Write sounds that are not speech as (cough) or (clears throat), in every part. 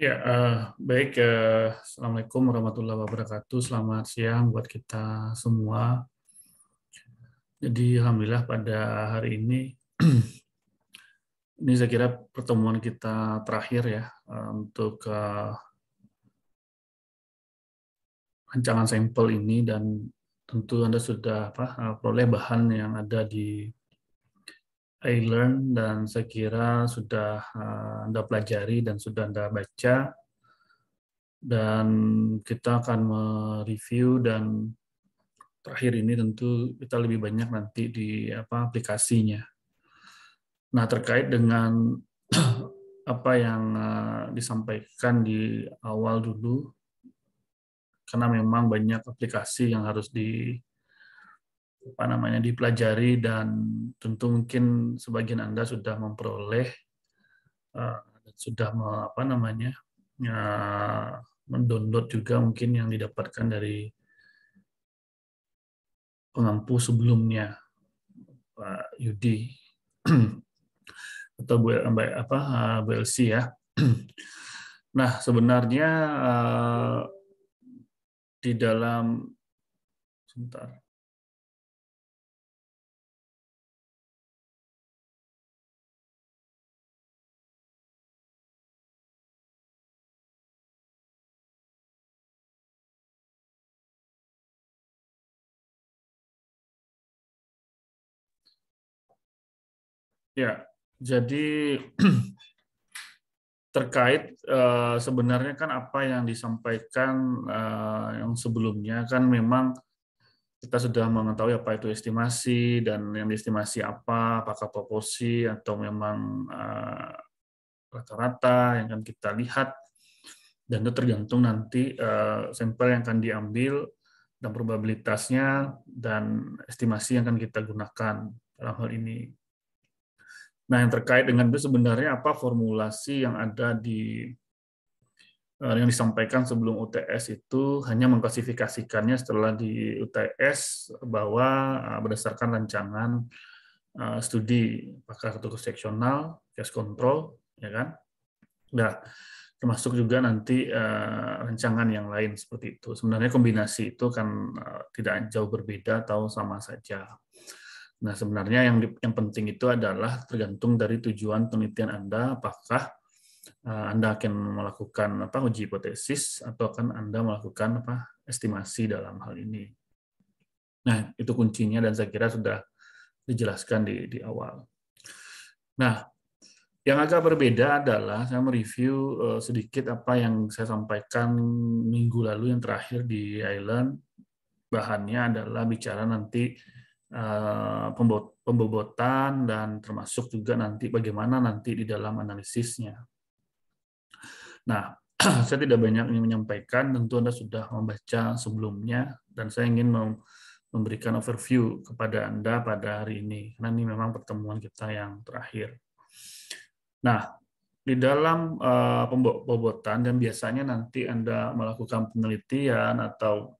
Ya, uh, baik. Uh, Assalamualaikum warahmatullahi wabarakatuh. Selamat siang buat kita semua. Jadi, alhamdulillah pada hari ini, (clears throat) ini saya kira pertemuan kita terakhir ya eh, untuk uh, rancangan sampel ini dan tentu Anda sudah apa, peroleh bahan yang ada di I learn dan saya kira sudah eh, Anda pelajari dan sudah Anda baca. Dan kita akan mereview dan terakhir ini tentu kita lebih banyak nanti di apa aplikasinya. Nah, terkait dengan (clears throat) apa yang eh, disampaikan di awal dulu karena memang banyak aplikasi yang harus di apa namanya dipelajari dan tentu mungkin sebagian anda sudah memperoleh uh, sudah me, apa namanya uh, mendownload juga mungkin yang didapatkan dari pengampu sebelumnya Pak Yudi (clears throat) atau Bu apa eh, BLC ya. (clears throat) nah sebenarnya eh, di dalam sebentar Ya, jadi (clears throat) terkait eh, sebenarnya kan apa yang disampaikan eh, yang sebelumnya kan memang kita sudah mengetahui apa itu estimasi dan yang diestimasi apa, apakah proporsi atau memang eh, rata-rata yang akan kita lihat dan itu tergantung nanti sampel yang akan diambil dan probabilitasnya dan estimasi yang akan kita gunakan dalam hal ini. Nah, yang terkait dengan itu sebenarnya apa formulasi yang ada di eh, yang disampaikan sebelum UTS itu hanya mengklasifikasikannya setelah di UTS bahwa eh, berdasarkan rancangan eh, studi pakar satu seksional, case control, ya kan? Nah, termasuk juga nanti rancangan yang lain seperti itu. Sebenarnya kombinasi itu kan tidak jauh berbeda atau sama saja. Nah, sebenarnya yang yang penting itu adalah tergantung dari tujuan penelitian Anda, apakah eh, Anda akan melakukan apa uji hipotesis atau akan Anda melakukan apa estimasi dalam hal ini. Nah, itu kuncinya dan saya kira sudah dijelaskan di di awal. Nah, yang agak berbeda adalah saya mereview eh, sedikit apa yang saya sampaikan minggu lalu yang terakhir di Island. Bahannya adalah bicara nanti Eh, pembobotan dan termasuk juga nanti bagaimana nanti di dalam analisisnya. Nah, (clears throat) saya tidak banyak ingin menyampaikan, tentu Anda sudah membaca sebelumnya dan saya ingin memberikan overview kepada Anda pada hari ini karena ini memang pertemuan kita yang terakhir. Nah, di dalam eh, pembobotan dan biasanya nanti Anda melakukan penelitian atau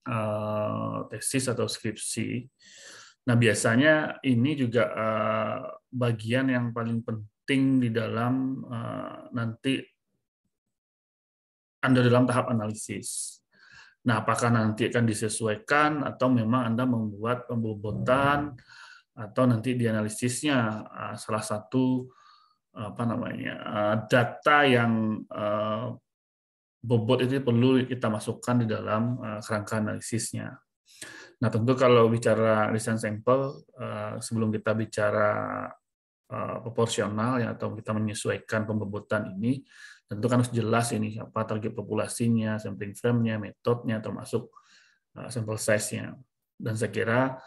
Eh, tesis atau skripsi. Nah, biasanya ini juga eh, bagian yang paling penting di dalam eh, nanti Anda dalam tahap analisis. Nah, apakah nanti akan disesuaikan atau memang Anda membuat pembobotan atau nanti dianalisisnya salah satu apa namanya data yang bobot itu perlu kita masukkan di dalam eh, kerangka analisisnya. Nah, tentu kalau bicara desain sampel, eh, sebelum kita bicara eh, proporsional ya atau kita menyesuaikan pembobotan ini, tentu kan harus jelas ini apa target populasinya, sampling frame-nya, metodenya, termasuk uh, sampel size-nya. Dan saya kira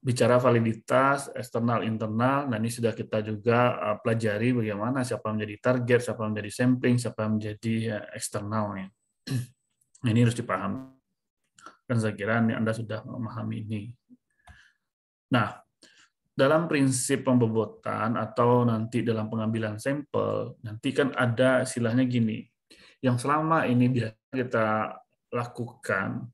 bicara validitas eksternal internal nah ini sudah kita juga eh, pelajari bagaimana siapa menjadi target siapa menjadi sampling siapa menjadi ya, eksternalnya (clears throat) nah, ini harus dipahami dan saya kira ini anda sudah memahami ini nah dalam prinsip pembobotan atau nanti dalam pengambilan sampel nanti kan ada istilahnya gini yang selama ini biasa kita lakukan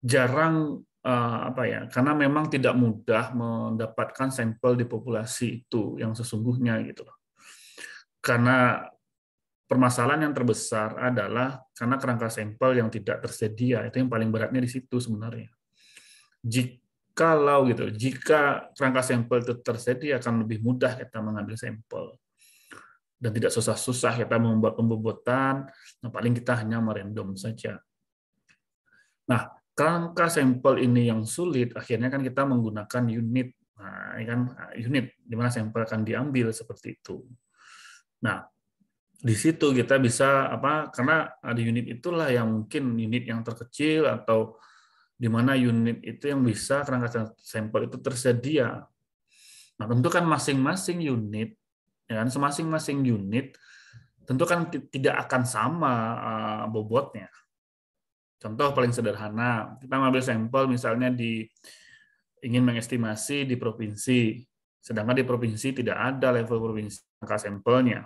jarang Eh, apa ya karena memang tidak mudah mendapatkan sampel di populasi itu yang sesungguhnya gitu loh karena permasalahan yang terbesar adalah karena kerangka sampel yang tidak tersedia itu yang paling beratnya di situ sebenarnya jikalau gitu jika kerangka sampel itu tersedia akan lebih mudah kita mengambil sampel dan tidak susah-susah kita membuat pembobotan nah paling kita hanya merandom saja nah karena sampel ini yang sulit, akhirnya kan kita menggunakan unit. Nah, ini kan ah, unit di mana sampel akan diambil seperti itu. Nah, di situ kita bisa apa? Karena ada unit itulah yang mungkin unit yang terkecil atau di mana unit itu yang bisa kerangka sampel itu tersedia. Nah, tentu kan masing-masing unit, ya kan, semasing masing unit tentu kan tidak akan sama ah, bobotnya. Contoh paling sederhana, kita ambil sampel misalnya di ingin mengestimasi di provinsi, sedangkan di provinsi tidak ada level provinsi angka sampelnya.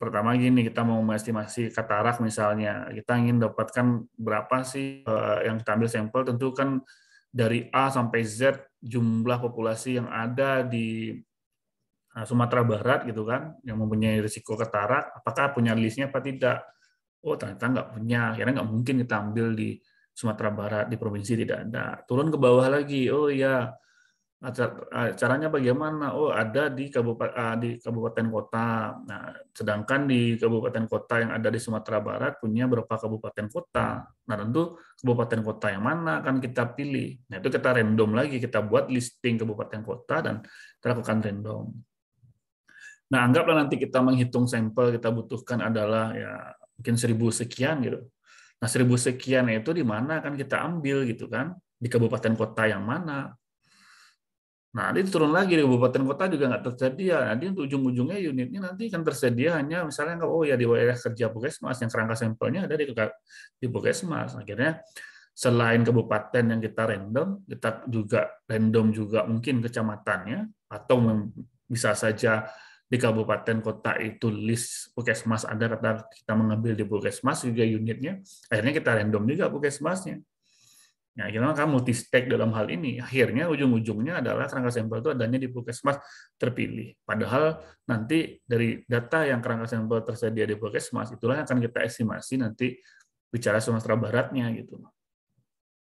Pertama gini, kita mau mengestimasi katarak misalnya, kita ingin dapatkan berapa sih eh, yang kita ambil sampel, tentu kan dari A sampai Z jumlah populasi yang ada di eh, Sumatera Barat gitu kan, yang mempunyai risiko katarak, apakah punya listnya apa tidak? oh ternyata nggak punya, karena nggak mungkin kita ambil di Sumatera Barat, di provinsi tidak ada. Turun ke bawah lagi, oh iya, caranya bagaimana? Oh ada di kabupaten ah, di kabupaten kota. Nah, sedangkan di kabupaten kota yang ada di Sumatera Barat punya berapa kabupaten kota. Nah tentu kabupaten kota yang mana akan kita pilih. Nah itu kita random lagi, kita buat listing kabupaten kota dan kita lakukan random. Nah anggaplah nanti kita menghitung sampel kita butuhkan adalah ya mungkin seribu sekian gitu. Nah seribu sekian itu di mana kan kita ambil gitu kan di kabupaten kota yang mana. Nah nanti turun lagi di kabupaten kota juga nggak tersedia. Nah, nanti untuk ujung-ujungnya unitnya nanti kan tersedia hanya misalnya oh ya di wilayah kerja Puskesmas yang kerangka sampelnya ada di di Puskesmas. Akhirnya selain kabupaten yang kita random, kita juga random juga mungkin kecamatannya atau bisa saja di kabupaten kota itu list puskesmas ada kata kita mengambil di puskesmas juga unitnya akhirnya kita random juga puskesmasnya Nah, kita kan multi stake dalam hal ini. Akhirnya ujung-ujungnya adalah kerangka sampel itu adanya di Puskesmas terpilih. Padahal nanti dari data yang kerangka sampel tersedia di Puskesmas itulah yang akan kita estimasi nanti bicara Sumatera Baratnya gitu.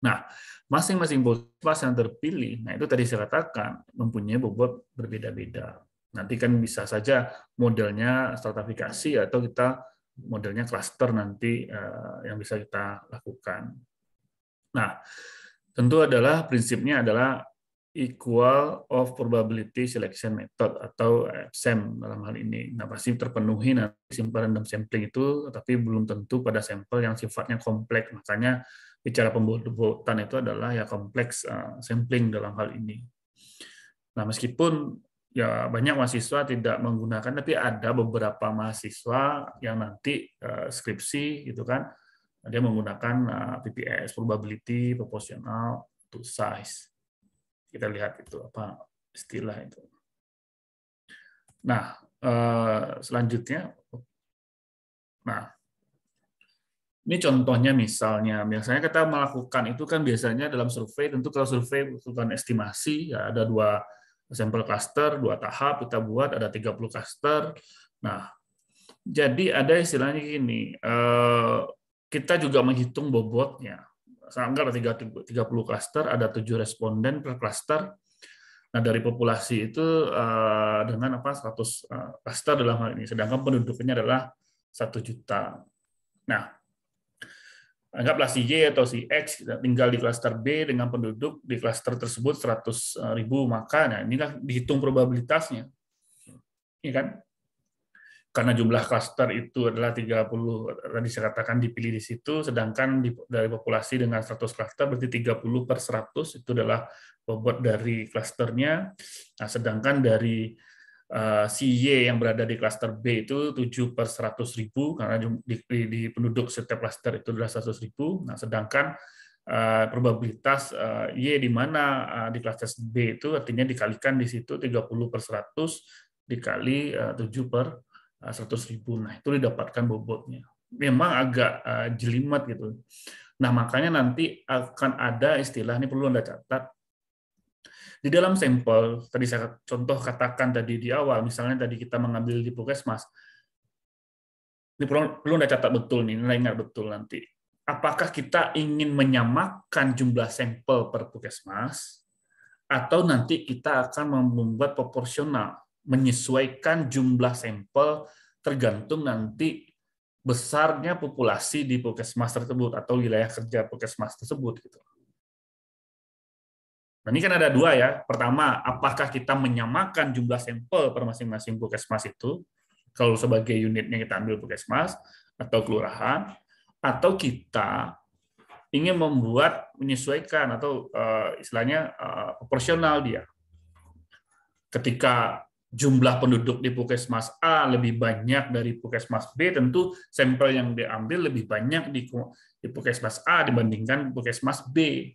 Nah, masing-masing puskesmas yang terpilih, nah itu tadi saya katakan mempunyai bobot berbeda-beda. Nanti kan bisa saja modelnya stratifikasi atau kita modelnya cluster nanti eh, yang bisa kita lakukan. Nah, tentu adalah prinsipnya adalah equal of probability selection method atau SEM dalam hal ini. Nah, pasti terpenuhi nanti simple random sampling itu, tapi belum tentu pada sampel yang sifatnya kompleks. Makanya bicara pembuatan itu adalah ya kompleks eh, sampling dalam hal ini. Nah, meskipun ya banyak mahasiswa tidak menggunakan tapi ada beberapa mahasiswa yang nanti eh, skripsi gitu kan dia menggunakan eh, PPS probability proportional to size kita lihat itu apa istilah itu nah eh, selanjutnya nah ini contohnya misalnya, biasanya kita melakukan itu kan biasanya dalam survei, tentu kalau survei bukan estimasi, ya ada dua sampel cluster dua tahap kita buat ada 30 cluster. Nah, jadi ada istilahnya gini, eh, kita juga menghitung bobotnya. Sanggar 30 cluster, ada tujuh responden per cluster. Nah, dari populasi itu eh, dengan apa 100 eh, cluster dalam hal ini, sedangkan penduduknya adalah satu juta. Nah, anggaplah si Y atau si X tinggal di klaster B dengan penduduk di klaster tersebut 100 eh, ribu maka nah inilah dihitung probabilitasnya ya kan karena jumlah klaster itu adalah 30 tadi saya katakan dipilih di situ sedangkan dari populasi dengan 100 klaster berarti 30 per 100 itu adalah bobot dari klasternya nah sedangkan dari Eh, y yang berada di klaster B itu 7 per 100 ribu, karena di, di, di penduduk setiap klaster itu adalah 100 ribu. Nah, sedangkan uh, probabilitas uh, Y di mana uh, di klaster B itu artinya dikalikan di situ 30 per 100 dikali uh, 7 per seratus 100 ribu. Nah, itu didapatkan bobotnya. Memang agak uh, jelimet gitu. Nah, makanya nanti akan ada istilah, ini perlu Anda catat, di dalam sampel, tadi saya contoh katakan tadi di awal, misalnya tadi kita mengambil di Puskesmas, ini perlu, perlu Anda catat betul nih, Anda ingat betul nanti. Apakah kita ingin menyamakan jumlah sampel per Puskesmas, atau nanti kita akan membuat proporsional, menyesuaikan jumlah sampel tergantung nanti besarnya populasi di puskesmas tersebut atau wilayah kerja puskesmas tersebut gitu. Nah, ini kan ada dua ya. Pertama, apakah kita menyamakan jumlah sampel per masing-masing puskesmas itu, kalau sebagai unitnya kita ambil puskesmas atau kelurahan, atau kita ingin membuat menyesuaikan atau uh, istilahnya uh, proporsional dia. Ketika jumlah penduduk di Puskesmas A lebih banyak dari Puskesmas B, tentu sampel yang diambil lebih banyak di, di Puskesmas A dibandingkan Puskesmas B.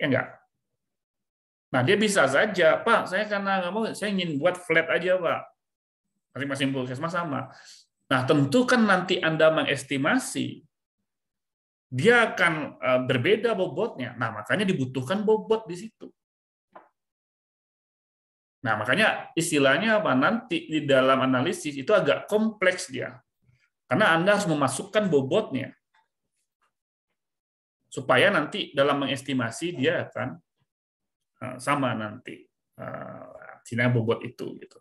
Ya enggak? Nah, dia bisa saja, Pak, saya karena nggak mau, saya ingin buat flat aja, Pak. Masing-masing puskesmas sama. Nah, tentu kan nanti Anda mengestimasi, dia akan eh, berbeda bobotnya. Nah, makanya dibutuhkan bobot di situ. Nah, makanya istilahnya apa? Nanti di dalam analisis itu agak kompleks dia. Karena Anda harus memasukkan bobotnya supaya nanti dalam mengestimasi dia akan eh, sama nanti Cina eh, bobot itu gitu.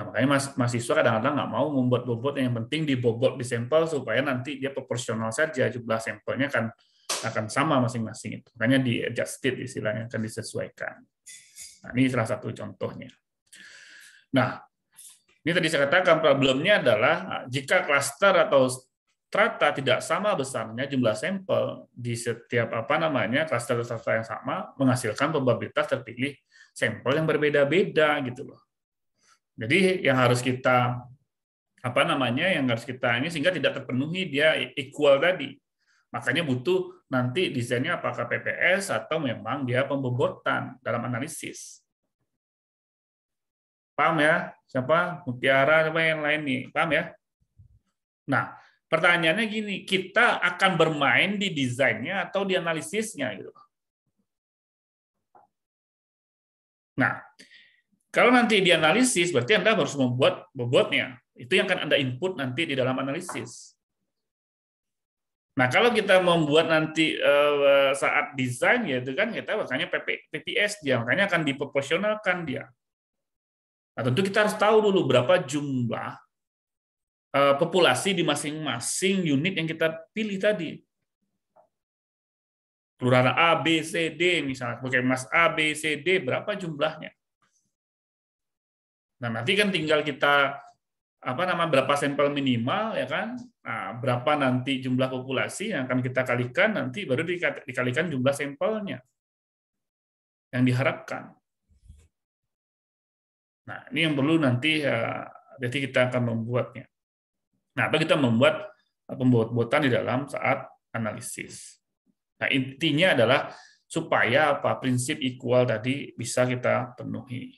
Nah makanya mas, mahasiswa kadang-kadang nggak mau membuat bobot yang penting di bobot di sampel supaya nanti dia proporsional saja jumlah sampelnya akan akan sama masing-masing itu. Makanya di adjusted istilahnya akan disesuaikan. Nah, ini salah satu contohnya. Nah, ini tadi saya katakan problemnya adalah nah, jika klaster atau ternyata tidak sama besarnya jumlah sampel di setiap apa namanya cluster klaster yang sama menghasilkan probabilitas terpilih sampel yang berbeda-beda gitu loh. Jadi yang harus kita apa namanya yang harus kita ini sehingga tidak terpenuhi dia equal tadi. Makanya butuh nanti desainnya apakah PPS atau memang dia pembobotan dalam analisis. Paham ya? Siapa? Mutiara, siapa yang lain nih? Paham ya? Nah, Pertanyaannya gini, kita akan bermain di desainnya atau di analisisnya gitu. Nah, kalau nanti di analisis, berarti Anda harus membuat bobotnya. Itu yang akan Anda input nanti di dalam analisis. Nah, kalau kita membuat nanti eh, saat desain, ya itu kan kita makanya PPS dia, makanya akan diproporsionalkan dia. Nah, tentu kita harus tahu dulu berapa jumlah Eh, populasi di masing-masing unit yang kita pilih tadi. Kelurahan A, B, C, D misalnya, pakai Mas A, B, C, D berapa jumlahnya? Nah, nanti kan tinggal kita apa nama berapa sampel minimal ya kan? Nah, berapa nanti jumlah populasi yang akan kita kalikan nanti baru dikalikan jumlah sampelnya yang diharapkan. Nah, ini yang perlu nanti eh, jadi kita akan membuatnya. Nah, atau kita membuat eh, pembuatan di dalam saat analisis. Nah, intinya adalah supaya apa prinsip equal tadi bisa kita penuhi.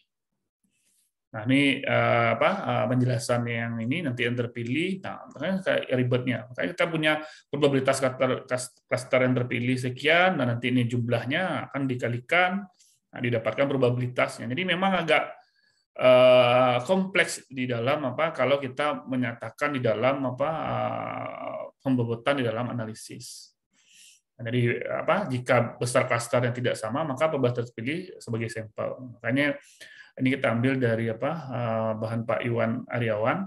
Nah, ini eh, apa eh, penjelasan yang ini nanti yang terpilih. Nah, makanya ribetnya. Makanya kita punya probabilitas kluster yang terpilih sekian dan nanti ini jumlahnya akan dikalikan, nah, didapatkan probabilitasnya. Jadi memang agak Eh, kompleks di dalam apa kalau kita menyatakan di dalam apa eh, pembobotan di dalam analisis. Nah, jadi apa jika besar klaster yang tidak sama maka pembahas terpilih sebagai sampel. Makanya ini kita ambil dari apa eh, bahan Pak Iwan Aryawan.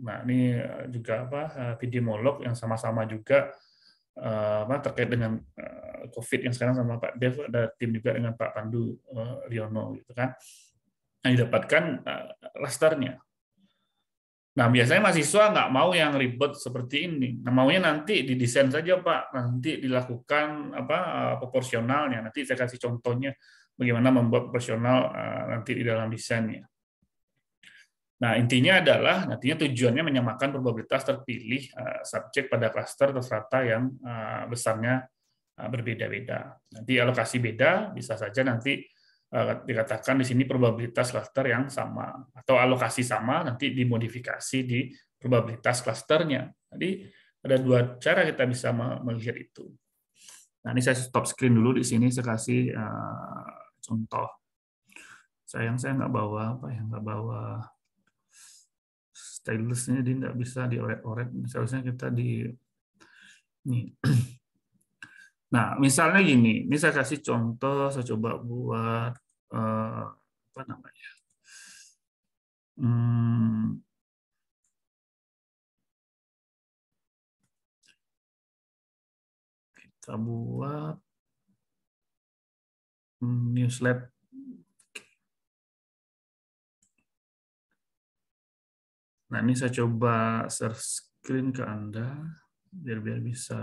Nah, ini juga apa epidemiolog yang sama-sama juga apa terkait dengan COVID yang sekarang sama Pak Dev ada tim juga dengan Pak Pandu Riono gitu kan yang didapatkan eh, lasternya. Nah, biasanya mahasiswa nggak mau yang ribet seperti ini. Nah, maunya nanti didesain saja, Pak. Nanti dilakukan apa eh, proporsionalnya. Nanti saya kasih contohnya bagaimana membuat proporsional eh, nanti di dalam desainnya. Nah, intinya adalah nantinya tujuannya menyamakan probabilitas terpilih subjek pada klaster terserata yang besarnya berbeda-beda. Nanti alokasi beda bisa saja nanti Eh, dikatakan di sini probabilitas cluster yang sama atau alokasi sama nanti dimodifikasi di probabilitas clusternya. Jadi ada dua cara kita bisa melihat itu. Nah ini saya stop screen dulu di sini saya kasih eh, contoh. Sayang saya nggak bawa apa ya nggak bawa stylusnya jadi nggak bisa dioret-oret. Seharusnya kita di nih (clears throat) Nah, misalnya gini, ini saya kasih contoh, saya coba buat eh, apa namanya? Hmm, kita buat newsletter. Nah, ini saya coba share screen ke Anda biar biar bisa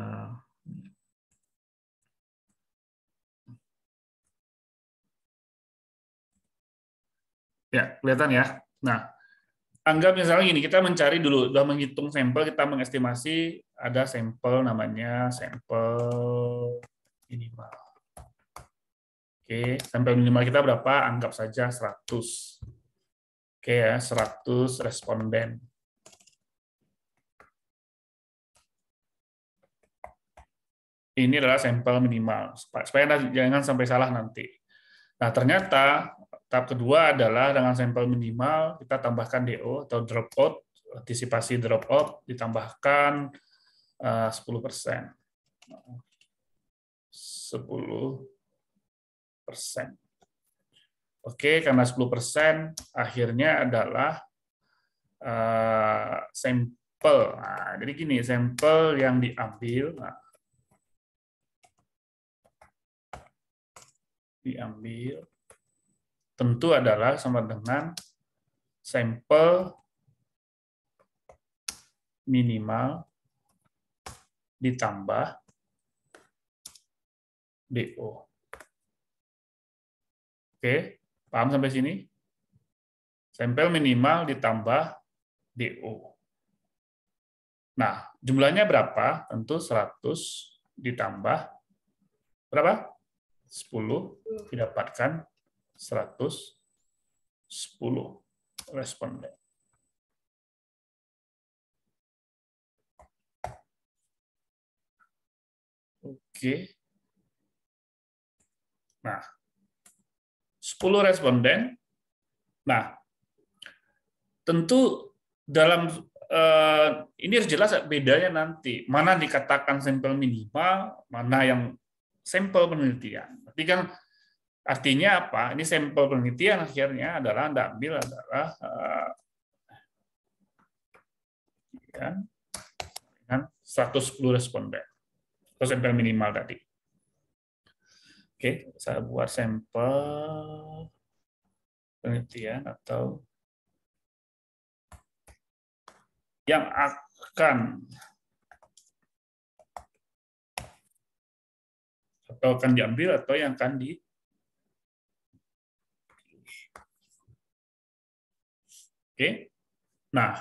Ya, kelihatan ya. Nah, anggap misalnya gini, kita mencari dulu, sudah menghitung sampel, kita mengestimasi ada sampel namanya sampel minimal. Oke, sampel minimal kita berapa? Anggap saja 100. Oke ya, 100 responden. Ini adalah sampel minimal, supaya jangan sampai salah nanti. Nah, ternyata Tahap kedua adalah dengan sampel minimal kita tambahkan DO atau drop out, antisipasi drop out ditambahkan 10%. Eh, 10 persen. Oke, karena 10 persen akhirnya adalah uh, sampel. Nah, jadi gini, sampel yang diambil, nah, diambil tentu adalah sama dengan sampel minimal ditambah DO. Oke, paham sampai sini? Sampel minimal ditambah DO. Nah, jumlahnya berapa? Tentu 100 ditambah berapa? 10 didapatkan 110 responden. Oke. Nah, 10 responden. Nah, tentu dalam eh, ini harus jelas bedanya nanti mana dikatakan sampel minimal, mana yang sampel penelitian. Tapi kan Artinya apa? Ini sampel penelitian akhirnya adalah Anda ambil adalah uh, ya, 110 responden atau sampel minimal tadi. Oke, saya buat sampel penelitian atau yang akan atau akan diambil atau yang akan di Oke. Nah,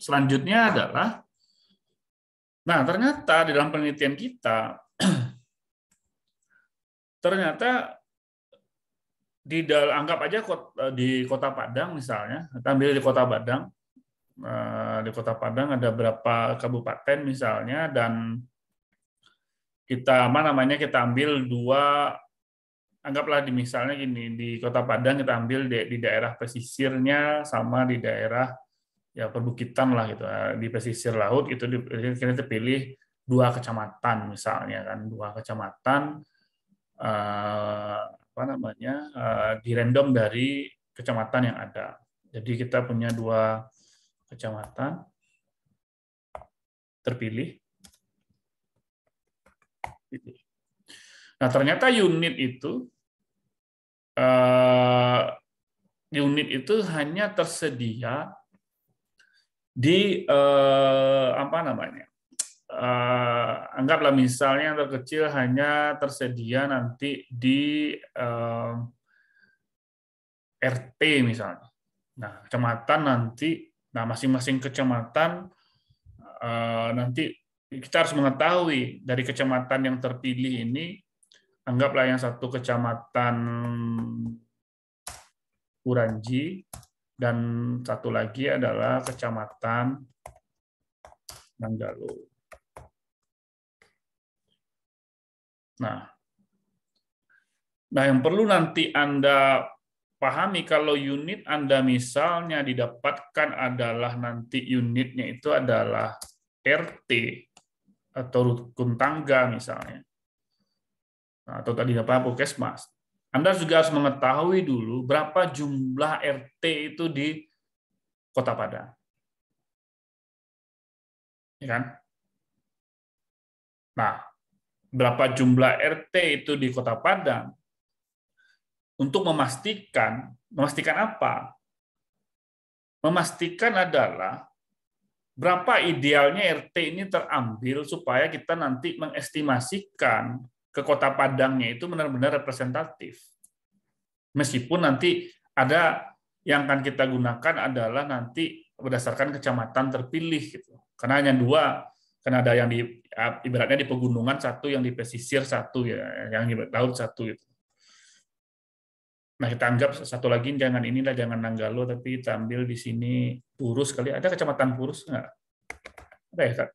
selanjutnya adalah nah, ternyata di dalam penelitian kita (clears throat) ternyata di dalam anggap aja eh, di Kota Padang misalnya, kita ambil di Kota Padang eh, di Kota Padang ada berapa kabupaten misalnya dan kita apa namanya kita ambil dua anggaplah di misalnya gini di Kota Padang kita ambil di, di daerah pesisirnya sama di daerah ya perbukitan lah gitu nah, di pesisir laut itu kita terpilih dua kecamatan misalnya kan dua kecamatan eh, apa namanya eh, di random dari kecamatan yang ada jadi kita punya dua kecamatan terpilih Nah, ternyata unit itu uh, unit itu hanya tersedia di uh, apa namanya? Uh, anggaplah misalnya yang terkecil hanya tersedia nanti di uh, RT misalnya. Nah, kecamatan nanti, nah masing-masing kecamatan uh, nanti kita harus mengetahui dari kecamatan yang terpilih ini anggaplah yang satu kecamatan Uranji dan satu lagi adalah kecamatan Nanggalo. Nah, nah yang perlu nanti Anda pahami kalau unit Anda misalnya didapatkan adalah nanti unitnya itu adalah RT atau rukun tangga misalnya atau tadi apa puskesmas. Anda juga harus mengetahui dulu berapa jumlah RT itu di Kota Padang. Ya kan? Nah, berapa jumlah RT itu di Kota Padang? Untuk memastikan, memastikan apa? Memastikan adalah berapa idealnya RT ini terambil supaya kita nanti mengestimasikan ke kota Padangnya itu benar-benar representatif. Meskipun nanti ada yang akan kita gunakan adalah nanti berdasarkan kecamatan terpilih gitu. Karena hanya dua, karena ada yang di ibaratnya di pegunungan satu, yang di pesisir satu ya, yang di laut satu gitu. Nah, kita anggap satu lagi jangan inilah jangan Nanggalo tapi kita di sini Purus kali. Ada kecamatan Purus nggak Ada ya, Kak?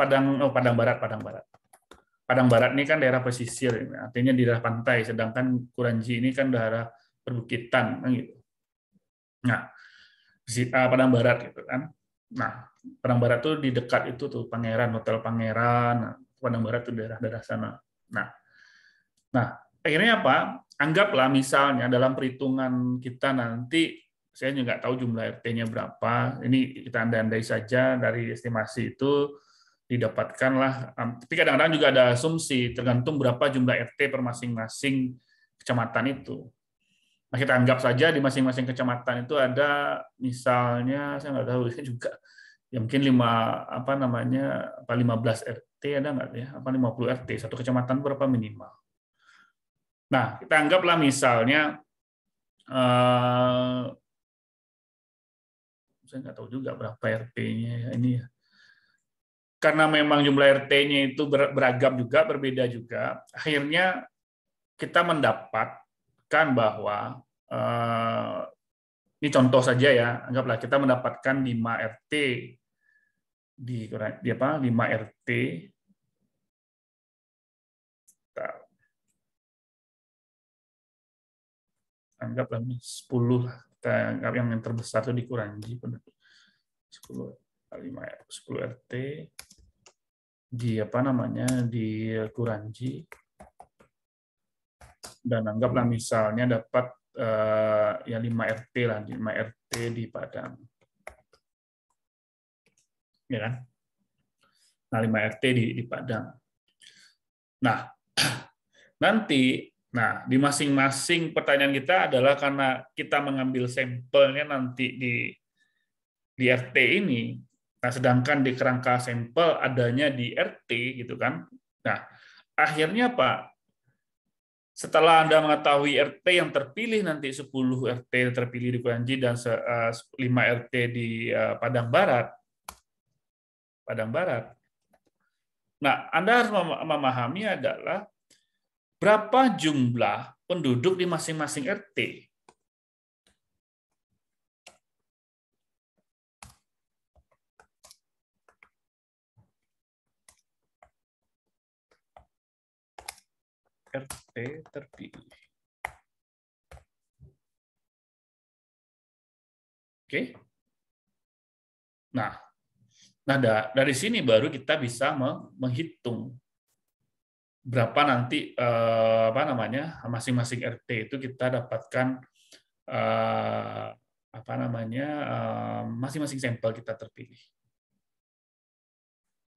Padang oh, Padang Barat, Padang Barat. Padang Barat ini kan daerah pesisir, artinya di daerah pantai, sedangkan Kuranji ini kan daerah perbukitan, kan gitu. Nah, eh, Padang Barat gitu kan. Nah, Padang Barat tuh di dekat itu tuh Pangeran, Hotel Pangeran, nah, Padang Barat tuh daerah-daerah sana. Nah, nah akhirnya apa? Anggaplah misalnya dalam perhitungan kita nanti saya juga tahu jumlah RT-nya berapa. Ini kita andai-andai saja dari estimasi itu didapatkanlah. Tapi kadang-kadang juga ada asumsi tergantung berapa jumlah RT per masing-masing kecamatan itu. Nah, kita anggap saja di masing-masing kecamatan itu ada misalnya saya nggak tahu ya juga ya mungkin lima apa namanya apa 15 RT ada nggak ya apa 50 RT satu kecamatan berapa minimal. Nah, kita anggaplah misalnya eh, saya nggak tahu juga berapa RT-nya ya, ini ya karena memang jumlah RT-nya itu beragam juga, berbeda juga, akhirnya kita mendapatkan bahwa eh, ini contoh saja ya, anggaplah kita mendapatkan 5 RT di, di apa? 5 RT anggaplah 10 lah anggap yang terbesar itu dikurangi, Kuranji 10 lima x 10 RT di apa namanya di Kuranji dan anggaplah misalnya dapat uh, ya 5 RT lah lima RT di Padang ya kan nah lima RT di, di Padang nah (clears throat) nanti nah di masing-masing pertanyaan kita adalah karena kita mengambil sampelnya nanti di di RT ini Nah, sedangkan di kerangka sampel adanya di RT gitu kan. Nah, akhirnya apa? Setelah Anda mengetahui RT yang terpilih nanti 10 RT yang terpilih di Kuanji dan 5 eh, RT di eh, Padang Barat. Padang Barat. Nah, Anda harus memahami adalah berapa jumlah penduduk di masing-masing RT. RT terpilih. Oke. Nah, nah dari sini baru kita bisa menghitung berapa nanti eh, apa namanya masing-masing RT itu kita dapatkan eh, apa namanya eh, masing-masing sampel kita terpilih.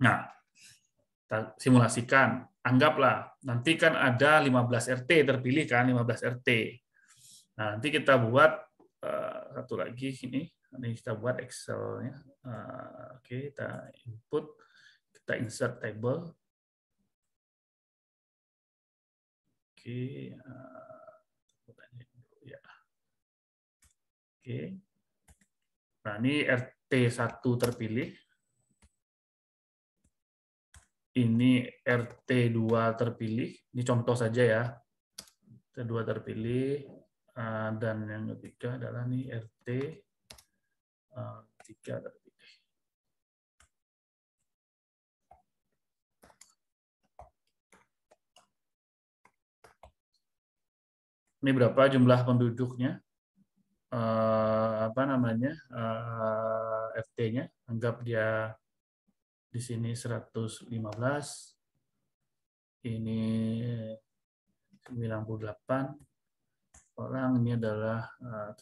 Nah, kita simulasikan. Anggaplah, nanti kan ada 15 RT terpilih kan, 15 RT. Nah, nanti kita buat eh, satu lagi ini, ini kita buat Excel-nya. Eh, oke, kita input, kita insert table. Oke, eh, ya. Oke. Nah, ini RT1 terpilih ini RT2 terpilih, ini contoh saja ya, RT2 terpilih, eh, dan yang ketiga adalah ini RT3 eh, terpilih. Ini berapa jumlah penduduknya? Eh, apa namanya RT-nya? Anggap dia di sini 115, ini 98 orang, ini adalah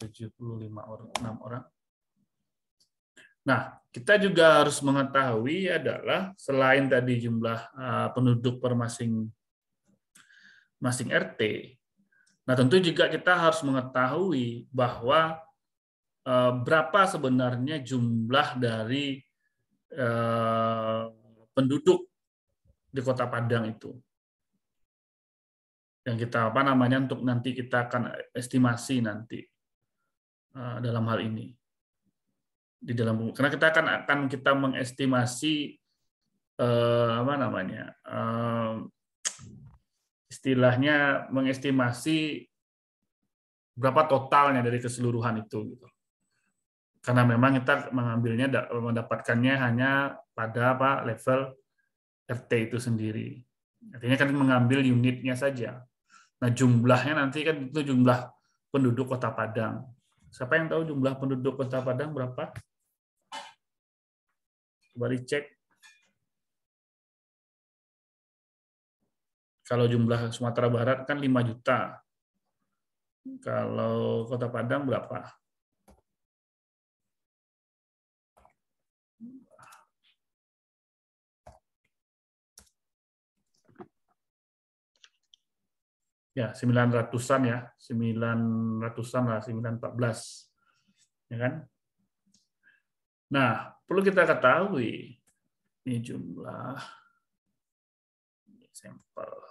75 eh, orang, 6 orang. Nah, kita juga harus mengetahui adalah selain tadi jumlah eh, penduduk per masing masing RT. Nah, tentu juga kita harus mengetahui bahwa eh, berapa sebenarnya jumlah dari Eh, penduduk di Kota Padang itu. Yang kita apa namanya untuk nanti kita akan estimasi nanti eh, dalam hal ini di dalam Karena kita akan akan kita mengestimasi eh, apa namanya istilahnya mengestimasi berapa totalnya dari keseluruhan itu gitu karena memang kita mengambilnya mendapatkannya hanya pada apa level RT itu sendiri. Artinya kan mengambil unitnya saja. Nah jumlahnya nanti kan itu jumlah penduduk Kota Padang. Siapa yang tahu jumlah penduduk Kota Padang berapa? Coba dicek. Kalau jumlah Sumatera Barat kan 5 juta. Kalau Kota Padang berapa? ya 900-an ya, 900-an lah, 914. Ya kan? Nah, perlu kita ketahui ini jumlah ini sampel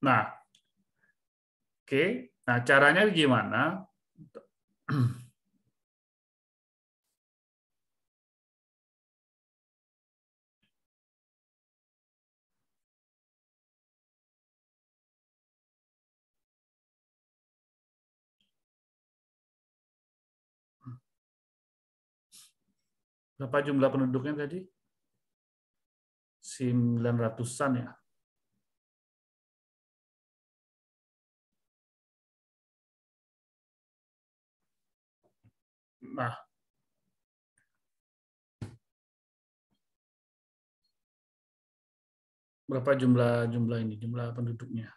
Nah, oke. Okay. Nah, caranya gimana? Berapa jumlah penduduknya tadi? 900-an ya. Nah, berapa jumlah jumlah ini jumlah penduduknya?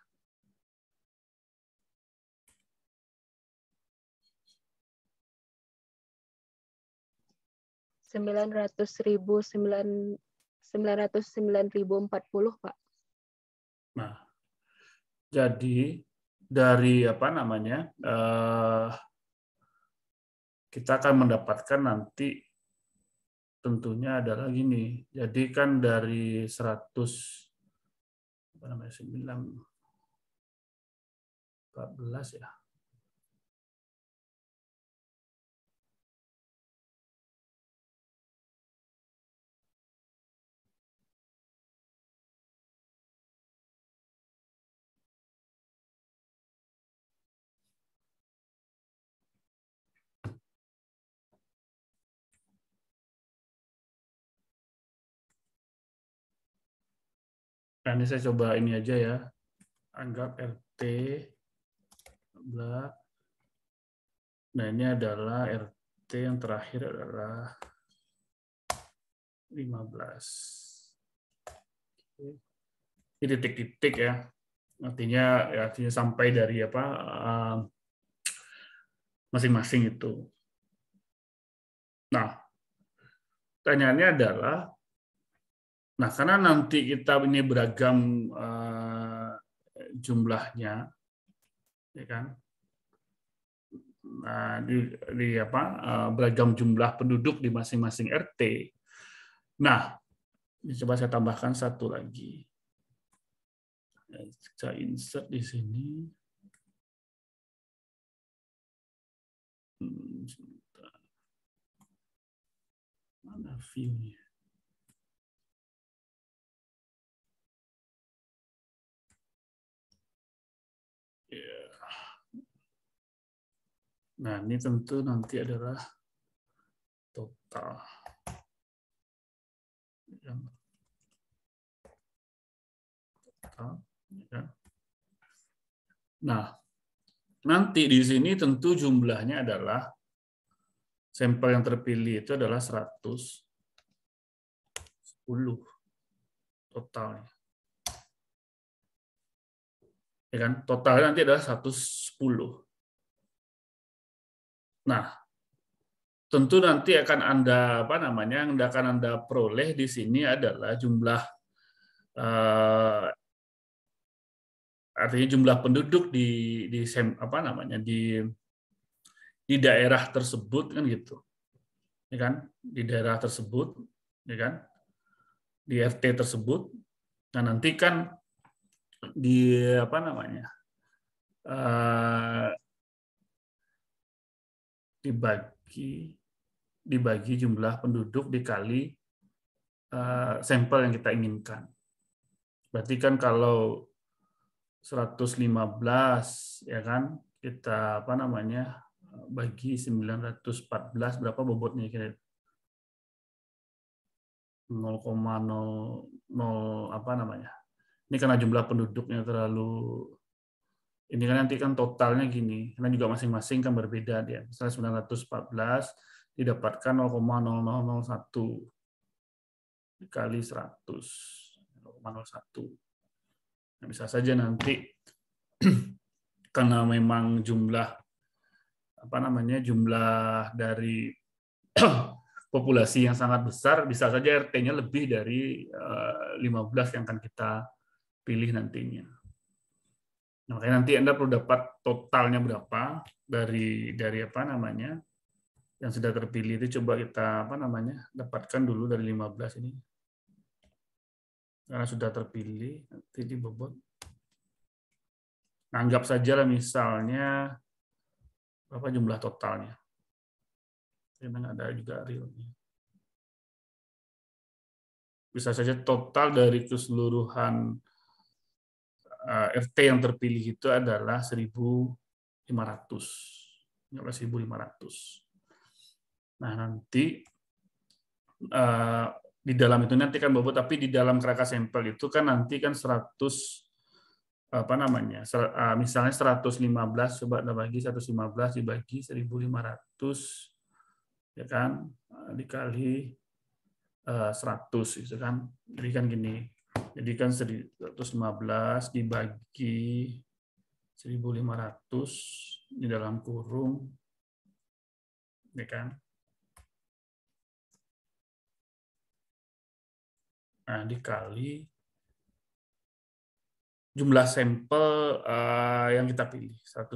Sembilan ratus ribu sembilan sembilan ratus sembilan ribu empat puluh pak. Nah, jadi dari apa namanya uh, kita akan mendapatkan nanti tentunya adalah gini. Jadi kan dari 100 apa namanya 9 14 ya. Nah, ini saya coba ini aja ya. Anggap RT belak. Nah, ini adalah RT yang terakhir adalah 15. Ini titik-titik ya. Artinya ya, artinya sampai dari apa eh, masing-masing itu. Nah, pertanyaannya adalah Nah, karena nanti kita ini beragam eh, jumlahnya, ya kan? Nah, di, di apa eh, beragam jumlah penduduk di masing-masing RT. Nah, coba saya tambahkan satu lagi. Saya insert di sini. Hmm, Mana view-nya? Nah, ini tentu nanti adalah total. Ya. Ya. Nah, nanti di sini tentu jumlahnya adalah sampel yang terpilih itu adalah 110 totalnya. Ya kan? Totalnya nanti adalah 110. Nah, tentu nanti akan Anda apa namanya yang akan Anda peroleh di sini adalah jumlah eh, artinya jumlah penduduk di di apa namanya di di daerah tersebut kan gitu. Ya kan? Di daerah tersebut, ya kan? Di RT tersebut. Nah, nanti kan di apa namanya? Uh, dibagi dibagi jumlah penduduk dikali uh, sampel yang kita inginkan. Berarti kan kalau 115 ya kan kita apa namanya bagi 914 berapa bobotnya kira 0,00 apa namanya ini karena jumlah penduduknya terlalu ini kan nanti kan totalnya gini, karena juga masing-masing kan berbeda dia. Misalnya 914 didapatkan 0,0001 dikali 100, 0,01. Nah, bisa saja nanti (clears throat) karena memang jumlah apa namanya jumlah dari (clears throat) populasi yang sangat besar bisa saja RT-nya lebih dari 15 eh, yang akan kita pilih nantinya. Nah, makanya nanti Anda perlu dapat totalnya berapa dari dari apa namanya yang sudah terpilih itu coba kita apa namanya dapatkan dulu dari 15 ini. Karena sudah terpilih nanti di Nah, anggap saja lah misalnya berapa jumlah totalnya. Memang ada juga realnya. Bisa saja total dari keseluruhan RT eh, yang terpilih itu adalah 1.500. lima 1.500. Nah, nanti eh, di dalam itu nanti kan bobot tapi di dalam kerangka sampel itu kan nanti kan 100 apa namanya eh, misalnya 115 coba bagi 115 dibagi 1500 ya kan dikali 100 itu kan jadi kan gini jadi kan 115 dibagi 1500 di dalam kurung ya kan? Nah, dikali jumlah sampel uh, yang kita pilih 110,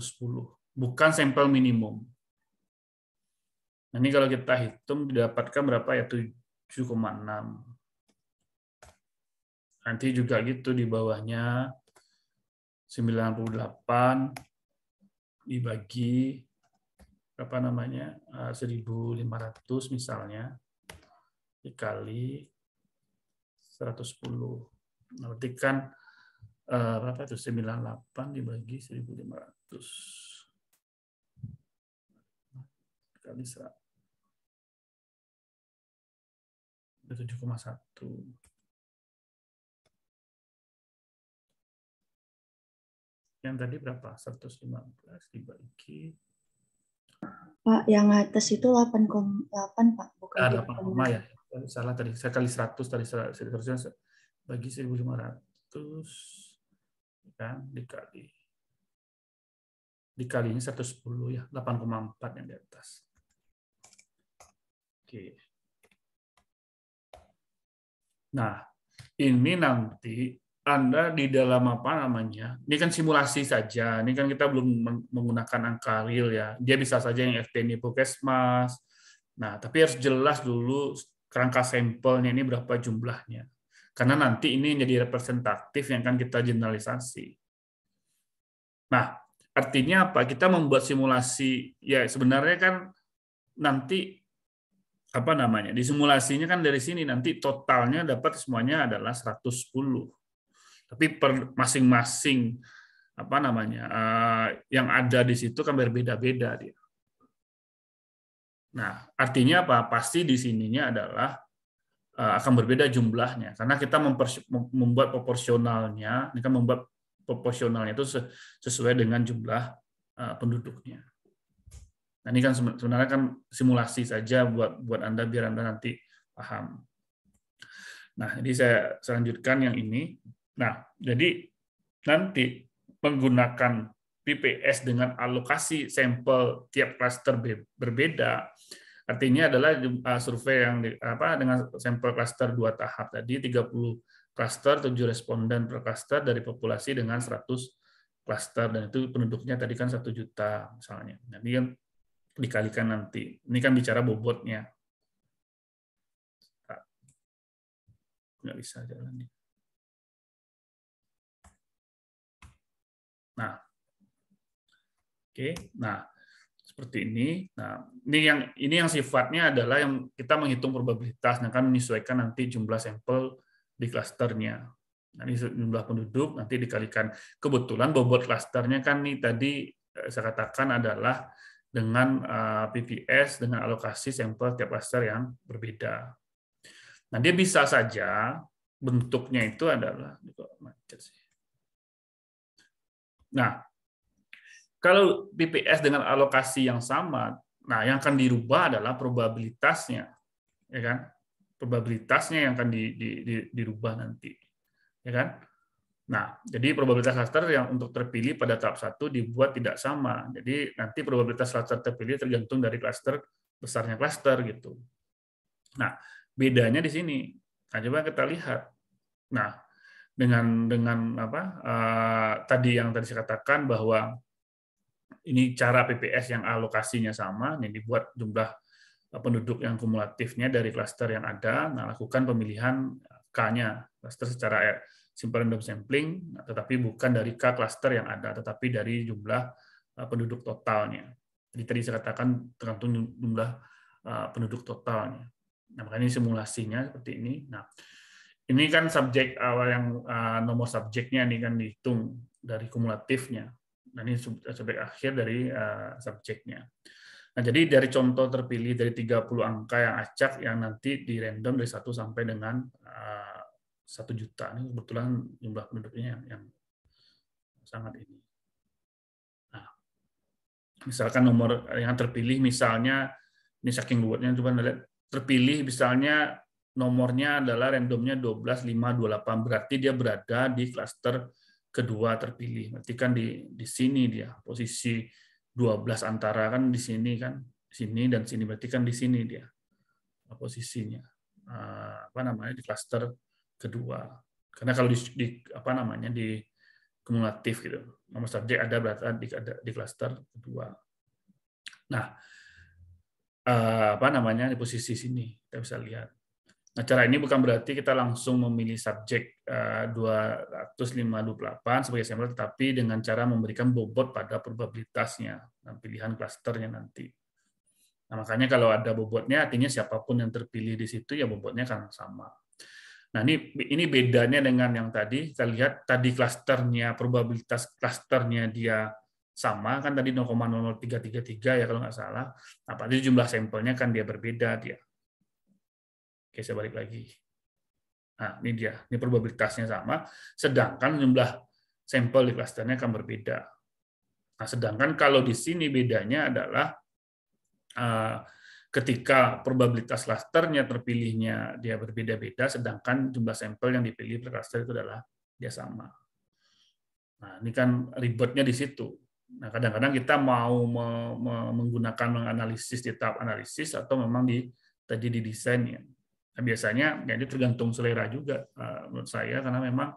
bukan sampel minimum. Nah, ini kalau kita hitung didapatkan berapa ya 7,6. Nanti juga gitu di bawahnya 98 dibagi apa namanya 1500 eh, misalnya dikali 110. Nah, berarti kan eh, berapa itu 98 dibagi 1500 kali 100. 7,1. Yang tadi berapa? 115 dibagi. Pak, yang atas itu 8,8 Pak. Bukan ah, 8,8 ya. Salah tadi. Saya kali 100 tadi. Seterusnya bagi 1.500 kan ya, dikali dikalinya 110 ya 8,4 yang di atas. Oke. Nah, ini nanti anda di dalam apa namanya? Ini kan simulasi saja. Ini kan kita belum menggunakan angka real ya. Dia bisa saja yang FTN Pokesmas. Nah, tapi harus jelas dulu kerangka sampelnya ini berapa jumlahnya. Karena nanti ini jadi representatif yang akan kita generalisasi. Nah, artinya apa? Kita membuat simulasi ya sebenarnya kan nanti apa namanya? Di simulasinya kan dari sini nanti totalnya dapat semuanya adalah 110 tapi per masing-masing apa namanya eh, yang ada di situ kan berbeda-beda dia. Nah, artinya apa? Pasti di sininya adalah eh, akan berbeda jumlahnya karena kita membuat proporsionalnya, ini kan membuat proporsionalnya itu sesuai dengan jumlah eh, penduduknya. Nah, ini kan sebenarnya kan simulasi saja buat buat Anda biar Anda nanti paham. Nah, jadi saya, selanjutkan yang ini. Nah, jadi nanti menggunakan PPS dengan alokasi sampel tiap klaster berbeda, artinya adalah ah, survei yang apa dengan sampel klaster dua tahap tadi 30 klaster 7 responden per klaster dari populasi dengan 100 klaster dan itu penduduknya tadi kan satu juta misalnya. Nanti kan dikalikan nanti. Ini kan bicara bobotnya. Nggak bisa jalan nih. Nah, oke, okay, nah seperti ini. Nah, ini yang ini yang sifatnya adalah yang kita menghitung probabilitas, yang nah, akan menyesuaikan nanti jumlah sampel di klasternya. Nanti jumlah penduduk nanti dikalikan. Kebetulan bobot klasternya kan nih tadi eh, saya katakan adalah dengan eh, PPS dengan alokasi sampel tiap klaster yang berbeda. Nah, dia bisa saja bentuknya itu adalah macet sih. Nah, kalau BPS dengan alokasi yang sama, nah yang akan dirubah adalah probabilitasnya, ya kan? Probabilitasnya yang akan di, di, di, dirubah nanti, ya kan? Nah, jadi probabilitas cluster yang untuk terpilih pada tahap satu dibuat tidak sama. Jadi nanti probabilitas cluster terpilih tergantung dari cluster besarnya cluster gitu. Nah, bedanya di sini. Nah, coba kita lihat. Nah, dengan dengan apa uh, tadi yang tadi saya katakan bahwa ini cara PPS yang alokasinya sama, ini dibuat jumlah eh, penduduk yang kumulatifnya dari klaster yang ada, nah lakukan pemilihan K-nya, klaster secara R, eh, simple random sampling, tetapi bukan dari K klaster yang ada, tetapi dari jumlah penduduk totalnya. Jadi tadi saya katakan tergantung jumlah penduduk totalnya. Nah, makanya ini simulasinya seperti ini. Nah, ini kan subjek awal yang eh, nomor subjeknya ini kan dihitung dari kumulatifnya dan ini subjek akhir dari eh, subjeknya. Nah, jadi dari contoh terpilih dari 30 angka yang acak yang nanti di random dari 1 sampai dengan uh, eh, 1 juta. Ini kebetulan jumlah penduduknya yang, sangat ini. Nah, misalkan nomor yang terpilih misalnya ini saking luasnya coba lihat terpilih misalnya nomornya adalah randomnya 12528 berarti dia berada di klaster kedua terpilih. Berarti kan di di sini dia posisi 12 antara kan di sini kan di sini dan sini berarti kan di sini dia posisinya ah, apa namanya di klaster kedua. Karena kalau di, di apa namanya di kumulatif gitu. Nomor subjek ada berarti di ada di klaster kedua. Nah, ah, apa namanya di posisi sini kita bisa lihat Nah, cara ini bukan berarti kita langsung memilih subjek eh, uh, 258 sebagai sampel, tetapi dengan cara memberikan bobot pada probabilitasnya, dan nah, pilihan klasternya nanti. Nah, makanya kalau ada bobotnya, artinya siapapun yang terpilih di situ, ya bobotnya akan sama. Nah, ini, ini bedanya dengan yang tadi. Kita lihat tadi klasternya, probabilitas klasternya dia sama, kan tadi 0,00333 ya kalau nggak salah. Nah, jumlah sampelnya kan dia berbeda dia. Oke, saya balik lagi. Nah, ini dia. Ini probabilitasnya sama. Sedangkan jumlah sampel di klasternya akan berbeda. Nah, sedangkan kalau di sini bedanya adalah eh, ketika probabilitas klasternya terpilihnya dia berbeda-beda, sedangkan jumlah sampel yang dipilih per klaster itu adalah dia sama. Nah, ini kan ribetnya di situ. Nah, kadang-kadang kita mau menggunakan menganalisis di tahap analisis atau memang di tadi didesain ya. Nah, biasanya ya ini tergantung selera juga eh, menurut saya karena memang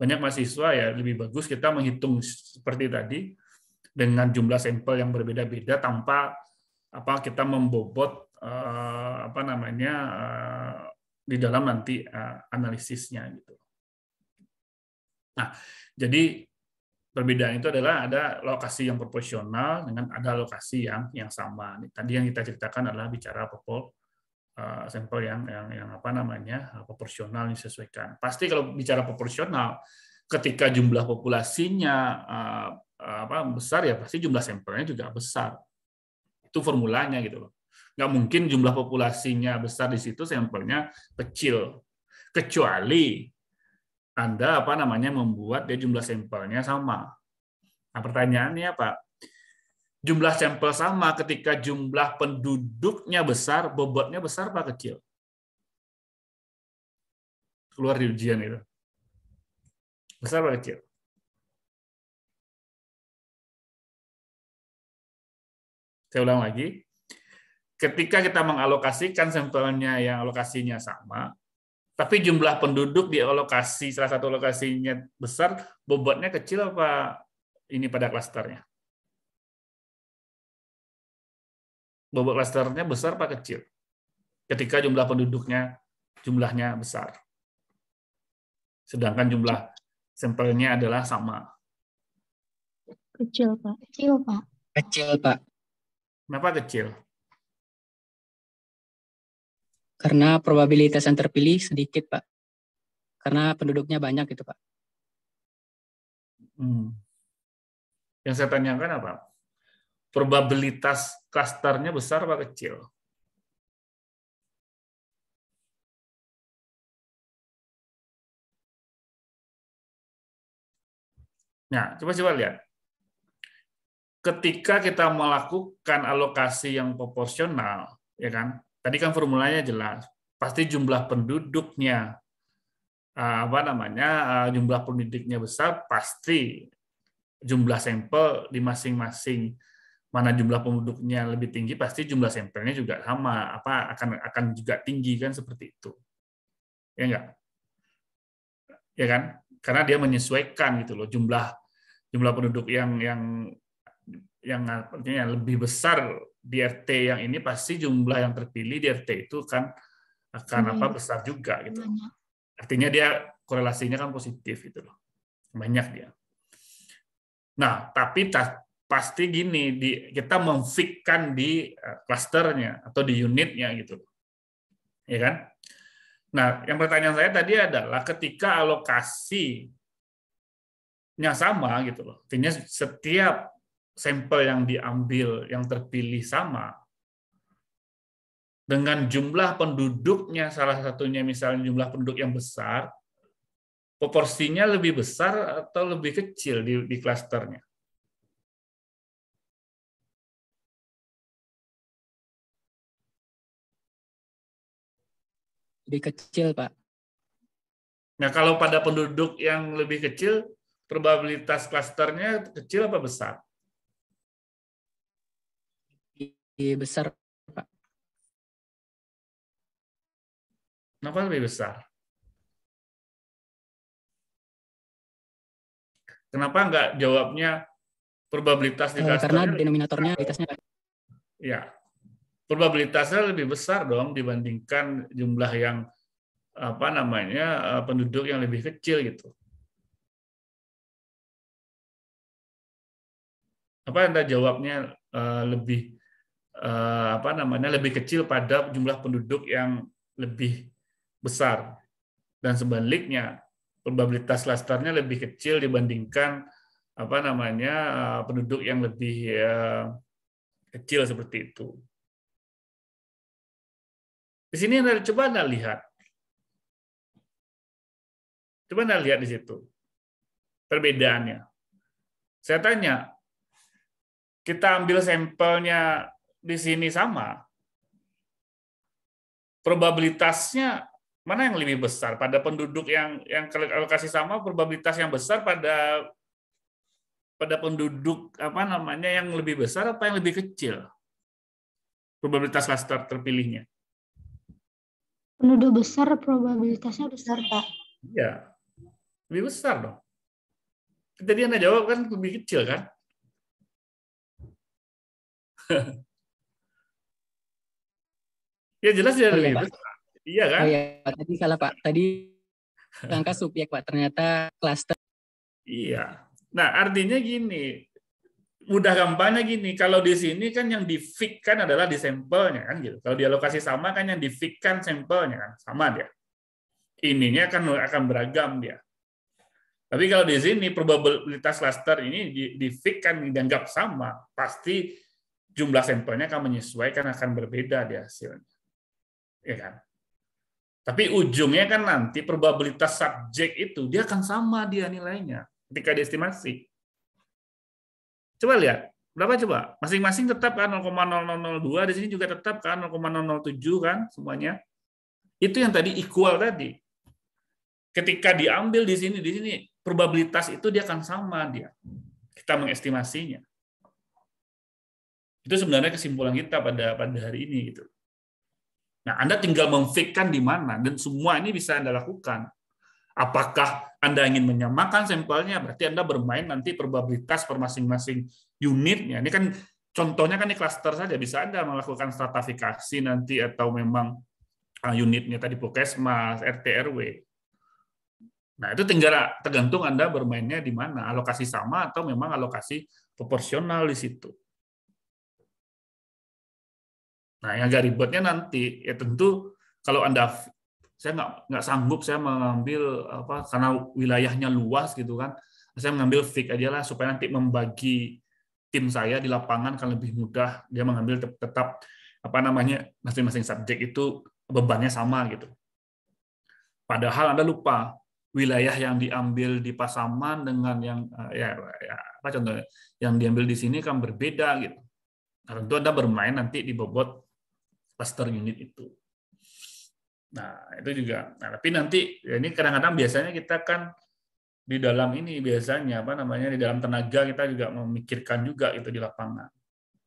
banyak mahasiswa ya lebih bagus kita menghitung seperti tadi dengan jumlah sampel yang berbeda-beda tanpa apa kita membobot eh, apa namanya eh, di dalam nanti analisisnya gitu. Nah, jadi perbedaan itu adalah ada lokasi yang proporsional dengan ada lokasi yang yang sama. Tadi yang kita ceritakan adalah bicara Eh, sampel yang, yang yang apa namanya eh, proporsional disesuaikan. Pasti kalau bicara proporsional, ketika jumlah populasinya eh, apa besar ya pasti jumlah sampelnya juga besar. Itu formulanya gitu loh. Nggak mungkin jumlah populasinya besar di situ sampelnya kecil. Kecuali Anda apa namanya membuat dia jumlah sampelnya sama. Nah, pertanyaannya Pak, jumlah sampel sama ketika jumlah penduduknya besar, bobotnya besar apa kecil? Keluar di ujian itu. Besar apa kecil? Saya ulang lagi. Ketika kita mengalokasikan sampelnya yang alokasinya sama, tapi jumlah penduduk di alokasi salah satu lokasinya besar, bobotnya kecil apa ini pada klasternya? bobot klasternya besar apa kecil? Ketika jumlah penduduknya jumlahnya besar. Sedangkan jumlah sampelnya adalah sama. Kecil, Pak. Kecil, Pak. Kecil, Pak. Kenapa kecil? Karena probabilitas yang terpilih sedikit, Pak. Karena penduduknya banyak itu, Pak. Hmm. Yang saya tanyakan apa? probabilitas klasternya besar apa kecil? Nah, coba-coba lihat. Ketika kita melakukan alokasi yang proporsional, ya kan? Tadi kan formulanya jelas, pasti jumlah penduduknya eh, apa namanya eh, jumlah penduduknya besar pasti jumlah sampel di masing-masing mana jumlah penduduknya lebih tinggi pasti jumlah sampelnya juga sama apa akan akan juga tinggi kan seperti itu ya enggak ya kan karena dia menyesuaikan gitu loh jumlah jumlah penduduk yang yang yang artinya lebih besar di RT yang ini pasti jumlah yang terpilih di RT itu kan akan hmm. apa besar juga gitu artinya dia korelasinya kan positif gitu loh banyak dia nah tapi pasti gini di kita memfikkan di klasternya eh, atau di unitnya gitu ya kan nah yang pertanyaan saya tadi adalah ketika alokasi nya sama gitu loh artinya setiap sampel yang diambil yang terpilih sama dengan jumlah penduduknya salah satunya misalnya jumlah penduduk yang besar proporsinya lebih besar atau lebih kecil di, di klasternya lebih kecil, Pak. Nah, kalau pada penduduk yang lebih kecil, probabilitas klasternya kecil apa besar? Lebih besar, Pak. Kenapa lebih besar? Kenapa enggak? jawabnya probabilitas di klaster? Eh, karena denominatornya realitasnya. Ya, probabilitasnya lebih besar dong dibandingkan jumlah yang apa namanya eh, penduduk yang lebih kecil gitu. Apa Anda jawabnya eh, lebih eh, apa namanya lebih kecil pada jumlah penduduk yang lebih besar dan sebaliknya probabilitas klasternya lebih kecil dibandingkan apa namanya penduduk yang lebih kecil seperti itu. Di sini coba Anda lihat. Coba Anda lihat di situ. Perbedaannya. Saya tanya, kita ambil sampelnya di sini sama, probabilitasnya mana yang lebih besar pada penduduk yang yang alokasi sama probabilitas yang besar pada pada penduduk apa namanya yang lebih besar apa yang lebih kecil probabilitas klaster terpilihnya penduduk besar probabilitasnya besar, Pak. Iya. Lebih besar dong. Tadi Anda jawab kan lebih kecil kan? ya jelas ya oh, iya, lebih iya, besar. Pak. Iya kan? Oh iya, Tadi salah, Pak. Tadi (laughs) angka subjek, Pak. Ternyata klaster. Iya. Nah, artinya gini, mudah gampangnya gini, kalau di sini kan yang difikkan adalah di sampelnya kan gitu. Kalau di alokasi sama kan yang difikkan sampelnya kan sama dia. Ininya kan akan beragam dia. Tapi kalau di sini probabilitas cluster ini difikkan dianggap sama, pasti jumlah sampelnya akan menyesuaikan akan berbeda di hasilnya. Ya kan? Tapi ujungnya kan nanti probabilitas subjek itu dia akan sama dia nilainya ketika diestimasi. Coba lihat, berapa coba? Masing-masing tetap kan 0,002 di sini juga tetap kan 0,007 kan semuanya. Itu yang tadi equal tadi. Ketika diambil di sini, di sini probabilitas itu dia akan sama dia. Kita mengestimasinya. Itu sebenarnya kesimpulan kita pada pada hari ini gitu. Nah, Anda tinggal memfikkan di mana dan semua ini bisa Anda lakukan. Apakah anda ingin menyamakan sampelnya, berarti Anda bermain nanti probabilitas per masing-masing unitnya. ini kan contohnya kan di cluster saja bisa Anda melakukan stratifikasi nanti atau memang ah, unitnya tadi Pokesmas, RT RW. Nah, itu tinggal tergantung Anda bermainnya di mana, alokasi sama atau memang alokasi proporsional di situ. Nah, yang agak ribetnya nanti ya tentu kalau Anda saya nggak nggak sanggup saya mengambil apa karena wilayahnya luas gitu kan saya mengambil fix aja lah supaya nanti membagi tim saya di lapangan kan lebih mudah dia mengambil tetap, tetap apa namanya masing-masing subjek itu bebannya sama gitu. Padahal Anda lupa wilayah yang diambil di Pasaman dengan yang eh, ya, ya apa contohnya yang diambil di sini kan berbeda gitu. Nah, tentu Anda bermain nanti di bobot cluster unit itu. Nah, itu juga. Nah, tapi nanti ya ini kadang-kadang biasanya kita kan di dalam ini biasanya apa namanya di dalam tenaga kita juga memikirkan juga itu di lapangan.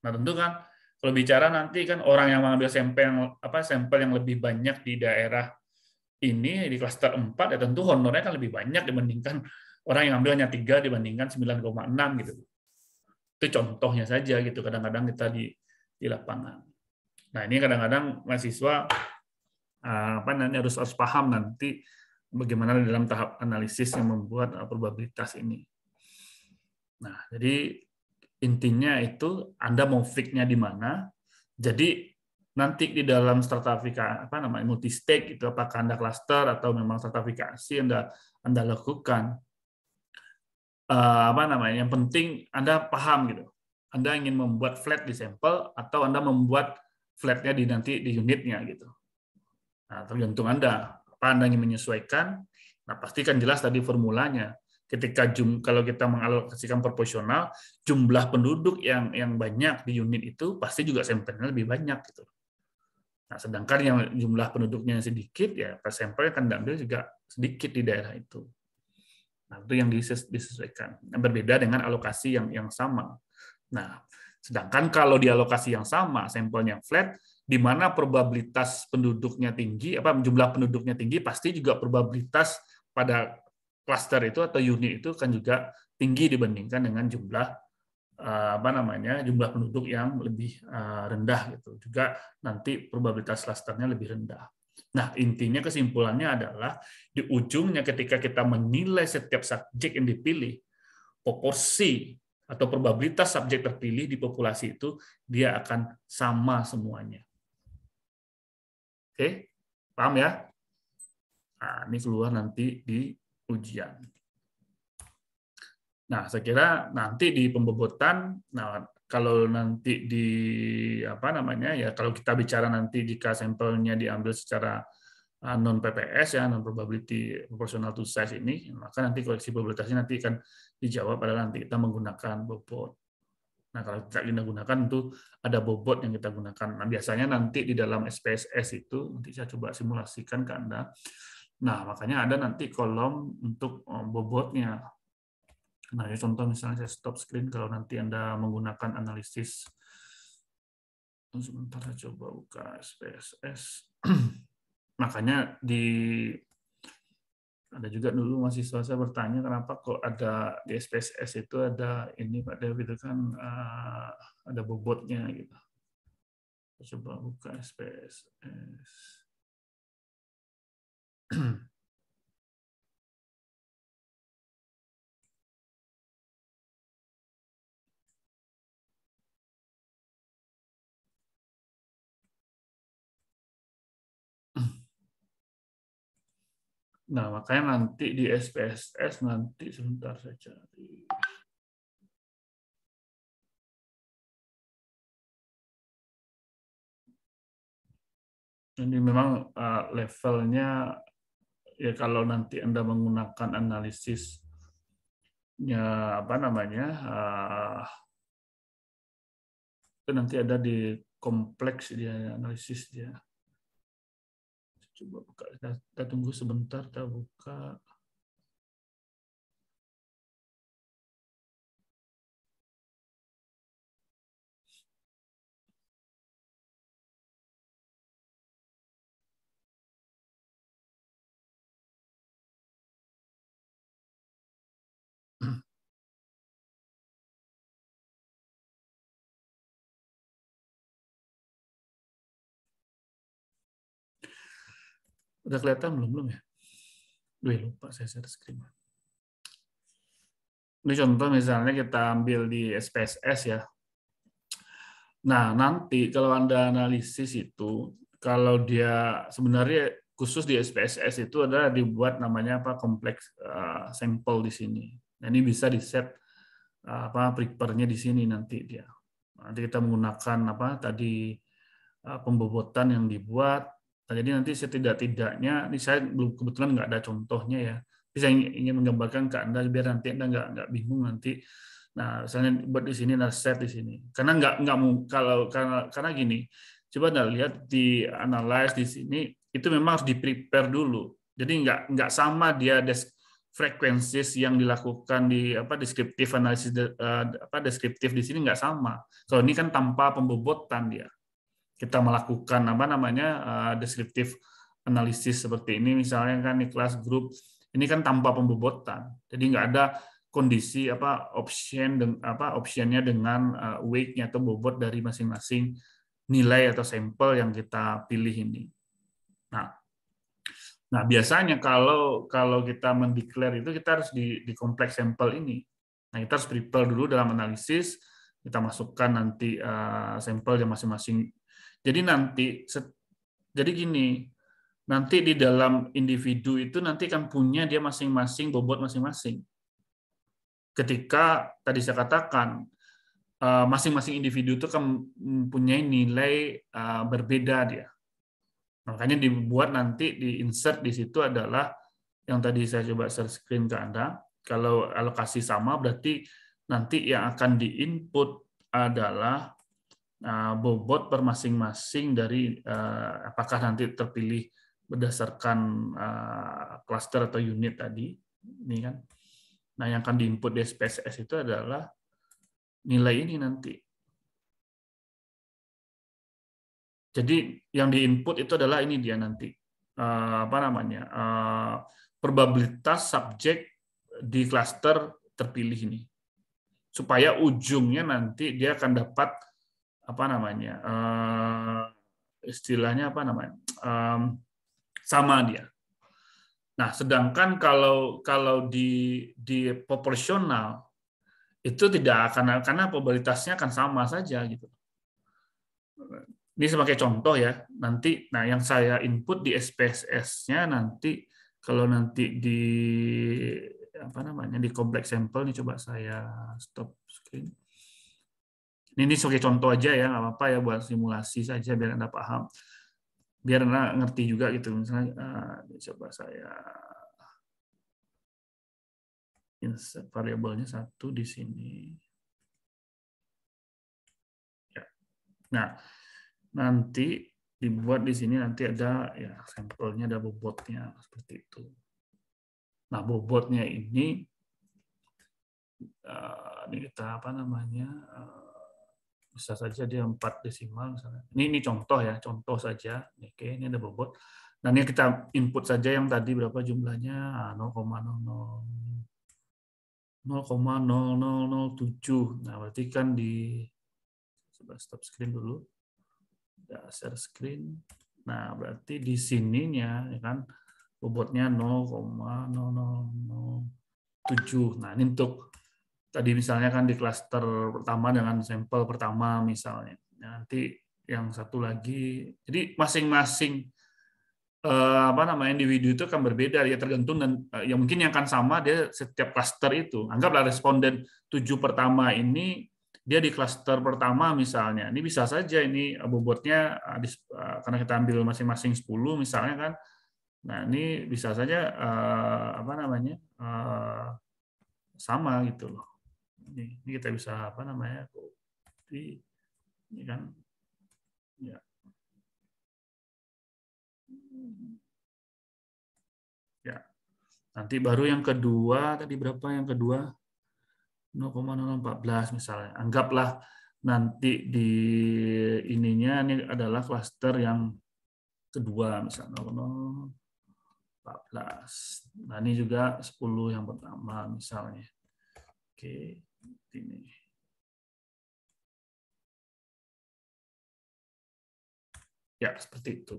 Nah, tentu kan kalau bicara nanti kan orang yang mengambil sampel yang, apa sampel yang lebih banyak di daerah ini di klaster 4 ya tentu honornya kan lebih banyak dibandingkan orang yang ambil hanya 3 dibandingkan 9,6 gitu. Itu contohnya saja gitu kadang-kadang kita di di lapangan. Nah, ini kadang-kadang mahasiswa Eh, apa nanti harus harus paham nanti bagaimana dalam tahap analisis yang membuat eh, probabilitas ini. Nah, jadi intinya itu Anda mau fix-nya di mana. Jadi nanti di dalam stratifikasi apa namanya multi stake itu apakah Anda cluster atau memang stratifikasi Anda Anda lakukan. Eh, apa namanya yang penting Anda paham gitu. Anda ingin membuat flat di sampel atau Anda membuat flatnya di nanti di unitnya gitu. Nah, tergantung Anda, apa Anda ingin menyesuaikan? Nah, pastikan jelas tadi formulanya. Ketika jum, kalau kita mengalokasikan proporsional, jumlah penduduk yang yang banyak di unit itu pasti juga sampelnya lebih banyak gitu. Nah, sedangkan yang jumlah penduduknya sedikit, ya sampel akan diambil juga sedikit di daerah itu. Nah, itu yang disesuaikan. Yang nah, berbeda dengan alokasi yang yang sama. Nah, sedangkan kalau di alokasi yang sama, sampelnya flat, di mana probabilitas penduduknya tinggi, apa jumlah penduduknya tinggi, pasti juga probabilitas pada cluster itu atau unit itu kan juga tinggi dibandingkan dengan jumlah eh, apa namanya jumlah penduduk yang lebih eh, rendah gitu juga nanti probabilitas klasternya lebih rendah. Nah intinya kesimpulannya adalah di ujungnya ketika kita menilai setiap subjek yang dipilih proporsi atau probabilitas subjek terpilih di populasi itu dia akan sama semuanya. Oke, paham ya? Nah, ini keluar nanti di ujian. Nah, saya kira nanti di pembobotan, nah kalau nanti di apa namanya ya kalau kita bicara nanti jika sampelnya diambil secara ah, non PPS ya non probability proportional to size ini maka nanti koleksi probabilitasnya nanti akan dijawab adalah nanti kita menggunakan bobot. Nah, kalau kita kita gunakan itu ada bobot yang kita gunakan. Nah, biasanya nanti di dalam SPSS itu nanti saya coba simulasikan ke Anda. Nah, makanya ada nanti kolom untuk eh, bobotnya. Nah, ya contoh misalnya saya stop screen kalau nanti Anda menggunakan analisis. Sebentar saya coba buka SPSS. (clears throat) makanya di ada juga dulu mahasiswa saya bertanya kenapa kok ada di SPSS itu ada ini Pak David itu kan eh, ada bobotnya gitu. Coba buka SPSS. (clears throat) Nah, makanya nanti di SPSS nanti sebentar saya cari. Jadi memang eh, levelnya ya kalau nanti Anda menggunakan analisis ya apa namanya? Eh, itu nanti ada di kompleks dia analisis dia coba buka kita, kita tunggu sebentar kita buka Udah kelihatan belum belum ya? Duh, ya lupa saya share screen. Ini contoh misalnya kita ambil di SPSS ya. Nah, nanti kalau Anda analisis itu, kalau dia sebenarnya khusus di SPSS itu adalah dibuat namanya apa kompleks uh, sampel di sini. Nah, ini bisa di set uh, eh, apa prepernya di sini nanti dia. Nanti kita menggunakan apa tadi uh, pembobotan yang dibuat Nah, jadi nanti setidak-tidaknya, ini saya belum kebetulan nggak ada contohnya ya. Tapi saya ingin menggambarkan ke anda biar nanti anda nggak nggak bingung nanti. Nah, misalnya buat di sini, nah set di sini. Karena nggak nggak mau kalau karena karena gini, coba anda lihat di analyze di sini itu memang harus di prepare dulu. Jadi nggak nggak sama dia des frekuensi yang dilakukan di apa deskriptif analisis de, uh, apa deskriptif di sini nggak sama. Kalau ini kan tanpa pembobotan dia kita melakukan apa namanya uh, analisis seperti ini misalnya kan di kelas grup ini kan tanpa pembobotan jadi nggak ada kondisi apa option apa optionnya dengan eh, weightnya atau bobot dari masing-masing nilai atau sampel yang kita pilih ini. Nah, nah biasanya kalau kalau kita mendeklar itu kita harus di, di kompleks sampel ini. Nah kita harus prepare dulu dalam analisis kita masukkan nanti uh, sampel yang masing-masing jadi nanti jadi gini, nanti di dalam individu itu nanti kan punya dia masing-masing bobot masing-masing. Ketika tadi saya katakan eh, masing-masing individu itu kan mempunyai nilai eh, berbeda dia. Makanya dibuat nanti di insert di situ adalah yang tadi saya coba share screen ke Anda. Kalau alokasi sama berarti nanti yang akan diinput adalah Eh, bobot per masing-masing dari eh, apakah nanti terpilih berdasarkan eh, klaster atau unit tadi ini kan nah yang akan diinput di SPSS itu adalah nilai ini nanti jadi yang diinput itu adalah ini dia nanti apa namanya probabilitas subjek di klaster terpilih ini supaya ujungnya nanti dia akan dapat apa namanya uh, istilahnya apa namanya um, sama dia. Nah, sedangkan kalau kalau di di proporsional itu tidak akan karena probabilitasnya akan sama saja gitu. Ini sebagai contoh ya. Nanti nah yang saya input di SPSS-nya nanti kalau nanti di apa namanya di kompleks sampel ini coba saya stop screen. Ini, ini sebagai contoh aja ya, nggak apa-apa ya buat simulasi saja biar Anda paham. Biar Anda ngerti juga gitu. Misalnya, uh, coba saya insert variabelnya satu di sini. Ya. Nah, nanti dibuat di sini nanti ada ya sampelnya ada bobotnya seperti itu. Nah, bobotnya ini uh, ini kita apa namanya? Uh, bisa saja dia empat desimal misalnya. Ini ini contoh ya, contoh saja. Oke, ini ada bobot. Nah, ini kita input saja yang tadi berapa jumlahnya? 0,00 ah, 0,0007. Nah, berarti kan di coba stop screen dulu. Ya, share screen. Nah, berarti di sininya ya kan bobotnya 0,0007. Nah, ini untuk tadi misalnya kan di klaster pertama dengan sampel pertama misalnya nah, nanti yang satu lagi jadi masing-masing eh, apa namanya individu itu akan berbeda ya tergantung dan eh, ya mungkin yang akan sama dia setiap klaster itu anggaplah responden tujuh pertama ini dia di klaster pertama misalnya ini bisa saja ini bobotnya eh, karena kita ambil masing-masing 10 misalnya kan nah ini bisa saja apa namanya sama gitu loh ini. Ini kita bisa apa namanya? Copy. Ini ya kan. Ya. Ya. Nanti baru yang kedua tadi berapa yang kedua? 0,014 misalnya. Anggaplah nanti di ininya ini adalah klaster yang kedua misalnya 0,014. Nah, ini juga 10 yang pertama misalnya. Oke ini. Ya, seperti itu.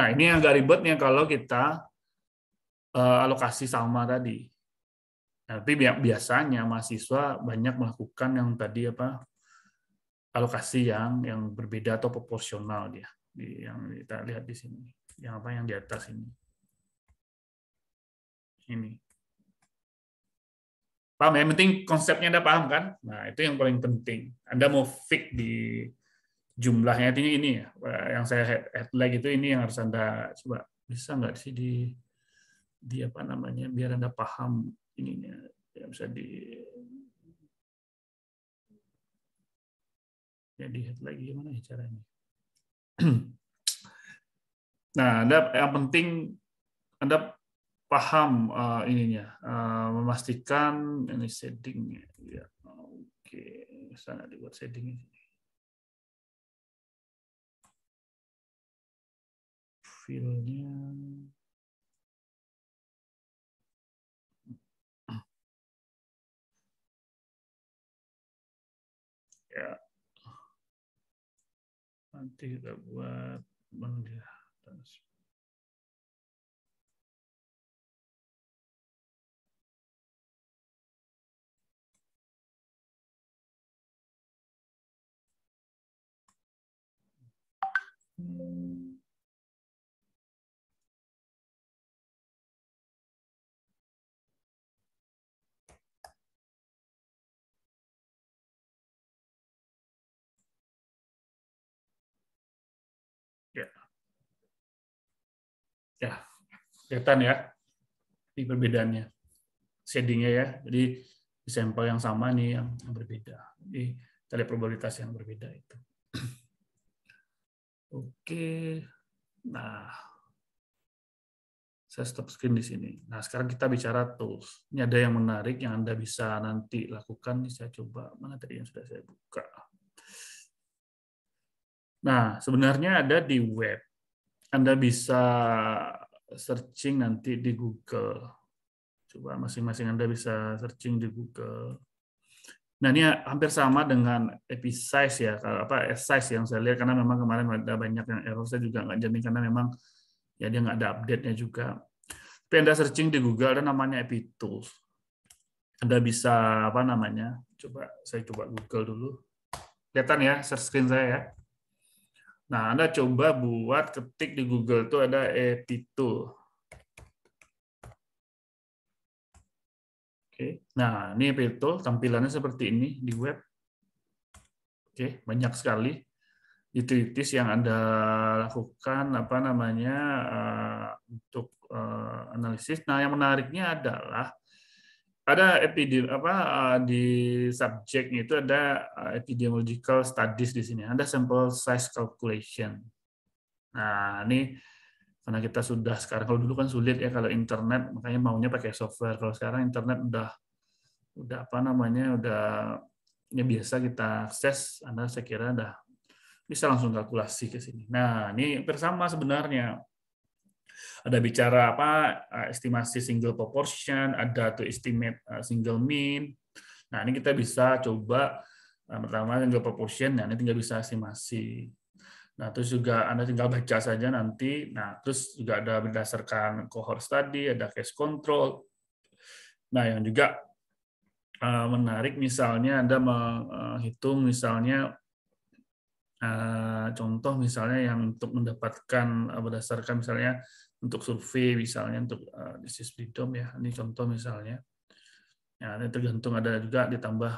Nah, ini yang agak ribet nih kalau kita uh, alokasi sama tadi. Nanti biasanya mahasiswa banyak melakukan yang tadi apa alokasi yang yang berbeda atau proporsional dia yang kita lihat di sini yang apa yang di atas ini ini Paham ya? Yang penting konsepnya Anda paham kan? Nah, itu yang paling penting. Anda mau fix di jumlahnya artinya ini ya. Yang saya lagi itu ini yang harus Anda coba bisa nggak sih di di apa namanya biar Anda paham ininya. Ya bisa di jadi ya, head lagi gimana ya caranya? (clears throat) nah, Anda yang penting Anda paham uh, ininya, uh, memastikan ini settingnya. Ya, oke, okay. sana dibuat settingnya. Filenya. Ya. Nanti kita buat melihat. Hmm. Ya, ya kelihatan ya ini perbedaannya shadingnya ya. Jadi di sampel yang sama nih yang, berbeda. Jadi kita probabilitas yang berbeda itu. Oke. Nah, saya stop screen di sini. Nah, sekarang kita bicara tools. Ini ada yang menarik yang Anda bisa nanti lakukan. Ini saya coba, mana tadi yang sudah saya buka. Nah, sebenarnya ada di web. Anda bisa searching nanti di Google. Coba masing-masing Anda bisa searching di Google. Nah ini hampir sama dengan size ya, apa size yang saya lihat karena memang kemarin ada banyak yang error saya juga nggak jamin karena memang ya dia nggak ada update-nya juga. Tapi anda searching di Google ada namanya Epitools. Anda bisa apa namanya? Coba saya coba Google dulu. Kelihatan ya search screen saya ya. Nah, Anda coba buat ketik di Google itu ada Epitool. Oke. Nah, ini Virtual tampilannya seperti ini di web. Oke, banyak sekali utilities yang Anda lakukan apa namanya uh, untuk uh, analisis. Nah, yang menariknya adalah ada epidem apa uh, di subjeknya itu ada epidemiological studies di sini. Ada sample size calculation. Nah, ini karena kita sudah sekarang kalau dulu kan sulit ya kalau internet makanya maunya pakai software kalau sekarang internet udah udah apa namanya udah ya biasa kita akses anda saya kira udah bisa langsung kalkulasi ke sini nah ini bersama sebenarnya ada bicara apa eh, estimasi single proportion ada to estimate eh, single mean nah ini kita bisa coba eh, pertama single proportion nah ini tinggal bisa estimasi Nah, terus juga Anda tinggal baca saja nanti. Nah, terus juga ada berdasarkan cohort study, ada case control. Nah, yang juga eh, menarik misalnya Anda menghitung misalnya eh, contoh misalnya yang untuk mendapatkan eh, berdasarkan misalnya untuk survei misalnya untuk freedom ya. Ini contoh misalnya. ya ini tergantung ada juga ditambah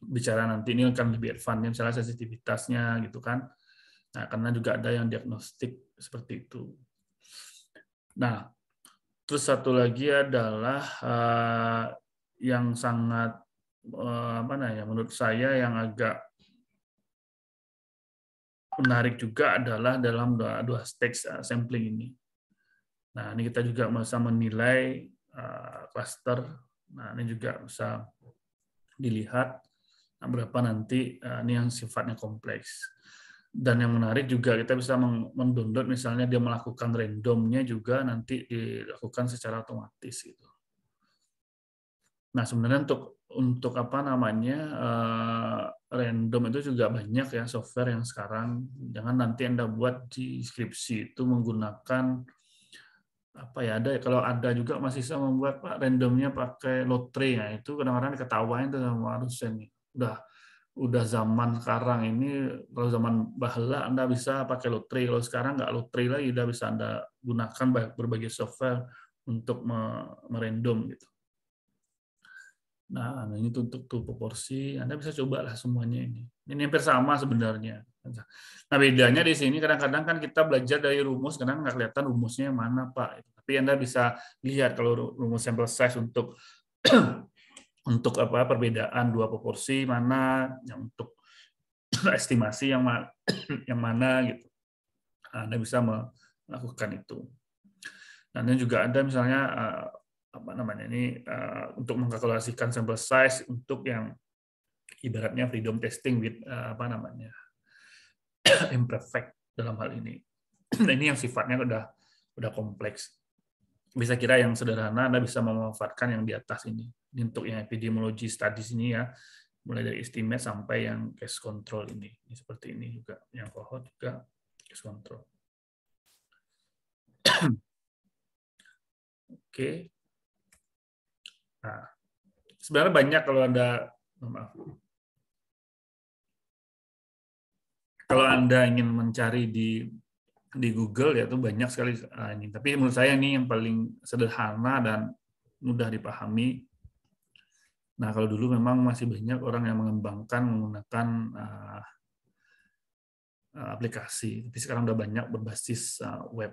bicara nanti ini akan lebih advance misalnya sensitivitasnya gitu kan. Nah, karena juga ada yang diagnostik seperti itu. Nah, terus satu lagi adalah uh, yang sangat uh, apa namanya menurut saya yang agak menarik juga adalah dalam dua, dua stage eh, sampling ini. Nah, ini kita juga bisa menilai uh, cluster. Nah, ini juga bisa dilihat Nah, berapa nanti eh, ini yang sifatnya kompleks. Dan yang menarik juga kita bisa mendownload misalnya dia melakukan randomnya juga nanti dilakukan secara otomatis gitu. Nah sebenarnya untuk untuk apa namanya eh, random itu juga banyak ya software yang sekarang jangan nanti anda buat di skripsi itu menggunakan apa ya ada kalau ada juga masih bisa membuat pak randomnya pakai lotre ya itu kadang-kadang diketawain itu sama dosen nih udah udah zaman sekarang ini kalau zaman bahla Anda bisa pakai lotre kalau sekarang nggak lotre lagi anda bisa Anda gunakan berbagai software untuk merandom gitu. Nah, ini untuk tuh proporsi Anda bisa coba lah semuanya ini. Ini hampir sama sebenarnya. Nah, bedanya di sini kadang-kadang kan kita belajar dari rumus, kadang nggak kelihatan rumusnya mana, Pak. Tapi Anda bisa lihat kalau rumus sample size untuk untuk apa perbedaan dua proporsi mana yang untuk (clears throat) estimasi yang ma (clears throat) yang mana gitu. Anda bisa melakukan itu. Dan juga ada misalnya eh, apa namanya ini eh, untuk mengkalkulasikan sample size untuk yang ibaratnya freedom testing with eh, apa namanya (clears throat) imperfect dalam hal ini. Nah, ini yang sifatnya udah udah kompleks. Bisa kira yang sederhana Anda bisa memanfaatkan yang di atas ini untuk yang epidemiologi studies ini ya mulai dari estimate sampai yang case control ini. ini seperti ini juga yang cohort juga case control (clears throat) oke okay. nah sebenarnya banyak kalau anda maaf kalau anda ingin mencari di di Google ya itu banyak sekali eh, ini tapi menurut saya ini yang paling sederhana dan mudah dipahami Nah, kalau dulu memang masih banyak orang yang mengembangkan menggunakan uh, aplikasi, tapi sekarang udah banyak berbasis uh, web.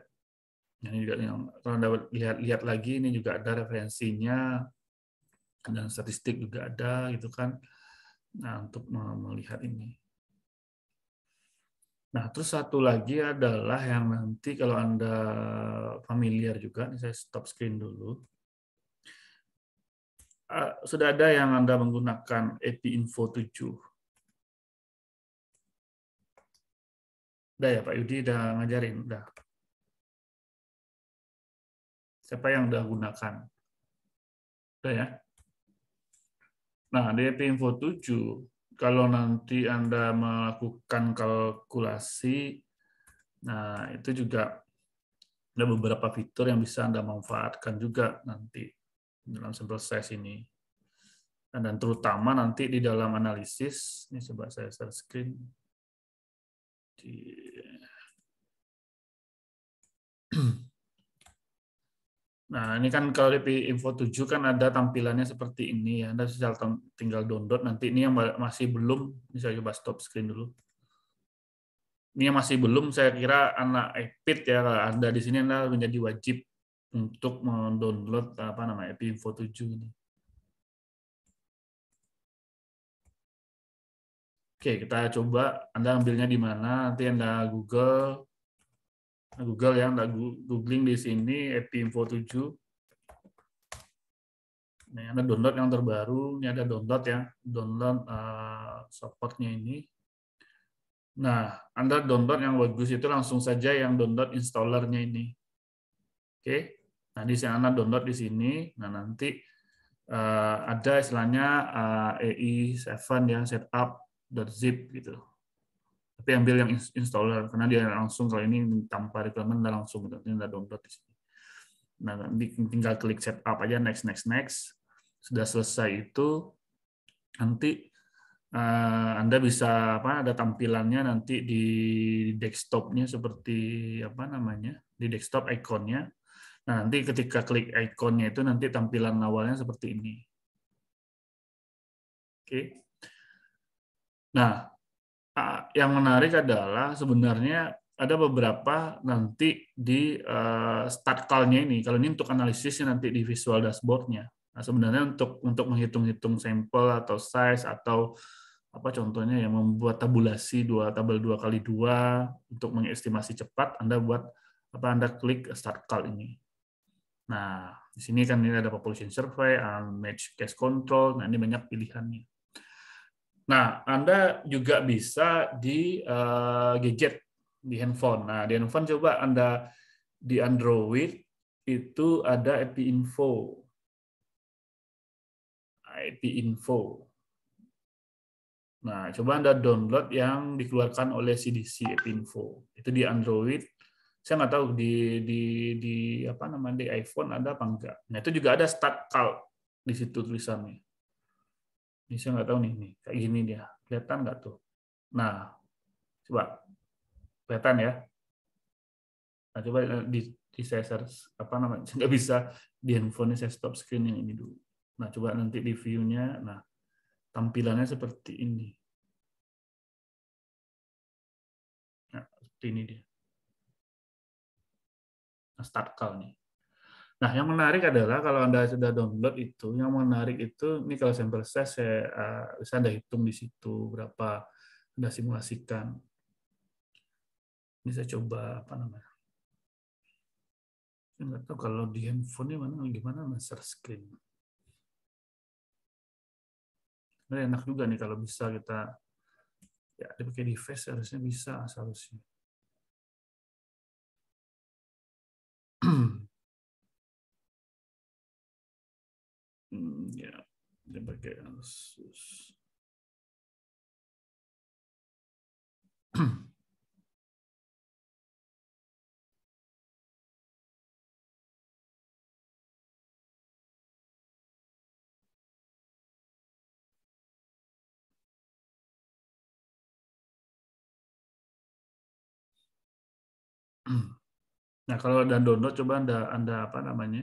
Nah, ini juga yang kalau anda lihat-lihat lagi ini juga ada referensinya dan statistik juga ada gitu kan. Nah, untuk melihat ini. Nah, terus satu lagi adalah yang nanti kalau Anda familiar juga, ini saya stop screen dulu. Eh, sudah ada yang Anda menggunakan AP Info 7. Udah ya Pak Yudi udah ngajarin, udah. Siapa yang udah gunakan? Udah ya. Nah, di AP Info 7 kalau nanti Anda melakukan kalkulasi nah itu juga ada beberapa fitur yang bisa Anda manfaatkan juga nanti dalam sampel size ini. Nah, dan terutama nanti di dalam analisis, ini coba saya share screen. Di... (clears throat) Nah, ini kan kalau di info 7 kan ada tampilannya seperti ini ya. Anda tinggal download nanti ini yang masih belum, bisa coba stop screen dulu ini yang masih belum saya kira anak EPIT ya kalau Anda di sini Anda menjadi wajib untuk mendownload apa namanya EpInfo 7 ini. Oke, kita coba Anda ambilnya di mana, nanti Anda Google Google ya, Anda googling di sini EpInfo 7. Nah, ada download yang terbaru, ini ada download ya, download eh, supportnya ini. Nah, Anda download yang bagus itu langsung saja yang download installernya ini. Oke. Nah, di sini anak download di sini. Nah, nanti uh, ada istilahnya uh, eh, EI7 ya, zip gitu. Tapi ambil yang installer karena dia langsung kalau ini tanpa requirement udah langsung gitu. Ini udah download di sini. Nah, nanti tinggal klik setup aja next next next. Sudah selesai itu nanti uh, Anda bisa apa ada tampilannya nanti di desktopnya seperti apa namanya? Di desktop ikonnya Nah, nanti ketika klik ikonnya itu nanti tampilan awalnya seperti ini. Oke. Nah, yang menarik adalah sebenarnya ada beberapa nanti di e, start call-nya ini. Kalau ini untuk analisisnya nanti di visual dashboard-nya. Nah, sebenarnya untuk untuk menghitung-hitung sampel atau size atau apa contohnya yang membuat tabulasi dua tabel dua kali dua untuk mengestimasi cepat Anda buat apa Anda klik start call ini. Nah, di sini kan ini ada population survey, match case control, nah ini banyak pilihannya. Nah, Anda juga bisa di uh, gadget, di handphone. Nah, di handphone coba Anda di Android itu ada IP Info. IP Info. Nah, coba Anda download yang dikeluarkan oleh CDC IP Info. Itu di Android saya nggak tahu di di di apa namanya di iPhone ada apa enggak. Nah itu juga ada start call di situ tulisannya. Ini saya nggak tahu nih, nih kayak gini dia kelihatan nggak tuh? Nah coba kelihatan ya. Nah coba di, di saya search apa namanya nggak bisa di handphone saya stop screen yang ini dulu. Nah coba nanti di view-nya, nah tampilannya seperti ini. Nah seperti ini dia start call nih. Nah, yang menarik adalah kalau Anda sudah download itu, yang menarik itu, ini kalau sampel saya, saya eh, bisa Anda hitung di situ berapa Anda simulasikan. Ini saya coba, apa namanya, saya nggak tahu kalau di handphone ini mana, gimana master screen. Nah, enak juga nih kalau bisa kita, ya dipakai device harusnya bisa, seharusnya. Mm, yeah, the background. Nah, kalau dan download coba Anda Anda apa namanya?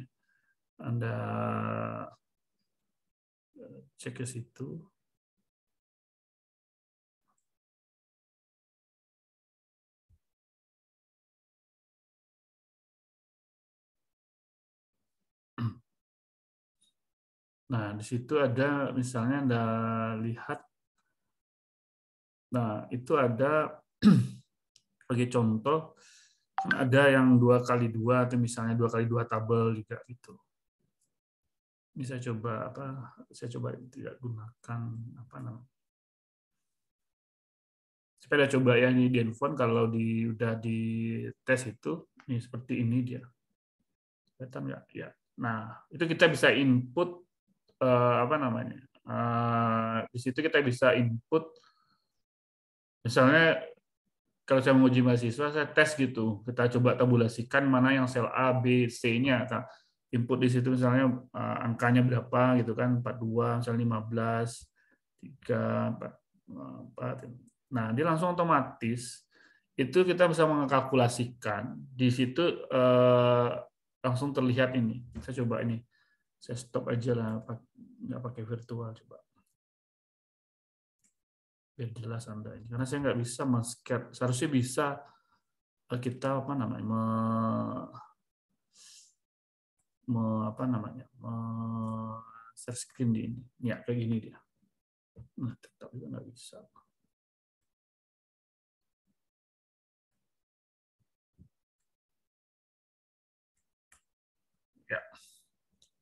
Anda eh, cek ke situ. (clears throat) Nah, di situ ada misalnya Anda lihat Nah, itu ada (clears throat) bagi contoh ada yang dua kali dua atau misalnya dua kali dua tabel juga itu. ini saya coba apa saya coba tidak gunakan apa namanya saya coba ya ini di handphone kalau di udah di tes itu ini seperti ini dia kelihatan ya ya nah itu kita bisa input uh, apa namanya Uh, di situ kita bisa input misalnya kalau saya menguji mahasiswa, saya tes gitu. Kita coba tabulasikan mana yang sel A, B, C-nya. Input di situ misalnya eh, angkanya berapa gitu kan, 42, misalnya 15, 3, 4, 4. Nah, dia langsung otomatis itu kita bisa mengkalkulasikan. Di situ uh, langsung terlihat ini. Saya coba ini. Saya stop aja lah, nggak pakai virtual coba biar jelas anda ini karena saya nggak bisa men seharusnya bisa eh, kita apa namanya me, me apa namanya me share screen di ini ya kayak gini dia nah tetap juga nggak bisa ya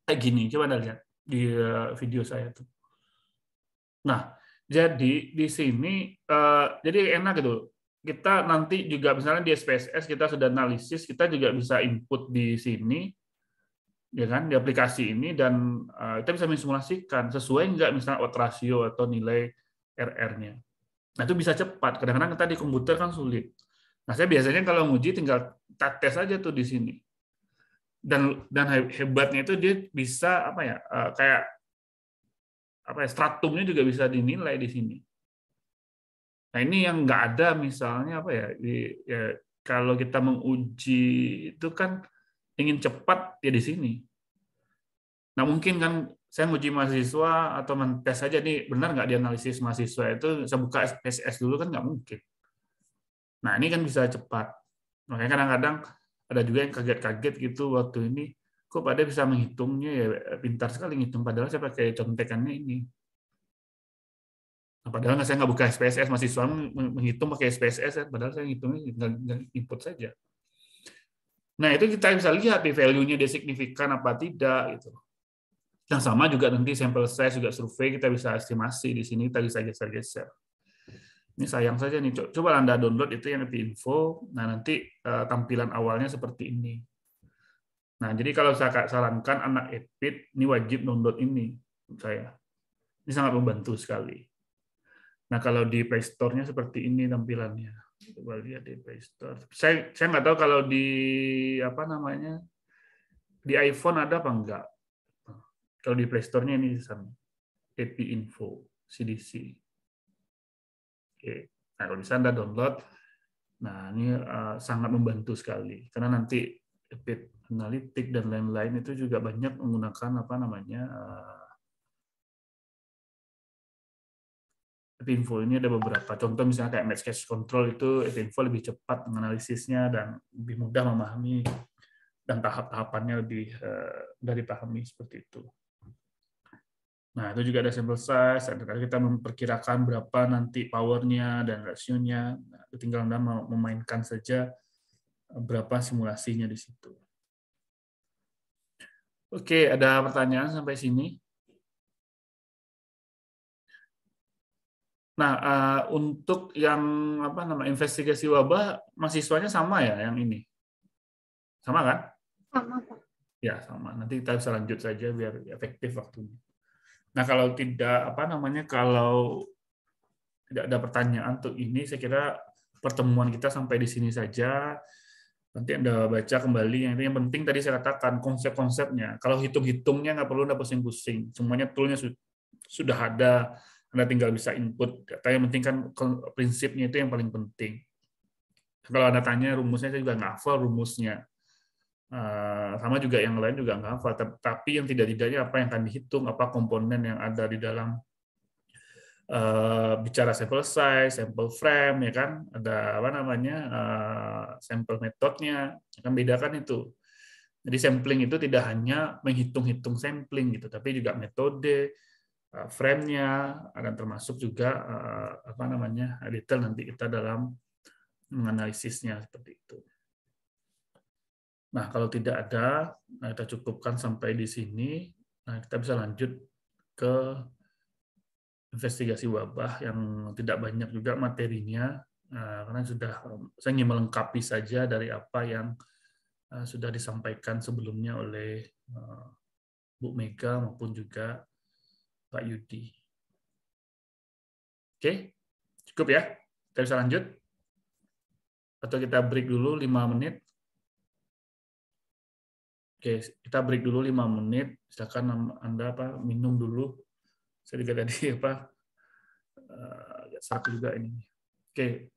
kayak gini coba anda lihat di eh, video saya tuh nah jadi di sini uh, jadi enak gitu. Kita nanti juga misalnya di SPSS kita sudah analisis, kita juga bisa input di sini ya kan di aplikasi ini dan uh, kita bisa mensimulasikan sesuai nggak misalnya out ratio atau nilai RR-nya. Nah itu bisa cepat. Kadang-kadang kita di komputer kan sulit. Nah saya biasanya kalau nguji tinggal tes aja tuh di sini. Dan dan hebatnya itu dia bisa apa ya eh, kayak apa ya, stratumnya juga bisa dinilai di sini. Nah ini yang nggak ada misalnya apa ya, di, ya kalau kita menguji itu kan ingin cepat ya di sini. Nah mungkin kan saya nguji mahasiswa atau mentes saja nih benar nggak dianalisis mahasiswa itu saya buka SPSS dulu kan nggak mungkin. Nah ini kan bisa cepat. Makanya kadang-kadang ada juga yang kaget-kaget gitu waktu ini kok pada bisa menghitungnya ya pintar sekali ngitung padahal saya pakai contekannya ini nah, padahal saya nggak buka SPSS masih suami menghitung pakai SPSS ya. padahal saya ngitungnya nggak input saja nah itu kita bisa lihat di value-nya dia signifikan apa tidak gitu yang sama juga nanti sampel size juga survei kita bisa estimasi di sini kita bisa geser-geser. Ini sayang saja nih, coba Anda download itu yang lebih info. Nah, nanti eh, tampilan awalnya seperti ini. Nah, jadi kalau saya sarankan anak EPIT ini wajib download ini saya. Ini sangat membantu sekali. Nah, kalau di Play Store-nya seperti ini tampilannya. Coba lihat di Play Store. Saya saya nggak tahu kalau di apa namanya di iPhone ada apa enggak. Kalau di Play Store-nya ini sama. AP Info CDC. Oke. Nah, kalau di sana download. Nah, ini eh, sangat membantu sekali karena nanti EPIT analitik dan lain-lain itu juga banyak menggunakan apa namanya uh, info ini ada beberapa contoh misalnya kayak match case control itu info lebih cepat menganalisisnya dan lebih mudah memahami dan tahap-tahapannya lebih uh, mudah eh, dipahami seperti itu. Nah, itu juga ada sample size, ada kita memperkirakan berapa nanti powernya dan rasionya. Nah, tinggal Anda memainkan saja eh, berapa simulasinya di situ. Oke, ada pertanyaan sampai sini? Nah, uh, untuk yang apa nama investigasi wabah, mahasiswanya sama ya yang ini? Sama kan? Sama, Ya, sama. Nanti kita bisa lanjut saja biar efektif waktunya. Nah, kalau tidak apa namanya kalau tidak ada pertanyaan untuk ini, saya kira pertemuan kita sampai di sini saja nanti Anda baca kembali. Yang, yang penting tadi saya katakan konsep-konsepnya. Kalau hitung-hitungnya nggak perlu Anda pusing-pusing. Semuanya toolnya sudah ada. Anda tinggal bisa input data. Yang penting kan prinsipnya itu yang paling penting. Kalau Anda tanya rumusnya, saya juga nggak hafal rumusnya. Uh, sama juga yang lain juga nggak hafal. Tapi yang tidak tidaknya apa yang akan dihitung, apa komponen yang ada di dalam Eh, bicara sample size, sample frame, ya kan, ada apa namanya uh, eh, sample metodenya, akan bedakan itu. Jadi sampling itu tidak hanya menghitung-hitung sampling gitu, tapi juga metode, eh, frame-nya, akan termasuk juga apa namanya detail nanti kita dalam menganalisisnya seperti itu. Nah, kalau tidak ada, nah, kita cukupkan sampai di sini. Nah, kita bisa lanjut ke investigasi wabah yang tidak banyak juga materinya eh, karena sudah saya ingin melengkapi saja dari apa yang eh, sudah disampaikan sebelumnya oleh eh, Bu Mega maupun juga Pak Yudi. Oke, cukup ya. Kita bisa lanjut? Atau kita break dulu 5 menit? Oke, kita break dulu 5 menit. Silakan Anda apa minum dulu saya juga tadi apa eh, agak satu juga ini. Oke,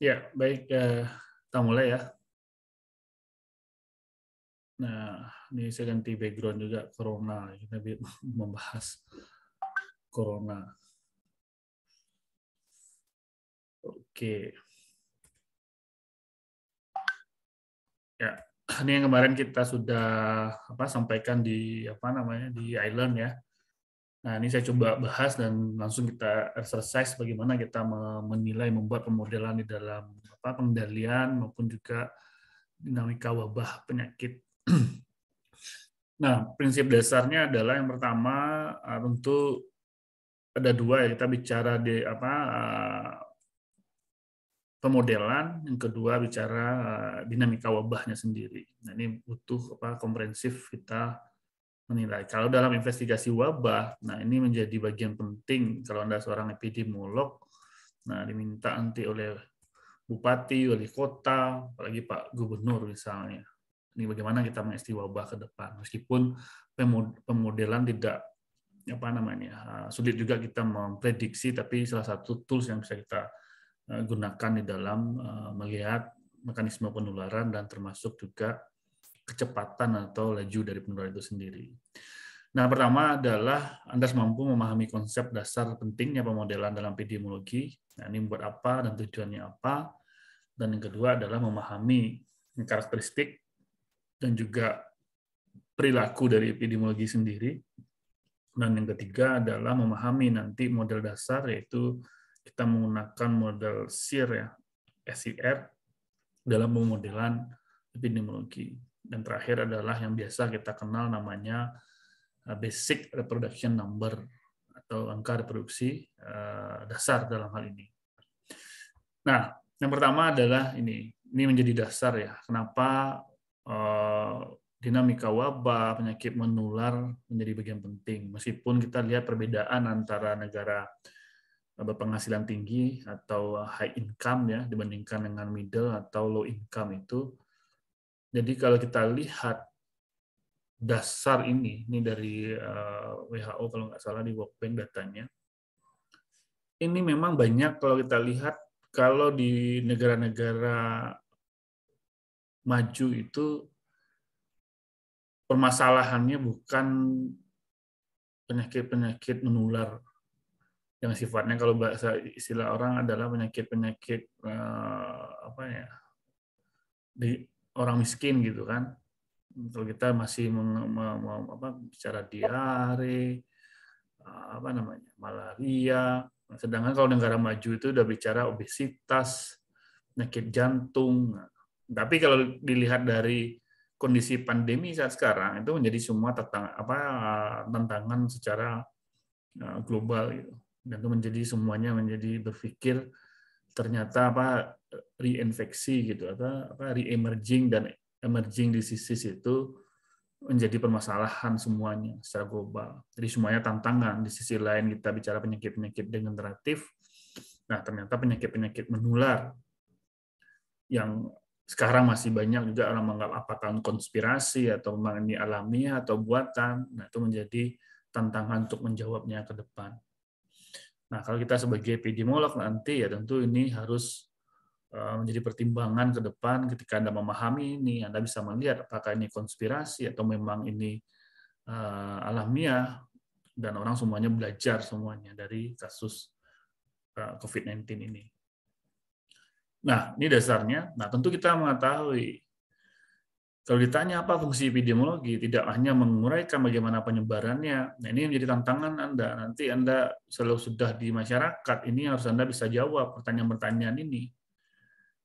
Ya, baik. Eh, kita mulai ya. Nah, ini saya ganti background juga, Corona. Kita (laughs) membahas Corona. Oke. Ya, ini yang kemarin kita sudah apa sampaikan di apa namanya di Island ya Nah, ini saya coba bahas dan langsung kita exercise bagaimana kita menilai membuat pemodelan di dalam apa pengendalian maupun juga dinamika wabah penyakit. (clears throat) Nah, prinsip dasarnya adalah yang pertama eh, tentu ada dua ya kita bicara di apa eh, pemodelan, yang kedua bicara eh, dinamika wabahnya sendiri. Nah, ini butuh apa komprehensif kita menilai. Kalau dalam investigasi wabah, nah ini menjadi bagian penting kalau Anda seorang epidemiolog, nah diminta nanti oleh bupati, wali kota, apalagi Pak Gubernur misalnya. Ini bagaimana kita mengesti wabah ke depan. Meskipun pemodelan tidak apa namanya eh, sulit juga kita memprediksi, tapi salah satu tools yang bisa kita eh, gunakan di dalam eh, melihat mekanisme penularan dan termasuk juga kecepatan atau laju dari penularan itu sendiri. Nah, pertama adalah Anda harus mampu memahami konsep dasar pentingnya pemodelan dalam epidemiologi. Nah, ini buat apa dan tujuannya apa. Dan yang kedua adalah memahami karakteristik dan juga perilaku dari epidemiologi sendiri. Dan yang ketiga adalah memahami nanti model dasar yaitu kita menggunakan model SIR ya, SIR dalam pemodelan epidemiologi. Dan terakhir adalah yang biasa kita kenal namanya eh, basic reproduction number atau angka reproduksi eh, dasar dalam hal ini. Nah, yang pertama adalah ini. Ini menjadi dasar ya. Kenapa eh, dinamika wabah, penyakit menular menjadi bagian penting. Meskipun kita lihat perbedaan antara negara berpenghasilan tinggi atau high income ya dibandingkan dengan middle atau low income itu jadi kalau kita lihat dasar ini, ini dari eh, WHO kalau nggak salah di World Bank datanya, ini memang banyak kalau kita lihat kalau di negara-negara maju itu permasalahannya bukan penyakit-penyakit menular yang sifatnya kalau bahasa istilah orang adalah penyakit-penyakit eh, apa ya di orang miskin gitu kan. Kalau kita masih meng, me, me, apa, bicara diare, eh, apa namanya malaria. Sedangkan kalau negara maju itu udah bicara obesitas, penyakit jantung. Tapi kalau dilihat dari kondisi pandemi saat sekarang itu menjadi semua tentang apa tantangan secara eh, global gitu. Dan itu menjadi semuanya menjadi berpikir ternyata apa reinfeksi gitu atau apa re-emerging dan emerging sisi itu menjadi permasalahan semuanya secara global. Jadi semuanya tantangan. Di sisi lain kita bicara penyakit-penyakit degeneratif. Nah, ternyata penyakit-penyakit menular yang sekarang masih banyak juga orang menganggap apakah konspirasi atau memang ini alamiah atau buatan. Nah, itu menjadi tantangan untuk menjawabnya ke depan. Nah, kalau kita sebagai epidemiolog nanti ya tentu ini harus Eh, menjadi pertimbangan ke depan ketika Anda memahami ini, Anda bisa melihat apakah ini konspirasi atau memang ini eh, alamiah dan orang semuanya belajar semuanya dari kasus uh, eh, COVID-19 ini. Nah, ini dasarnya. Nah, tentu kita mengetahui kalau ditanya apa fungsi epidemiologi, tidak hanya menguraikan bagaimana penyebarannya. Nah, ini menjadi tantangan Anda. Nanti Anda selalu sudah di masyarakat, ini harus Anda bisa jawab pertanyaan-pertanyaan ini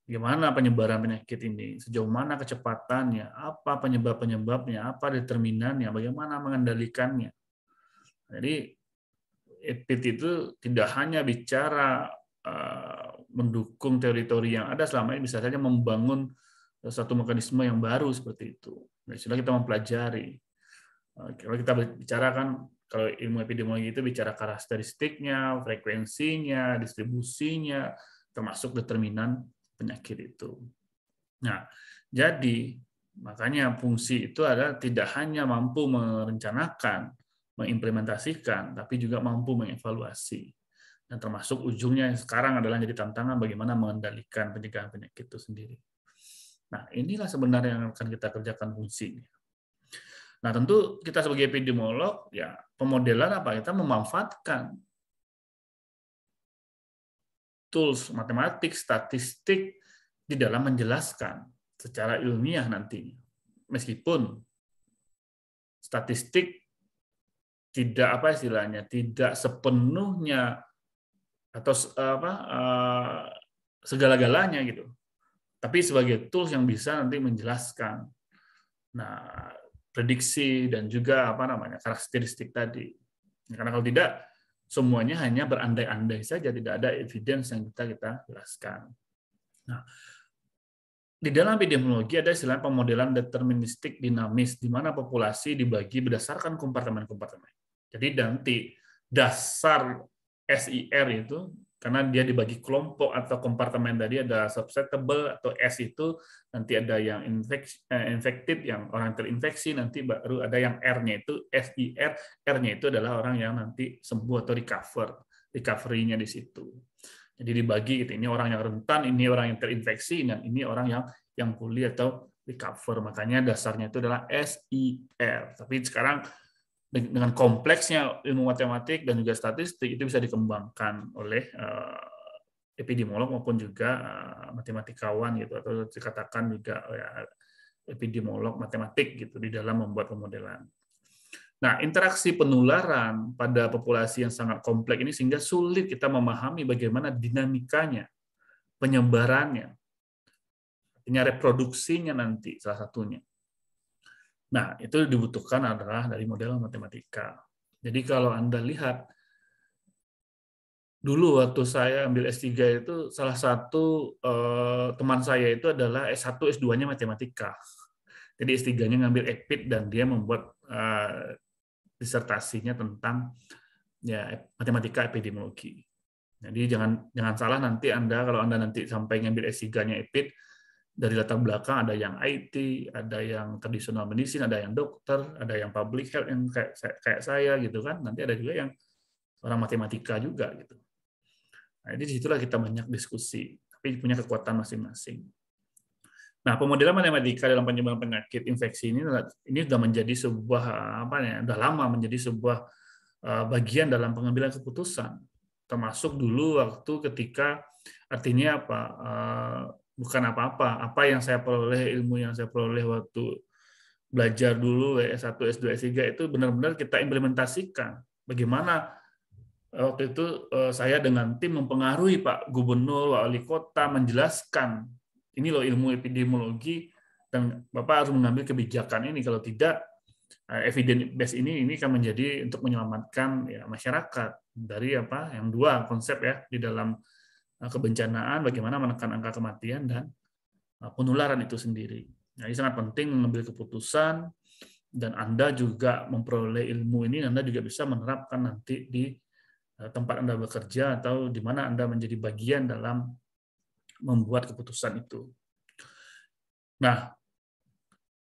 Gimana penyebaran penyakit ini? Sejauh mana kecepatannya? Apa penyebab-penyebabnya? Apa determinannya? Bagaimana mengendalikannya? Jadi EPIT itu tidak hanya bicara eh, mendukung teritori yang ada selama ini, bisa saja membangun satu mekanisme yang baru seperti itu. Nah, sudah kita mempelajari. Eh, kalau kita bicara kan kalau ilmu epidemiologi itu bicara karakteristiknya, frekuensinya, distribusinya, termasuk determinan penyakit itu. Nah, jadi makanya fungsi itu adalah tidak hanya mampu merencanakan, mengimplementasikan, tapi juga mampu mengevaluasi. Dan termasuk ujungnya yang sekarang adalah jadi tantangan bagaimana mengendalikan pencegahan penyakit itu sendiri. Nah, inilah sebenarnya yang akan kita kerjakan fungsinya. Nah, tentu kita sebagai epidemiolog, ya pemodelan apa? Kita memanfaatkan tools matematik, statistik di dalam menjelaskan secara ilmiah nantinya. Meskipun statistik tidak apa istilahnya, tidak sepenuhnya atau apa eh, segala-galanya gitu. Tapi sebagai tools yang bisa nanti menjelaskan nah prediksi dan juga apa namanya karakteristik tadi. Karena kalau tidak Semuanya hanya berandai-andai saja, tidak ada evidence yang kita kita jelaskan. Nah, di dalam epidemiologi ada istilah pemodelan deterministik dinamis, di mana populasi dibagi berdasarkan kompartemen-kompartemen. Jadi nanti dasar SIR itu karena dia dibagi kelompok atau kompartemen tadi ada susceptible atau S itu nanti ada yang eh, infected yang orang terinfeksi nanti baru ada yang R-nya itu SIR R-nya itu adalah orang yang nanti sembuh atau recover recovery-nya di situ jadi dibagi gitu ini orang yang rentan ini orang yang terinfeksi dan ini orang yang yang pulih atau recover makanya dasarnya itu adalah SIR tapi sekarang dengan kompleksnya ilmu matematik dan juga statistik itu bisa dikembangkan oleh eh, epidemiolog maupun juga eh, matematikawan gitu atau dikatakan juga ya, epidemiolog matematik gitu di dalam membuat pemodelan. Nah, interaksi penularan pada populasi yang sangat kompleks ini sehingga sulit kita memahami bagaimana dinamikanya, penyebarannya, artinya reproduksinya nanti salah satunya. Nah, itu dibutuhkan adalah dari model matematika. Jadi kalau Anda lihat, dulu waktu saya ambil S3 itu salah satu eh, teman saya itu adalah S1, S2-nya matematika. Jadi S3-nya ngambil EPIT dan dia membuat eh, disertasinya tentang ya matematika epidemiologi. Jadi jangan jangan salah nanti Anda kalau Anda nanti sampai ngambil S3-nya EPIT, dari latar belakang ada yang IT, ada yang tradisional medicine, ada yang dokter, ada yang public health yang kayak kayak saya gitu kan. Nanti ada juga yang orang matematika juga gitu. Nah, jadi disitulah kita banyak diskusi, tapi punya kekuatan masing-masing. Nah, pemodelan matematika dalam penyebaran penyakit infeksi ini ini sudah menjadi sebuah apa ya, sudah lama menjadi sebuah eh, bagian dalam pengambilan keputusan. Termasuk dulu waktu ketika artinya apa? Eh, bukan apa-apa. Apa yang saya peroleh, ilmu yang saya peroleh waktu belajar dulu S1, S2, S3 itu benar-benar kita implementasikan. Bagaimana eh, waktu itu eh, saya dengan tim mempengaruhi Pak Gubernur, Wali Kota menjelaskan ini loh ilmu epidemiologi dan Bapak harus mengambil kebijakan ini kalau tidak eh, evidence based ini ini akan menjadi untuk menyelamatkan ya, masyarakat dari apa yang dua konsep ya di dalam Eh, kebencanaan, bagaimana menekan angka kematian dan eh, penularan itu sendiri. Jadi nah, sangat penting mengambil keputusan dan Anda juga memperoleh ilmu ini, Anda juga bisa menerapkan nanti di eh, tempat Anda bekerja atau di mana Anda menjadi bagian dalam membuat keputusan itu. Nah,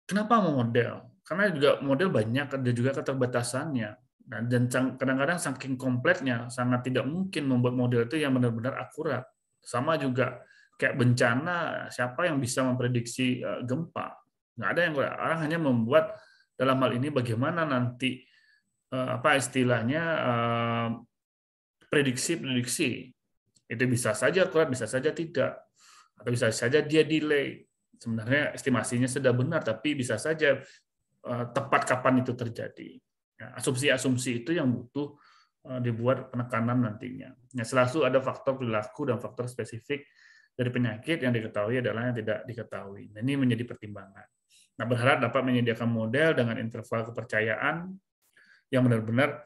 kenapa model? Karena juga model banyak, ada juga keterbatasannya. Nah, dan kadang-kadang saking kompletnya sangat tidak mungkin membuat model itu yang benar-benar akurat. Sama juga kayak bencana, siapa yang bisa memprediksi eh, gempa? Nggak ada yang orang hanya membuat dalam hal ini bagaimana nanti eh, apa istilahnya eh, prediksi-prediksi itu bisa saja akurat, bisa saja tidak, atau bisa saja dia delay. Sebenarnya estimasinya sudah benar, tapi bisa saja tepat kapan itu terjadi. Ya, asumsi-asumsi itu yang butuh eh, dibuat penekanan nantinya. Ya, selalu ada faktor perilaku dan faktor spesifik dari penyakit yang diketahui adalah yang tidak diketahui. Nah, ini menjadi pertimbangan. Nah, berharap dapat menyediakan model dengan interval kepercayaan yang benar-benar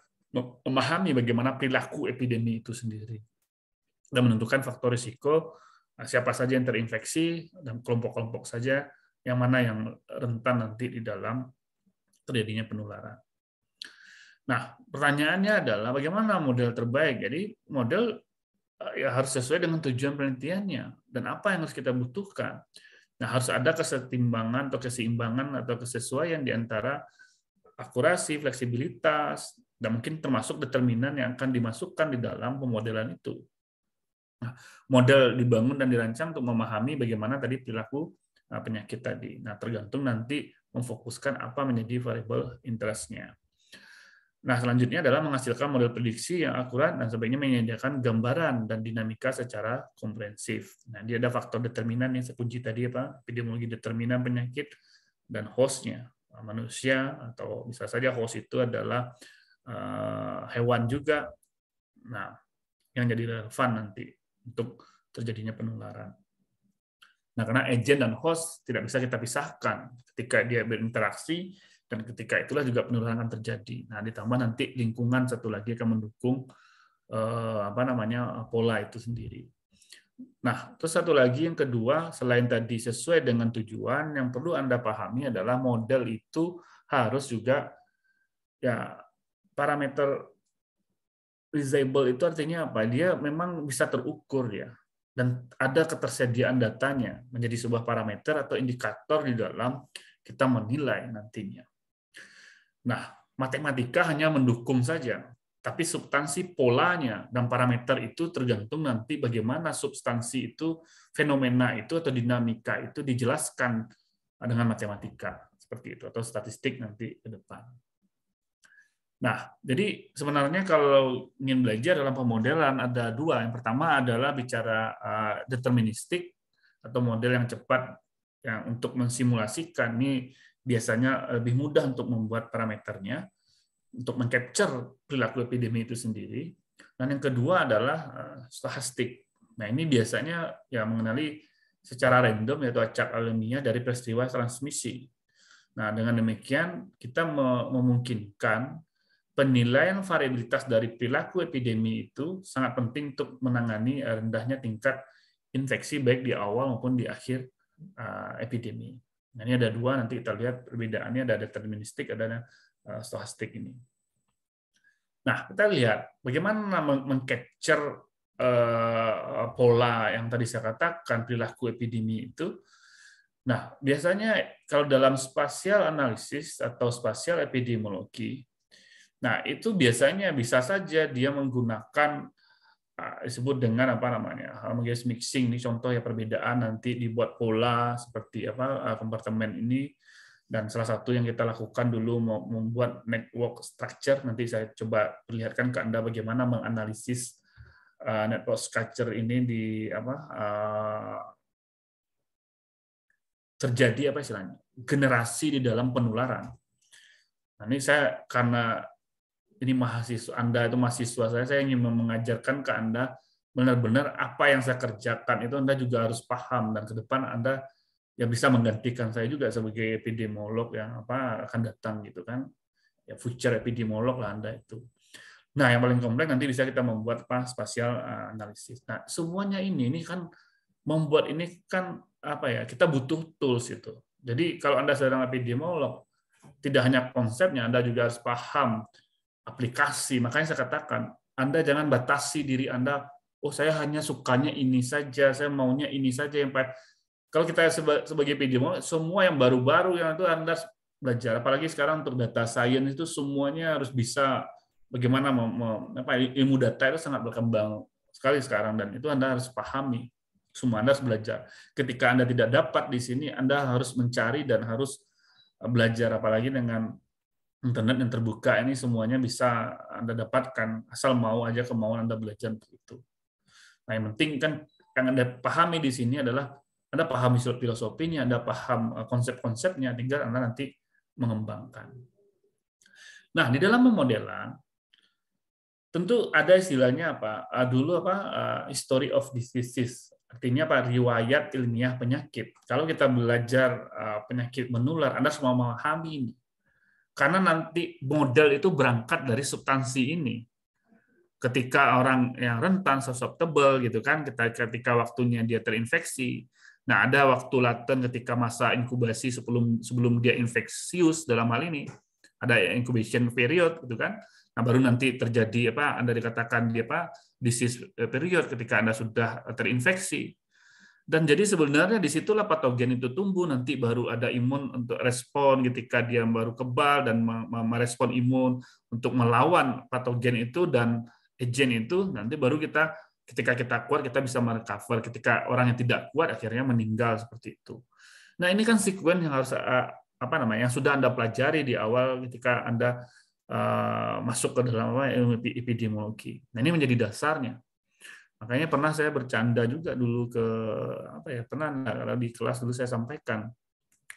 memahami bagaimana perilaku epidemi itu sendiri dan menentukan faktor risiko eh, siapa saja yang terinfeksi dan kelompok-kelompok saja yang mana yang rentan nanti di dalam terjadinya penularan. Nah, pertanyaannya adalah bagaimana model terbaik? Jadi model eh, ya harus sesuai dengan tujuan penelitiannya dan apa yang harus kita butuhkan. Nah, harus ada kesetimbangan atau keseimbangan atau kesesuaian di antara akurasi, fleksibilitas, dan mungkin termasuk determinan yang akan dimasukkan di dalam pemodelan itu. Nah, model dibangun dan dirancang untuk memahami bagaimana tadi perilaku eh, penyakit tadi. Nah, tergantung nanti memfokuskan apa menjadi variabel nya Nah, selanjutnya adalah menghasilkan model prediksi yang akurat dan sebaiknya menyediakan gambaran dan dinamika secara komprehensif. Nah, dia ada faktor determinan yang saya kunci tadi apa? Epidemiologi determinan penyakit dan hostnya nah, manusia atau bisa saja host itu adalah eh, hewan juga. Nah, yang jadi relevan nanti untuk terjadinya penularan. Nah, karena agent dan host tidak bisa kita pisahkan ketika dia berinteraksi, dan ketika itulah juga penurunan akan terjadi. Nah, ditambah nanti lingkungan satu lagi akan mendukung eh, apa namanya pola itu sendiri. Nah, terus satu lagi yang kedua, selain tadi sesuai dengan tujuan, yang perlu Anda pahami adalah model itu harus juga ya parameter reliable itu artinya apa? Dia memang bisa terukur ya dan ada ketersediaan datanya menjadi sebuah parameter atau indikator di dalam kita menilai nantinya. Nah, matematika hanya mendukung saja, tapi substansi polanya dan parameter itu tergantung nanti bagaimana substansi itu, fenomena itu atau dinamika itu dijelaskan dengan matematika seperti itu atau statistik nanti ke depan. Nah, jadi sebenarnya kalau ingin belajar dalam pemodelan ada dua. Yang pertama adalah bicara eh, deterministik atau model yang cepat yang untuk mensimulasikan nih biasanya lebih mudah untuk membuat parameternya, untuk mencapture perilaku epidemi itu sendiri. Dan yang kedua adalah eh, stochastic. Nah ini biasanya ya mengenali secara random yaitu acak alaminya dari peristiwa transmisi. Nah dengan demikian kita memungkinkan penilaian variabilitas dari perilaku epidemi itu sangat penting untuk menangani eh, rendahnya tingkat infeksi baik di awal maupun di akhir eh, epidemi. Nah, ini ada dua, nanti kita lihat perbedaannya ada deterministik, ada eh, stochastic ini. Nah, kita lihat bagaimana mengcapture eh, pola yang tadi saya katakan, perilaku epidemi itu. Nah, biasanya kalau dalam spasial analisis atau spasial epidemiologi, nah itu biasanya bisa saja dia menggunakan Ah, disebut dengan apa namanya homogeneous mixing ini contoh ya perbedaan nanti dibuat pola seperti apa ah, kompartemen ini dan salah satu yang kita lakukan dulu membuat network structure nanti saya coba perlihatkan ke anda bagaimana menganalisis ah, network structure ini di apa terjadi apa istilahnya generasi di dalam penularan. Nah, ini saya karena ini mahasiswa Anda itu mahasiswa saya, saya ingin mengajarkan ke Anda benar-benar apa yang saya kerjakan itu Anda juga harus paham dan ke depan Anda ya bisa menggantikan saya juga sebagai epidemiolog yang apa akan datang gitu kan ya future epidemiolog lah Anda itu. Nah, yang paling kompleks nanti bisa kita membuat apa spasial eh, analisis. Nah, semuanya ini ini kan membuat ini kan apa ya? Kita butuh tools itu. Jadi kalau Anda seorang epidemiolog, tidak hanya konsepnya, Anda juga harus paham aplikasi. Makanya saya katakan, Anda jangan batasi diri Anda, oh saya hanya sukanya ini saja, saya maunya ini saja yang baik. kalau kita sebagai PD, semua yang baru-baru yang itu Anda belajar, apalagi sekarang untuk data science itu semuanya harus bisa bagaimana apa, ilmu data itu sangat berkembang sekali sekarang dan itu Anda harus pahami. Semua Anda harus belajar. Ketika Anda tidak dapat di sini, Anda harus mencari dan harus eh, belajar apalagi dengan internet yang terbuka ini semuanya bisa Anda dapatkan asal mau aja kemauan Anda belajar untuk itu. Nah, yang penting kan yang Anda pahami di sini adalah Anda paham filosofinya, Anda paham eh, konsep-konsepnya, tinggal Anda nanti mengembangkan. Nah, di dalam pemodelan tentu ada istilahnya apa? Eh, dulu apa eh, history of diseases. Artinya apa? Riwayat ilmiah penyakit. Kalau kita belajar penyakit menular, Anda semua memahami ini karena nanti model itu berangkat dari substansi ini. Ketika orang yang rentan, susceptible gitu kan, kita ketika waktunya dia terinfeksi, nah ada waktu laten ketika masa inkubasi sebelum sebelum dia infeksius dalam hal ini, ada incubation period gitu kan. Nah, baru nanti terjadi apa Anda dikatakan dia apa disease period ketika Anda sudah terinfeksi. Dan jadi sebenarnya disitulah patogen itu tumbuh, nanti baru ada imun untuk respon ketika dia baru kebal dan merespon imun untuk melawan patogen itu dan agen itu, nanti baru kita ketika kita kuat kita bisa merecover, ketika orang yang tidak kuat akhirnya meninggal seperti itu. Nah ini kan sekuen yang harus eh, apa namanya yang sudah anda pelajari di awal ketika anda eh, masuk ke dalam ilmu epidemiologi. Nah ini menjadi dasarnya. Makanya pernah saya bercanda juga dulu ke apa ya pernah kalau di kelas dulu saya sampaikan,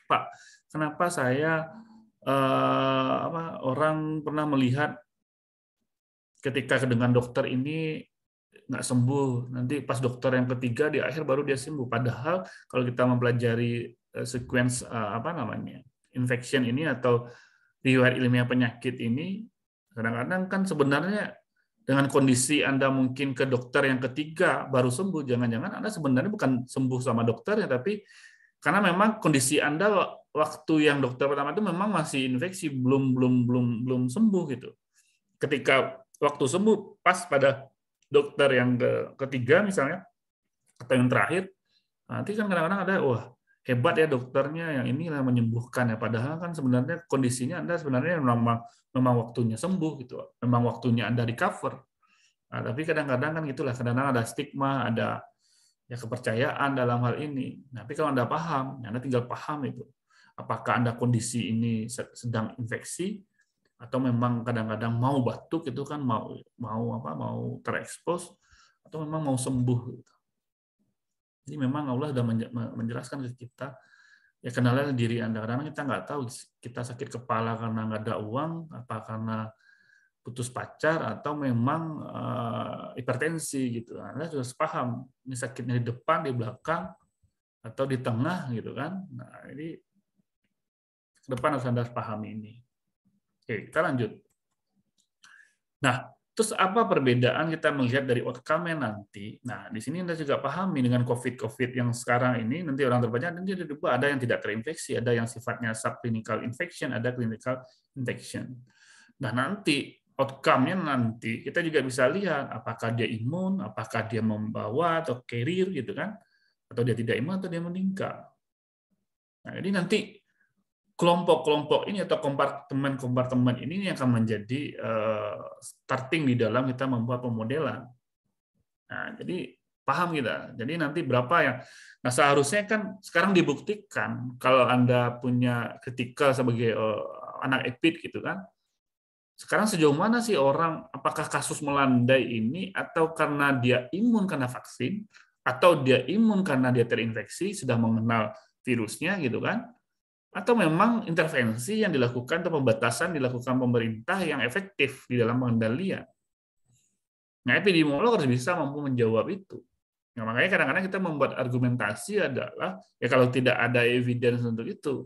Pak, kenapa saya eh, apa orang pernah melihat ketika dengan dokter ini nggak sembuh nanti pas dokter yang ketiga di akhir baru dia sembuh padahal kalau kita mempelajari eh, sequence eh, apa namanya infection ini atau riwayat ilmiah penyakit ini kadang-kadang kan sebenarnya dengan kondisi Anda mungkin ke dokter yang ketiga baru sembuh, jangan-jangan Anda sebenarnya bukan sembuh sama dokternya, tapi karena memang kondisi Anda waktu yang dokter pertama itu memang masih infeksi, belum belum belum belum sembuh gitu. Ketika waktu sembuh pas pada dokter yang ke, ketiga misalnya atau yang terakhir, nanti kan kadang-kadang ada wah hebat ya dokternya yang ini lah menyembuhkan ya padahal kan sebenarnya kondisinya Anda sebenarnya memang memang waktunya sembuh gitu. Memang waktunya Anda recover. Nah, tapi kadang-kadang kan gitulah kadang-kadang ada stigma, ada ya kepercayaan dalam hal ini. Nah, tapi kalau Anda paham, ya Anda tinggal paham itu. Apakah Anda kondisi ini sedang infeksi atau memang kadang-kadang mau batuk itu kan mau mau apa mau terekspos atau memang mau sembuh gitu. Jadi memang Allah sudah menjelaskan ke kita, ya kenalan diri Anda. Karena kita nggak tahu kita sakit kepala karena nggak ada uang, apa karena putus pacar, atau memang uh, hipertensi gitu. Anda sudah sepaham ini sakitnya di depan, di belakang, atau di tengah gitu kan. Nah, ini ke depan harus Anda pahami ini. Oke, kita lanjut. Nah, Terus apa perbedaan kita melihat dari outcome-nya nanti? Nah, di sini Anda juga pahami dengan COVID-COVID yang sekarang ini, nanti orang terbanyak, nanti ada dua, ada yang tidak terinfeksi, ada yang sifatnya subclinical infection, ada clinical infection. Nah, nanti outcome-nya nanti kita juga bisa lihat apakah dia imun, apakah dia membawa atau carrier gitu kan, atau dia tidak imun atau dia meninggal. Nah, jadi nanti kelompok-kelompok ini atau kompartemen-kompartemen ini yang akan menjadi eh, starting di dalam kita membuat pemodelan. Nah, jadi paham kita. Jadi nanti berapa yang nah seharusnya kan sekarang dibuktikan kalau Anda punya kritikal sebagai eh, anak epid gitu kan. Sekarang sejauh mana sih orang apakah kasus melandai ini atau karena dia imun karena vaksin atau dia imun karena dia terinfeksi sudah mengenal virusnya gitu kan atau memang intervensi yang dilakukan atau pembatasan dilakukan pemerintah yang efektif di dalam pengendalian. Nah, epidemiolog harus bisa mampu menjawab itu. Nah, makanya kadang-kadang kita membuat argumentasi adalah ya kalau tidak ada evidence untuk itu.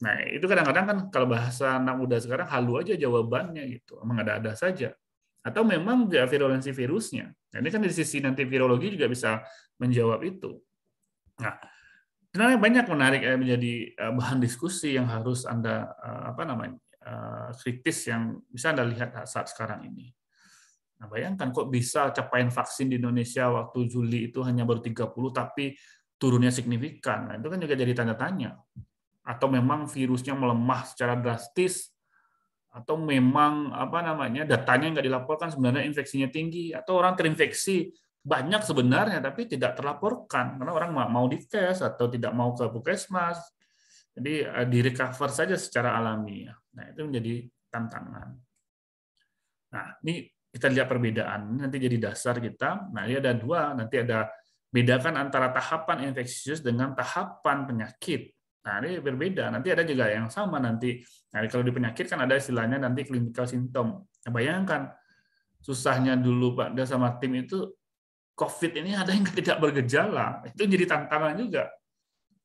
Nah, itu kadang-kadang kan kalau bahasa anak muda sekarang halu aja jawabannya gitu, Memang ada ada saja. Atau memang virulensi virusnya. Nah, ini kan di sisi nanti virologi juga bisa menjawab itu. Nah, sebenarnya banyak menarik ya, eh, menjadi bahan diskusi yang harus anda eh, apa namanya eh, kritis yang bisa anda lihat saat sekarang ini. Nah, bayangkan kok bisa capaian vaksin di Indonesia waktu Juli itu hanya baru 30 tapi turunnya signifikan. Nah, itu kan juga jadi tanda tanya. Atau memang virusnya melemah secara drastis atau memang apa namanya datanya nggak dilaporkan sebenarnya infeksinya tinggi atau orang terinfeksi banyak sebenarnya tapi tidak terlaporkan karena orang mau dites atau tidak mau ke puskesmas jadi eh, di recover saja secara alami ya nah itu menjadi tantangan nah ini kita lihat perbedaan nanti jadi dasar kita nah ini ada dua nanti ada bedakan antara tahapan infeksius dengan tahapan penyakit nah ini berbeda nanti ada juga yang sama nanti nah, kalau di penyakit kan ada istilahnya nanti clinical symptom nah, bayangkan susahnya dulu Pak dia sama tim itu COVID ini ada yang (laughs) tidak bergejala. Itu jadi tantangan juga.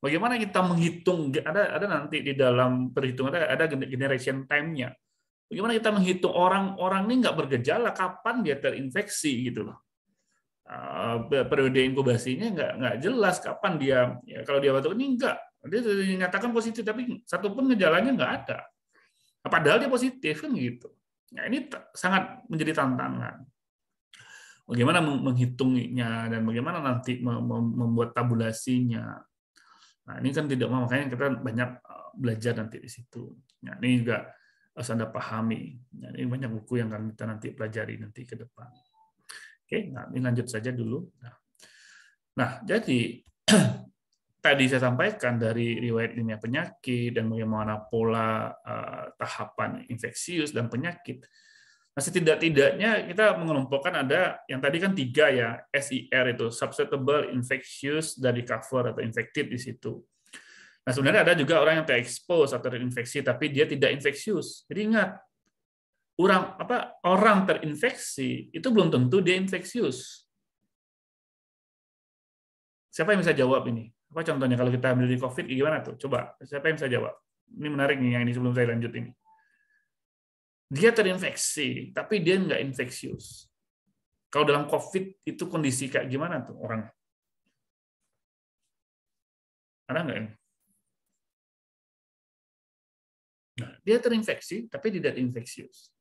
Bagaimana kita menghitung ada ada nanti di dalam perhitungan ada, ada generation time-nya. Bagaimana kita menghitung orang-orang ini nggak bergejala kapan dia terinfeksi gitu loh. Ah, periode inkubasinya nggak nggak jelas kapan dia ya kalau dia batuk ini enggak dia dinyatakan positif tapi satu satupun gejalanya nggak ada padahal dia positif kan gitu nah ini sangat menjadi tantangan bagaimana menghitungnya dan bagaimana nanti membuat tabulasinya. Nah, ini kan tidak makanya kita banyak eh, belajar nanti di situ. Nah, ini juga harus Anda pahami. Nah, ini banyak buku yang akan kita nanti pelajari nanti ke depan. Oke, nah ini lanjut saja dulu. Nah, nah jadi (clears throat) tadi saya sampaikan dari riwayat ilmiah penyakit dan bagaimana pola uh, tahapan infeksius dan penyakit Nah, setidak-tidaknya kita mengelompokkan ada yang tadi kan tiga ya, SIR itu, susceptible, infectious, dan recover atau infected di situ. Nah, sebenarnya ada juga orang yang terexpose atau terinfeksi, tapi dia tidak infeksius. Jadi ingat, orang apa orang terinfeksi itu belum tentu dia infeksius. Siapa yang bisa jawab ini? Apa contohnya kalau kita ambil di COVID gimana tuh? Coba, siapa yang bisa jawab? Ini menarik nih yang ini sebelum saya lanjut ini. Dia terinfeksi, tapi dia nggak infeksius. Kalau dalam COVID itu kondisi kayak gimana tuh orang? Ada nggak? Nah, dia terinfeksi, tapi tidak infeksius.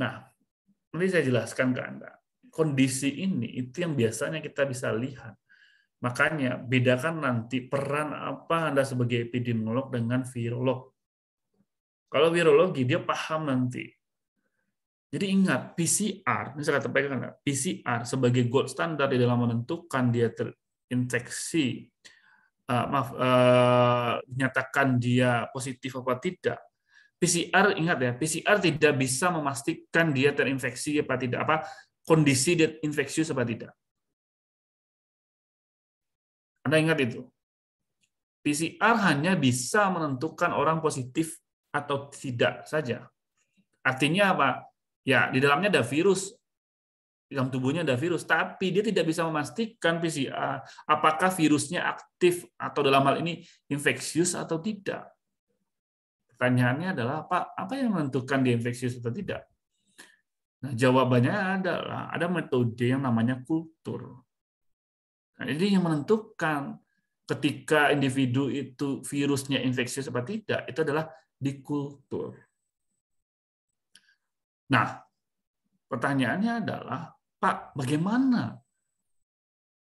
Nah, nanti saya jelaskan ke Anda. Kondisi ini itu yang biasanya kita bisa lihat. Makanya bedakan nanti peran apa Anda sebagai epidemiolog dengan virolog. Kalau virologi dia paham nanti. Jadi ingat PCR, ini saya kata kan, pegang PCR sebagai gold standard di dalam menentukan dia terinfeksi, uh, maaf, uh, nyatakan dia positif apa tidak. PCR ingat ya, PCR tidak bisa memastikan dia terinfeksi apa tidak, apa kondisi dia infeksius apa tidak. Anda ingat itu? PCR hanya bisa menentukan orang positif atau tidak saja. Artinya apa? Ya, di dalamnya ada virus. Di dalam tubuhnya ada virus, tapi dia tidak bisa memastikan PCR apakah virusnya aktif atau dalam hal ini infeksius atau tidak. Pertanyaannya adalah apa apa yang menentukan dia infeksius atau tidak? Nah, jawabannya adalah ada metode yang namanya kultur. Nah, ini yang menentukan ketika individu itu virusnya infeksius atau tidak, itu adalah di kultur. Nah, pertanyaannya adalah, Pak, bagaimana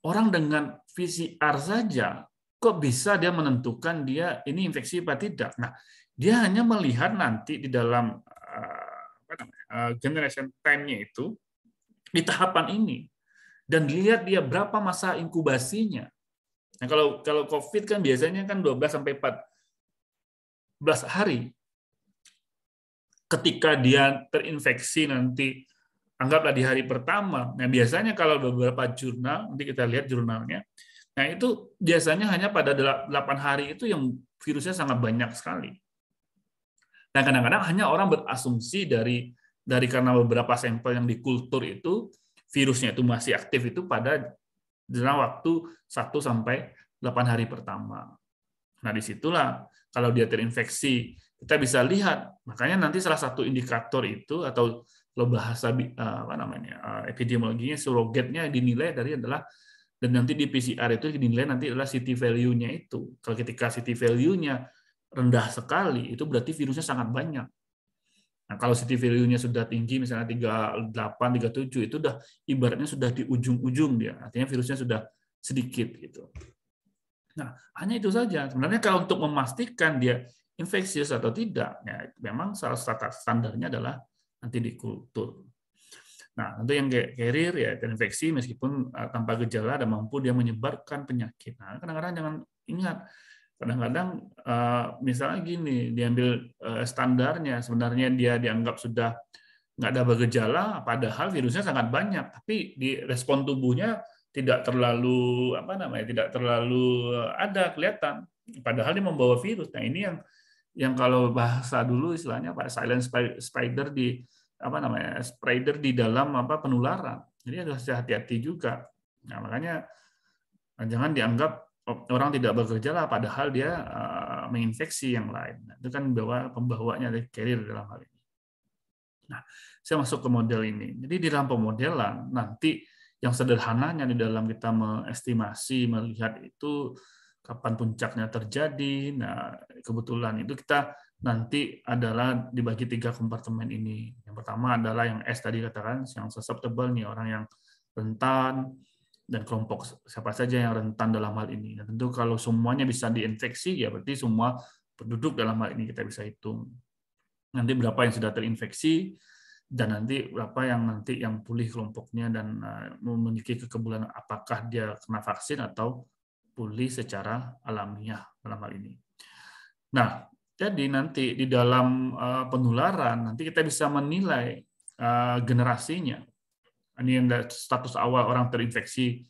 orang dengan VCR saja kok bisa dia menentukan dia ini infeksi apa tidak? Nah, dia hanya melihat nanti di dalam eh, eh, generation time-nya itu di tahapan ini dan lihat dia berapa masa inkubasinya. Nah, kalau kalau COVID kan biasanya kan 12 sampai 4 hari ketika dia terinfeksi nanti anggaplah di hari pertama. Nah, biasanya kalau beberapa jurnal nanti kita lihat jurnalnya. Nah, itu biasanya hanya pada 8 hari itu yang virusnya sangat banyak sekali. Nah, kadang-kadang hanya orang berasumsi dari dari karena beberapa sampel yang dikultur itu virusnya itu masih aktif itu pada dalam waktu 1 sampai 8 hari pertama. Nah, disitulah kalau dia terinfeksi kita bisa lihat makanya nanti salah satu indikator itu atau lo bahasa eh, apa namanya eh, epidemiologinya surrogate-nya dinilai dari adalah dan nanti di PCR itu dinilai nanti adalah CT value-nya itu. Kalau ketika CT value-nya rendah sekali, itu berarti virusnya sangat banyak. Nah, kalau CT value-nya sudah tinggi, misalnya 38, 37, itu udah ibaratnya sudah di ujung-ujung dia. Artinya virusnya sudah sedikit gitu. Nah, hanya itu saja. Sebenarnya kalau untuk memastikan dia infeksius atau tidak, ya, memang salah satu standarnya adalah nanti dikultur Nah, untuk yang carrier ya terinfeksi meskipun eh, tanpa gejala dan mampu dia menyebarkan penyakit. Nah, kadang-kadang jangan ingat kadang-kadang eh, misalnya gini diambil eh, standarnya sebenarnya dia dianggap sudah nggak ada bergejala padahal virusnya sangat banyak tapi di respon tubuhnya tidak terlalu apa namanya tidak terlalu ada kelihatan padahal dia membawa virus nah ini yang yang kalau bahasa dulu istilahnya pak silent spider di apa namanya spider di dalam apa penularan jadi harus hati-hati juga nah makanya eh, jangan dianggap orang tidak bekerja lah padahal dia uh, menginfeksi yang lain nah, itu kan bawa pembawanya dari carrier dalam hal ini nah saya masuk ke model ini jadi di dalam pemodelan nanti yang sederhananya di dalam kita mengestimasi melihat itu kapan puncaknya terjadi. Nah, kebetulan itu kita nanti adalah dibagi tiga kompartemen ini. Yang pertama adalah yang S tadi katakan, yang susceptible nih orang yang rentan dan kelompok siapa saja yang rentan dalam hal ini. Nah, tentu kalau semuanya bisa diinfeksi, ya berarti semua penduduk dalam hal ini kita bisa hitung. Nanti berapa yang sudah terinfeksi, dan nanti berapa yang nanti yang pulih kelompoknya dan eh, memiliki kekebalan apakah dia kena vaksin atau pulih secara alamiah dalam hal ini. Nah, jadi nanti di dalam eh, penularan nanti kita bisa menilai eh, generasinya. Ini yang status awal orang terinfeksi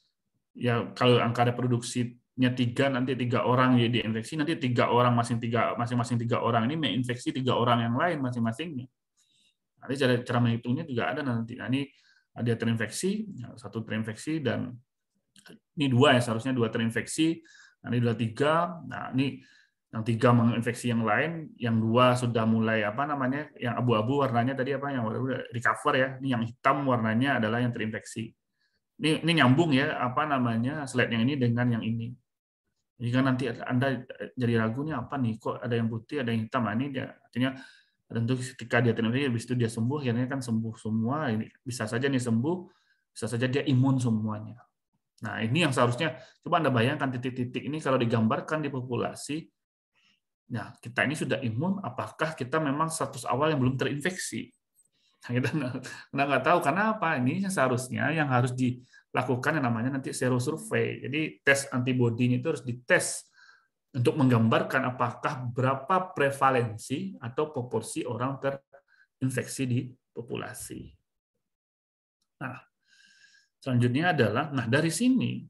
ya kalau angka reproduksinya tiga nanti tiga orang jadi ya infeksi nanti tiga orang masing tiga masing-masing tiga orang ini menginfeksi tiga orang yang lain masing-masingnya Nanti cara, cara menghitungnya juga ada nanti. Nah, ini dia terinfeksi, satu terinfeksi, dan ini dua ya, seharusnya dua terinfeksi, nah, ini dua tiga, nah ini yang tiga menginfeksi yang lain, yang dua sudah mulai apa namanya, yang abu-abu warnanya tadi apa, yang udah recover ya, ini yang hitam warnanya adalah yang terinfeksi. Ini, ini nyambung ya, apa namanya, slide yang ini dengan yang ini. Jika nanti Anda jadi ragu apa nih, kok ada yang putih, ada yang hitam, nah, ini dia, artinya tentu ketika dia terinfeksi habis itu dia sembuh akhirnya kan sembuh semua ini bisa saja nih sembuh bisa saja dia imun semuanya nah ini yang seharusnya coba anda bayangkan titik-titik ini kalau digambarkan di populasi nah kita ini sudah imun apakah kita memang status awal yang belum terinfeksi nah, kita nggak, nggak tahu karena apa ini seharusnya yang harus dilakukan yang namanya nanti sero survei jadi tes antibodinya itu harus dites untuk menggambarkan apakah berapa prevalensi atau proporsi orang terinfeksi di populasi. Nah, selanjutnya adalah, nah dari sini,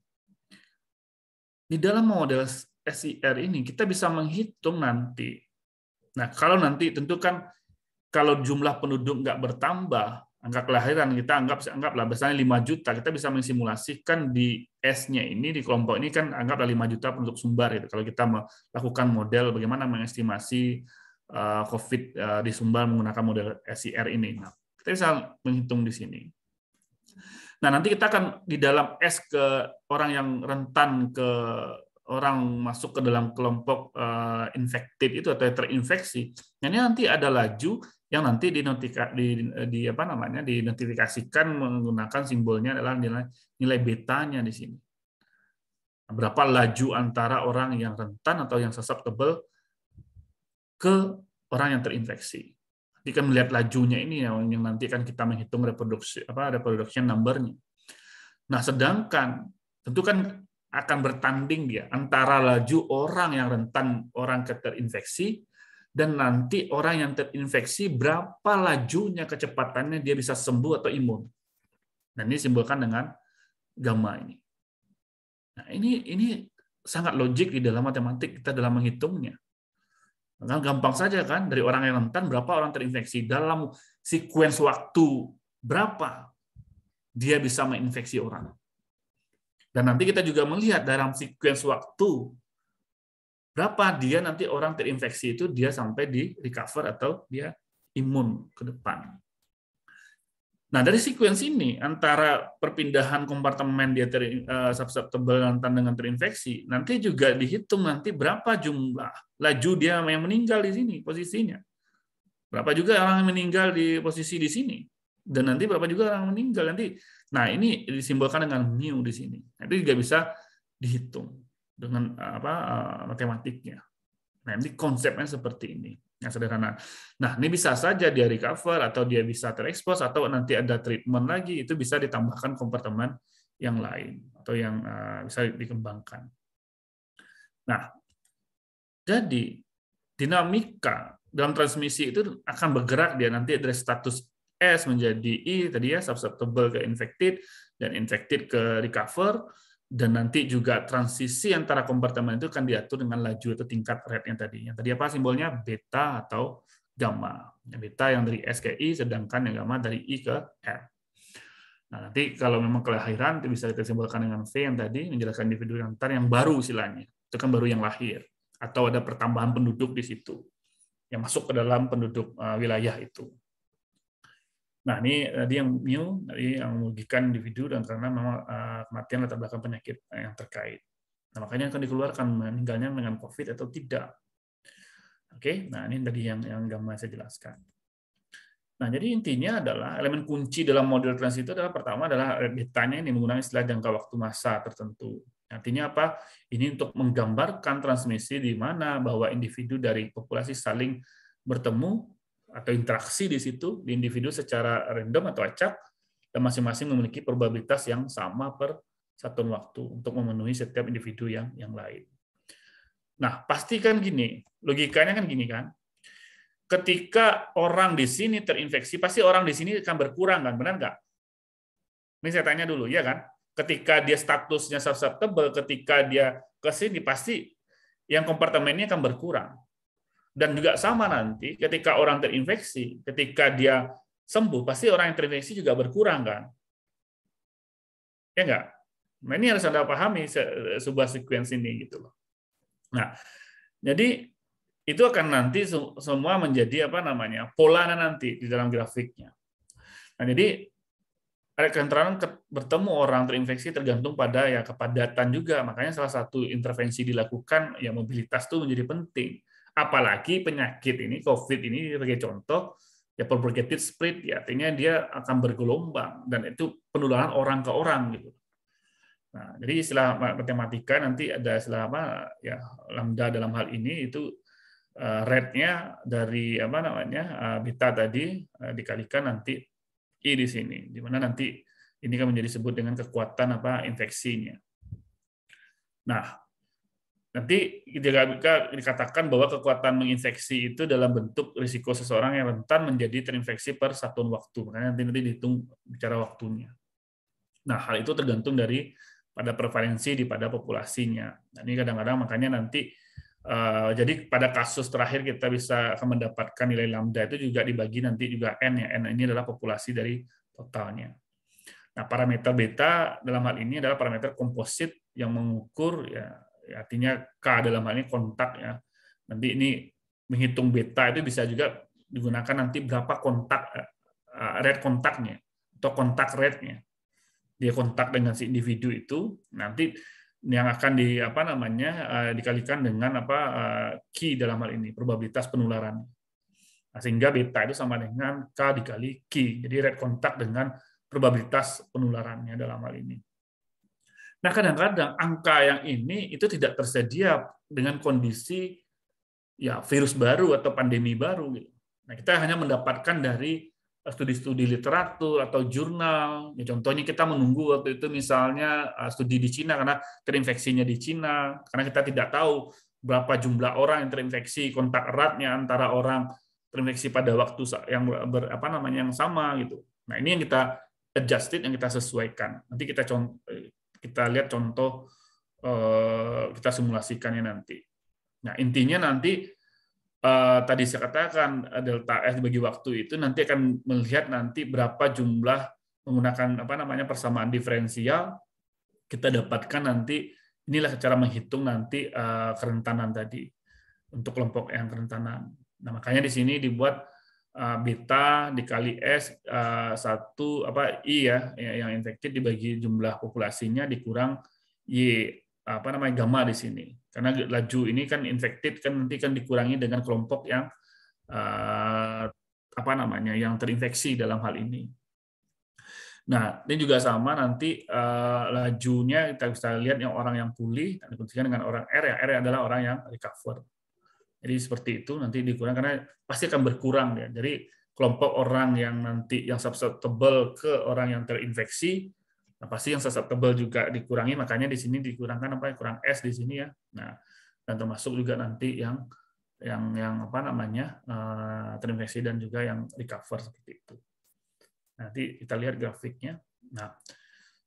di dalam model SIR ini kita bisa menghitung nanti. Nah, kalau nanti tentu kan kalau jumlah penduduk nggak bertambah, angka kelahiran kita anggap anggaplah besarnya 5 juta kita bisa mensimulasikan di S-nya ini di kelompok ini kan anggaplah 5 juta untuk Sumbar gitu. Kalau kita melakukan model bagaimana mengestimasi eh, COVID eh, di Sumbar menggunakan model SIR ini. Nah, kita bisa menghitung di sini. Nah, nanti kita akan di dalam S ke orang yang rentan ke orang masuk ke dalam kelompok uh, infektif itu atau terinfeksi. Nah, ini nanti ada laju yang nanti dinotika, di, eh, di apa namanya dinotifikasikan menggunakan simbolnya adalah nilai nilai betanya di sini. Berapa laju antara orang yang rentan atau yang susceptible ke orang yang terinfeksi. kan melihat lajunya ini ya, yang nanti kan kita menghitung reproduksi apa reproduction numbernya. Nah, sedangkan tentu kan akan bertanding dia antara laju orang yang rentan orang terinfeksi dan nanti orang yang terinfeksi berapa lajunya kecepatannya dia bisa sembuh atau imun. Nah ini simbolkan dengan gamma ini. Nah, ini ini sangat logik di dalam matematik kita dalam menghitungnya. Maka gampang saja kan dari orang yang rentan berapa orang terinfeksi dalam sekuens waktu berapa dia bisa menginfeksi orang. Dan nanti kita juga melihat dalam sekuens waktu berapa dia nanti orang terinfeksi itu dia sampai di recover atau dia imun ke depan. Nah, dari sequence ini antara perpindahan kompartemen dia ter, eh, susceptible rentan dengan terinfeksi, nanti juga dihitung nanti berapa jumlah laju dia yang meninggal di sini posisinya. Berapa juga orang yang meninggal di posisi di sini dan nanti berapa juga orang yang meninggal nanti. Nah, ini disimbolkan dengan mu di sini. Nanti juga bisa dihitung dengan eh, apa eh, matematiknya. Nah, ini konsepnya seperti ini yang sederhana. Nah, ini bisa saja dia recover atau dia bisa terekspos atau nanti ada treatment lagi itu bisa ditambahkan kompartemen yang lain atau yang eh, bisa dikembangkan. Nah, jadi dinamika dalam transmisi itu akan bergerak dia nanti dari status S menjadi I tadi ya susceptible ke infected dan infected ke recover dan nanti juga transisi antara kompartemen itu akan diatur dengan laju atau tingkat rate yang tadinya. tadi apa simbolnya? Beta atau gamma. Ya, beta yang dari S ke I, sedangkan yang gamma dari I ke R. Nah, nanti kalau memang kelahiran, itu bisa kita simbolkan dengan V yang tadi, menjelaskan individu yang ntar yang baru istilahnya. Itu kan baru yang lahir. Atau ada pertambahan penduduk di situ, yang masuk ke dalam penduduk eh, wilayah itu. Nah, ini eh, tadi yang new, tadi yang merugikan individu dan karena memang eh, kematian latar belakang penyakit eh, yang terkait. Nah, makanya akan dikeluarkan meninggalnya dengan COVID atau tidak. Oke, nah ini tadi yang yang gambar saya jelaskan. Nah, jadi intinya adalah elemen kunci dalam model transit itu adalah pertama adalah betanya ini menggunakan istilah jangka waktu masa tertentu. Artinya apa? Ini untuk menggambarkan transmisi di mana bahwa individu dari populasi saling bertemu atau interaksi di situ di individu secara random atau acak dan masing-masing memiliki probabilitas yang sama per satu waktu untuk memenuhi setiap individu yang yang lain. Nah, pastikan gini, logikanya kan gini kan. Ketika orang di sini terinfeksi, pasti orang di sini akan berkurang kan, benar nggak? Ini saya tanya dulu, ya kan? Ketika dia statusnya susceptible, ketika dia ke sini pasti yang kompartemennya akan berkurang dan juga sama nanti ketika orang terinfeksi, ketika dia sembuh, pasti orang yang terinfeksi juga berkurang kan? Ya enggak? Nah, ini harus Anda pahami sebuah sekuensi ini gitu loh. Nah, jadi itu akan nanti semua menjadi apa namanya? pola nanti di dalam grafiknya. Nah, jadi kekentalan bertemu orang terinfeksi tergantung pada ya kepadatan juga. Makanya salah satu intervensi dilakukan ya mobilitas itu menjadi penting. Apalagi penyakit ini, COVID ini sebagai contoh, ya propagated spread, ya artinya dia akan bergelombang dan itu penularan orang ke orang gitu. Nah, jadi istilah matematika nanti ada istilah apa ya lambda dalam hal ini itu uh, eh, rate dari apa namanya uh, beta tadi eh, dikalikan nanti i di sini, di mana nanti ini kan menjadi sebut dengan kekuatan apa infeksinya. Nah, nanti jika dikatakan bahwa kekuatan menginfeksi itu dalam bentuk risiko seseorang yang rentan menjadi terinfeksi per satuan waktu. Makanya nanti nanti dihitung bicara waktunya. Nah, hal itu tergantung dari pada prevalensi di pada populasinya. Nah, ini kadang-kadang makanya nanti uh, jadi pada kasus terakhir kita bisa mendapatkan nilai lambda itu juga dibagi nanti juga n ya. N ini adalah populasi dari totalnya. Nah, parameter beta dalam hal ini adalah parameter komposit yang mengukur ya artinya K dalam hal ini kontak ya. Nanti ini menghitung beta itu bisa juga digunakan nanti berapa kontak eh, red kontaknya atau kontak rate-nya. Dia kontak dengan si individu itu nanti yang akan di apa namanya eh, dikalikan dengan apa eh, k dalam hal ini probabilitas penularan. Nah, sehingga beta itu sama dengan K dikali k Jadi red kontak dengan probabilitas penularannya dalam hal ini. Nah, kadang-kadang angka yang ini itu tidak tersedia dengan kondisi ya virus baru atau pandemi baru gitu. Nah, kita hanya mendapatkan dari eh, studi-studi literatur atau jurnal. Ya, contohnya kita menunggu waktu itu misalnya eh, studi di Cina karena terinfeksinya di Cina, karena kita tidak tahu berapa jumlah orang yang terinfeksi, kontak eratnya antara orang terinfeksi pada waktu yang ber, apa namanya yang sama gitu. Nah, ini yang kita adjusted yang kita sesuaikan. Nanti kita kita lihat contoh eh, kita simulasikannya nanti. Nah intinya nanti eh, tadi saya katakan eh, delta s bagi waktu itu nanti akan melihat nanti berapa jumlah menggunakan apa namanya persamaan diferensial kita dapatkan nanti inilah cara menghitung nanti kerentanan tadi untuk kelompok yang kerentanan. Nah makanya di sini dibuat Eh, beta dikali S eh, satu apa I ya, ya yang infected dibagi jumlah populasinya dikurang Y apa namanya gamma di sini. Karena laju ini kan infected kan nanti kan dikurangi dengan kelompok yang eh, apa namanya yang terinfeksi dalam hal ini. Nah, ini juga sama nanti lajunya kita bisa lihat yang orang yang pulih dan dengan orang R ya. R adalah orang yang recover. Jadi seperti itu nanti dikurang karena pasti akan berkurang ya. Jadi kelompok orang yang nanti yang susceptible ke orang yang terinfeksi, nah pasti yang susceptible juga dikurangi. Makanya di sini dikurangkan apa? Ya? Kurang S di sini ya. Nah dan termasuk juga nanti yang yang yang apa namanya eh, terinfeksi dan juga yang recover seperti itu. Nanti kita lihat grafiknya. Nah,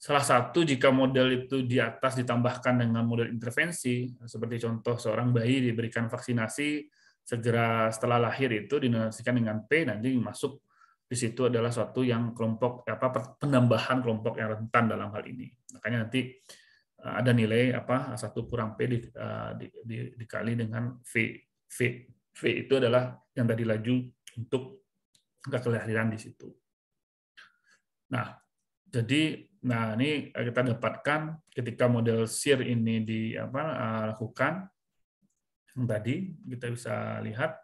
Salah satu jika model itu di atas ditambahkan dengan model intervensi, seperti contoh seorang bayi diberikan vaksinasi segera setelah lahir itu dinasikan dengan P, nanti masuk di situ adalah suatu yang kelompok apa penambahan kelompok yang rentan dalam hal ini. Makanya nanti eh, ada nilai apa satu kurang P di, eh, di, di, dikali dengan V. V. V itu adalah yang tadi laju untuk kekelahiran di situ. Nah, jadi Nah, ini eh, kita dapatkan ketika model SIR ini dilakukan eh, yang tadi kita bisa lihat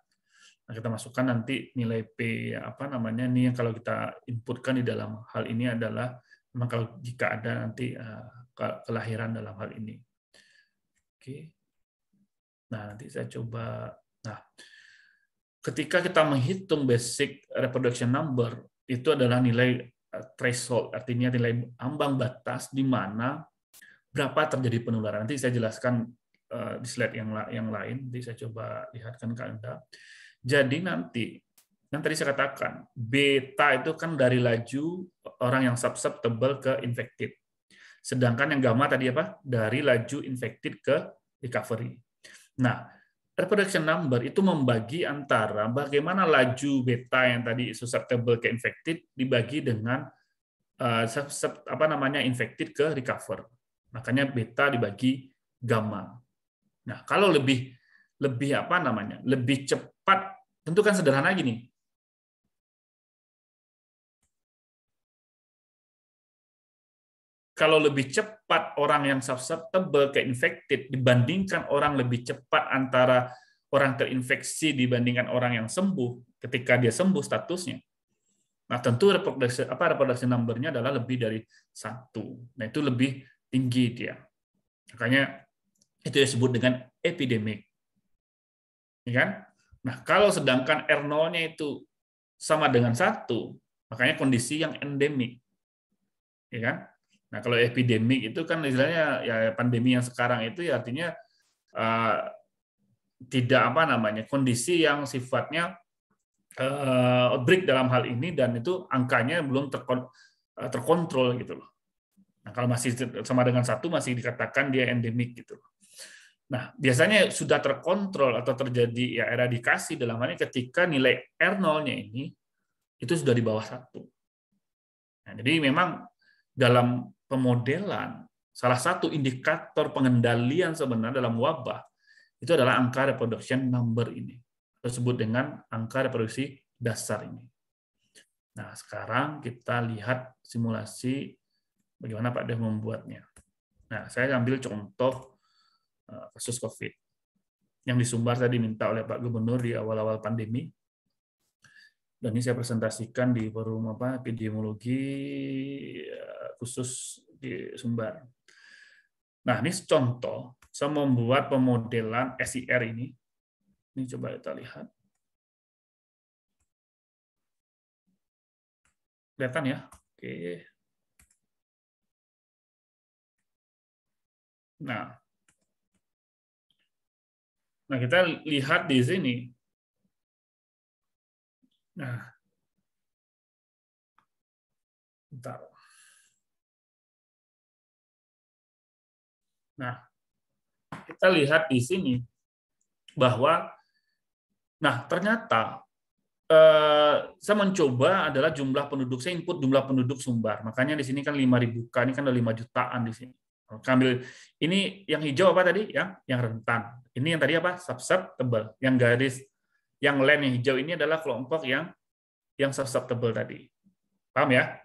nah, kita masukkan nanti nilai P apa namanya ini yang kalau kita inputkan di dalam hal ini adalah memang kalau jika ada nanti eh, kelahiran dalam hal ini. Oke. Nah, nanti saya coba nah ketika kita menghitung basic reproduction number itu adalah nilai Eh, threshold, artinya nilai ambang batas di mana berapa terjadi penularan. Nanti saya jelaskan eh, di slide yang yang lain, nanti saya coba lihatkan ke Anda. Jadi nanti yang tadi saya katakan, beta itu kan dari laju orang yang susceptible ke infected. Sedangkan yang gamma tadi apa? Dari laju infected ke recovery. Nah, reproduction number itu membagi antara bagaimana laju beta yang tadi susceptible ke infected dibagi dengan uh, apa namanya infected ke recover. Makanya beta dibagi gamma. Nah, kalau lebih lebih apa namanya? lebih cepat tentu kan sederhana gini. kalau lebih cepat orang yang susceptible ke infected dibandingkan orang lebih cepat antara orang terinfeksi dibandingkan orang yang sembuh ketika dia sembuh statusnya Nah, tentu reproduksi apa reproduksi numbernya adalah lebih dari satu. Nah, itu lebih tinggi dia. Makanya itu disebut dengan epidemik. Ya kan? Nah, kalau sedangkan R0-nya itu sama dengan satu, makanya kondisi yang endemik. Ya kan? Nah, kalau epidemik itu kan istilahnya ya pandemi yang sekarang itu ya artinya uh, tidak apa namanya kondisi yang sifatnya uh, outbreak dalam hal ini dan itu angkanya belum terkon eh, terkontrol gitu loh. Nah, kalau masih sama dengan satu masih dikatakan dia endemik gitu loh. Nah, biasanya sudah terkontrol atau terjadi ya eradikasi dalam hal ini ketika nilai R0-nya ini itu sudah di bawah satu. Nah, jadi memang dalam pemodelan, salah satu indikator pengendalian sebenarnya dalam wabah itu adalah angka reproduction number ini, tersebut dengan angka reproduksi dasar ini. Nah, sekarang kita lihat simulasi bagaimana Pak Dev membuatnya. Nah, saya ambil contoh eh, kasus COVID yang disumbar tadi minta oleh Pak Gubernur di awal-awal pandemi dan ini saya presentasikan di forum apa epidemiologi eh, khusus di Sumbar. Nah, ini contoh saya membuat pemodelan SIR ini. Ini coba kita lihat. Kelihatan ya? Oke. Nah. Nah, kita lihat di sini Nah, bentar. Nah, kita lihat di sini bahwa, nah ternyata eh, saya mencoba adalah jumlah penduduk, saya input jumlah penduduk Sumbar. Makanya di sini kan 5.000 kan ini kan ada 5 jutaan di sini. Kambil ini yang hijau apa tadi? Ya, yang rentan. Ini yang tadi apa? Subset tebal yang garis yang lain yang hijau ini adalah kelompok yang yang susceptible tadi. Paham ya?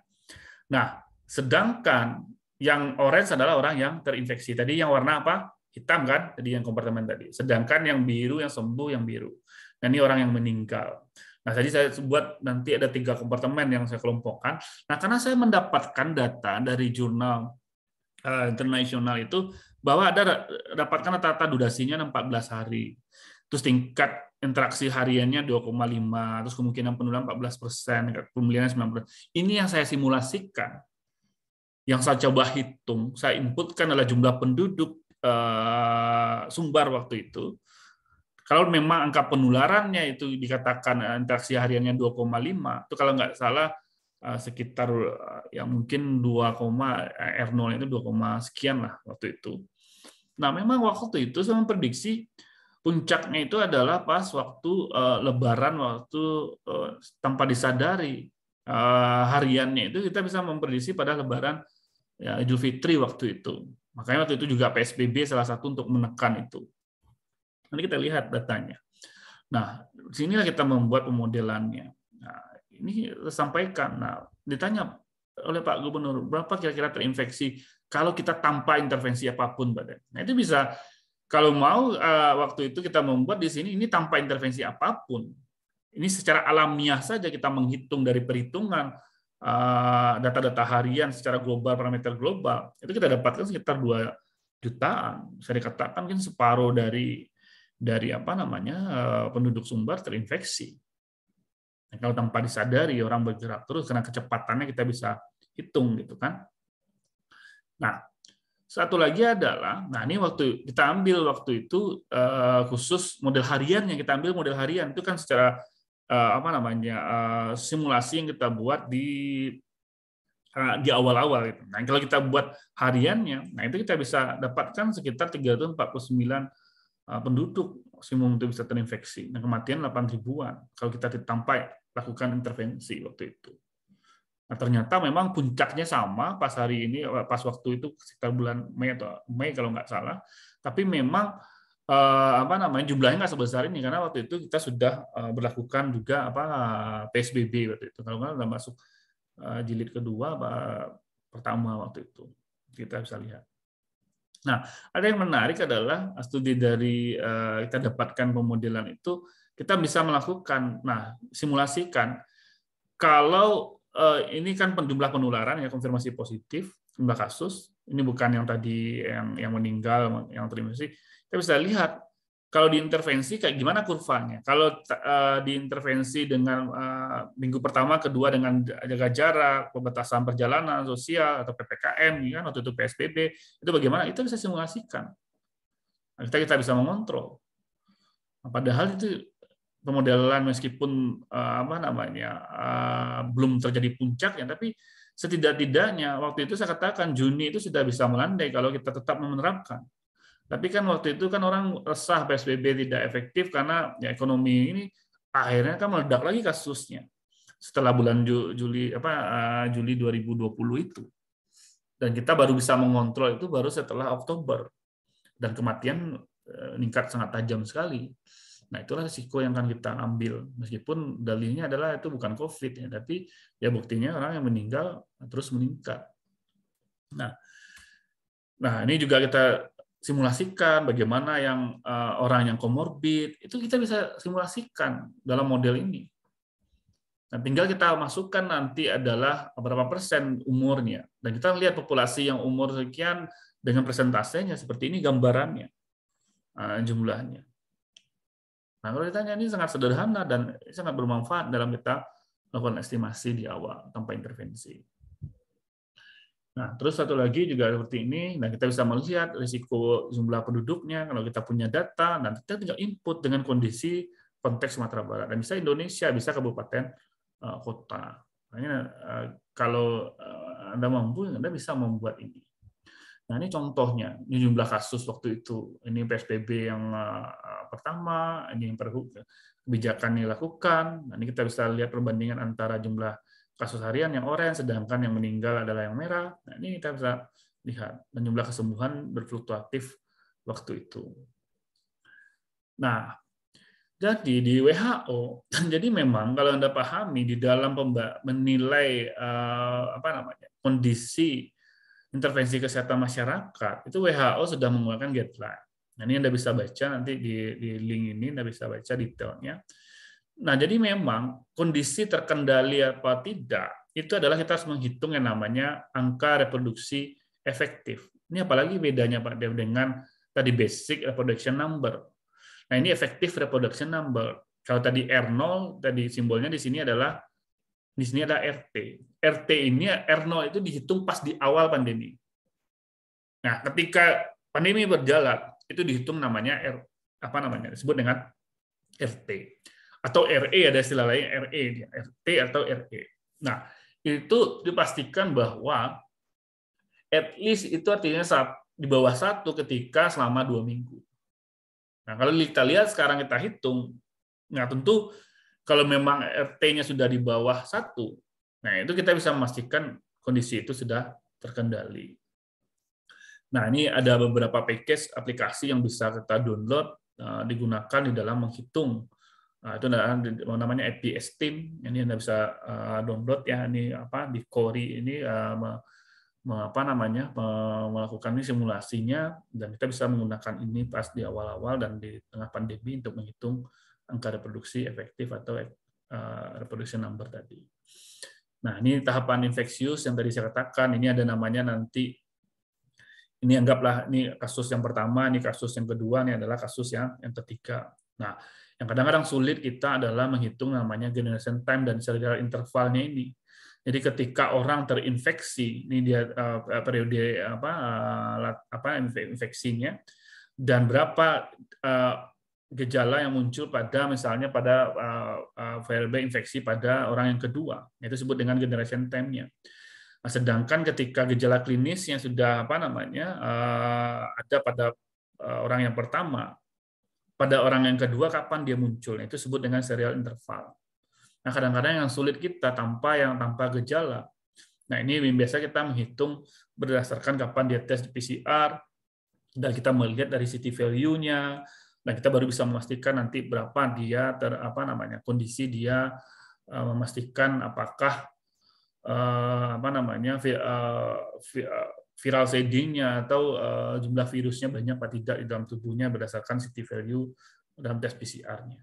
Nah, sedangkan yang orange adalah orang yang terinfeksi. Tadi yang warna apa? Hitam kan? Tadi yang kompartemen tadi. Sedangkan yang biru, yang sembuh, yang biru. Nah, ini orang yang meninggal. Nah, tadi saya buat nanti ada tiga kompartemen yang saya kelompokkan. Nah, karena saya mendapatkan data dari jurnal uh, internasional itu bahwa ada dapatkan rata-rata durasinya 14 hari. Terus tingkat interaksi hariannya 2,5, terus kemungkinan penurunan 14 persen, pembeliannya 90. Ini yang saya simulasikan, yang saya coba hitung, saya inputkan adalah jumlah penduduk eh, Sumbar waktu itu. Kalau memang angka penularannya itu dikatakan eh, interaksi hariannya 2,5, itu kalau nggak salah eh, sekitar eh, ya mungkin 2, R0 itu 2, sekian lah waktu itu. Nah memang waktu itu saya memprediksi puncaknya itu adalah pas waktu uh, lebaran waktu uh, tanpa disadari uh, hariannya itu kita bisa memprediksi pada lebaran ya, Idul Fitri waktu itu. Makanya waktu itu juga PSBB salah satu untuk menekan itu. Nanti kita lihat datanya. Nah, sinilah kita membuat pemodelannya. Nah, ini sampaikan. Nah, ditanya oleh Pak Gubernur, berapa kira-kira terinfeksi kalau kita tanpa intervensi apapun badan. Nah, itu bisa kalau mau eh, waktu itu kita membuat di sini ini tanpa intervensi apapun. Ini secara alamiah saja kita menghitung dari perhitungan eh, data-data harian secara global, parameter global, itu kita dapatkan sekitar 2 jutaan. Saya katakan mungkin separuh dari dari apa namanya eh, penduduk sumber terinfeksi. Nah, kalau tanpa disadari orang bergerak terus karena kecepatannya kita bisa hitung gitu kan. Nah, satu lagi adalah, nah ini waktu kita ambil waktu itu uh, khusus model harian yang kita ambil model harian itu kan secara uh, apa namanya uh, simulasi yang kita buat di uh, di awal-awal. Gitu. Nah kalau kita buat hariannya, nah itu kita bisa dapatkan sekitar 349 uh, penduduk maksimum untuk bisa terinfeksi. Nah kematian 8 ribuan kalau kita ditampai lakukan intervensi waktu itu. Nah, ternyata memang puncaknya sama pas hari ini, eh, pas waktu itu sekitar bulan Mei atau Mei kalau nggak salah. Tapi memang eh, apa namanya jumlahnya nggak sebesar ini karena waktu itu kita sudah eh, berlakukan juga apa PSBB waktu itu. Kalau nggak masuk eh, jilid kedua apa pertama waktu itu kita bisa lihat. Nah, ada yang menarik adalah studi dari eh, kita dapatkan pemodelan itu kita bisa melakukan, nah simulasikan kalau Eh, ini kan jumlah penularan ya konfirmasi positif, jumlah kasus. Ini bukan yang tadi yang yang meninggal, yang terinfeksi. Kita bisa lihat kalau diintervensi kayak gimana kurvanya? Kalau uh, diintervensi dengan eh, minggu pertama, kedua dengan jaga jarak, pembatasan perjalanan sosial atau ppkm, ya, kan, waktu itu psbb, itu bagaimana? Itu bisa simulasikan. Kita kita bisa mengontrol. Nah, padahal itu pemodelan meskipun uh, apa namanya uh, belum terjadi puncaknya tapi setidak-tidaknya waktu itu saya katakan Juni itu sudah bisa melandai kalau kita tetap menerapkan. Tapi kan waktu itu kan orang resah PSBB tidak efektif karena ya ekonomi ini akhirnya kan meledak lagi kasusnya setelah bulan Juli apa eh, Juli 2020 itu. Dan kita baru bisa mengontrol itu baru setelah Oktober. Dan kematian meningkat sangat tajam sekali. Nah, itulah risiko yang akan kita ambil. Meskipun dalihnya adalah itu bukan COVID, ya, tapi ya buktinya orang yang meninggal terus meningkat. Nah, nah ini juga kita simulasikan bagaimana yang eh, orang yang komorbid itu kita bisa simulasikan dalam model ini. Nah, tinggal kita masukkan nanti adalah berapa persen umurnya dan kita lihat populasi yang umur sekian dengan persentasenya seperti ini gambarannya eh, jumlahnya. Nah, kalau ditanya ini sangat sederhana dan sangat bermanfaat dalam kita melakukan estimasi di awal tanpa intervensi. Nah, terus satu lagi juga seperti ini, nah kita bisa melihat risiko jumlah penduduknya kalau kita punya data dan kita tinggal input dengan kondisi konteks Sumatera Barat. Dan bisa Indonesia, bisa kabupaten eh, kota. Nah, ini, eh, kalau eh, Anda mampu, Anda bisa membuat ini. Nah ini contohnya, ini jumlah kasus waktu itu, ini PSBB yang eh, pertama, ini yang kebijakan dilakukan, nah, ini kita bisa lihat perbandingan antara jumlah kasus harian yang oranye, sedangkan yang meninggal adalah yang merah. Nah ini kita bisa lihat, dan jumlah kesembuhan berfluktuatif waktu itu. Nah, jadi di WHO, (laughs) jadi memang kalau anda pahami di dalam menilai eh, apa namanya kondisi intervensi kesehatan masyarakat itu WHO sudah mengeluarkan guideline. Nah, ini Anda bisa baca nanti di, di link ini Anda bisa baca detailnya. Nah, jadi memang kondisi terkendali apa tidak itu adalah kita harus menghitung yang namanya angka reproduksi efektif. Ini apalagi bedanya Pak Dev dengan tadi basic reproduction number. Nah, ini efektif reproduction number. Kalau tadi R0 tadi simbolnya di sini adalah di sini ada RT. RT ini R0 itu dihitung pas di awal pandemi. Nah, ketika pandemi berjalan, itu dihitung namanya R apa namanya? disebut dengan RT atau RE ada istilah lain RE RT atau RE. Nah, itu dipastikan bahwa at least itu artinya saat di bawah satu ketika selama dua minggu. Nah, kalau kita lihat sekarang kita hitung, nah tentu kalau memang RT-nya sudah di bawah satu, nah itu kita bisa memastikan kondisi itu sudah terkendali. Nah ini ada beberapa package aplikasi yang bisa kita download eh, digunakan di dalam menghitung Nah, itu namanya API Team, Ini Anda bisa eh, download ya ini apa di Kori ini apa namanya melakukan ini simulasinya dan kita bisa menggunakan ini pas di awal-awal dan di tengah pandemi untuk menghitung angka reproduksi efektif atau eh, reproduction number tadi. Nah, ini tahapan infeksius yang tadi saya katakan, ini ada namanya nanti ini anggaplah ini kasus yang pertama, ini kasus yang kedua, ini adalah kasus yang yang ketiga. Nah, yang kadang-kadang sulit kita adalah menghitung namanya generation time dan serial intervalnya ini. Jadi ketika orang terinfeksi, ini dia eh, periode apa eh, apa infeksinya dan berapa gejala yang muncul pada misalnya pada uh, uh, infeksi pada orang yang kedua, itu disebut dengan generation time-nya. Nah, sedangkan ketika gejala klinis yang sudah apa namanya eh, ada pada orang yang pertama, pada orang yang kedua kapan dia muncul, itu disebut dengan serial interval. Nah, kadang-kadang yang sulit kita tanpa yang tanpa gejala. Nah, ini biasa kita menghitung berdasarkan kapan dia tes di PCR dan kita melihat dari ct value-nya, nah kita baru bisa memastikan nanti berapa dia ter apa namanya kondisi dia eh, memastikan apakah uh, apa namanya uh, viral atau uh, jumlah virusnya banyak atau tidak di dalam tubuhnya berdasarkan CT value dalam tes PCR-nya.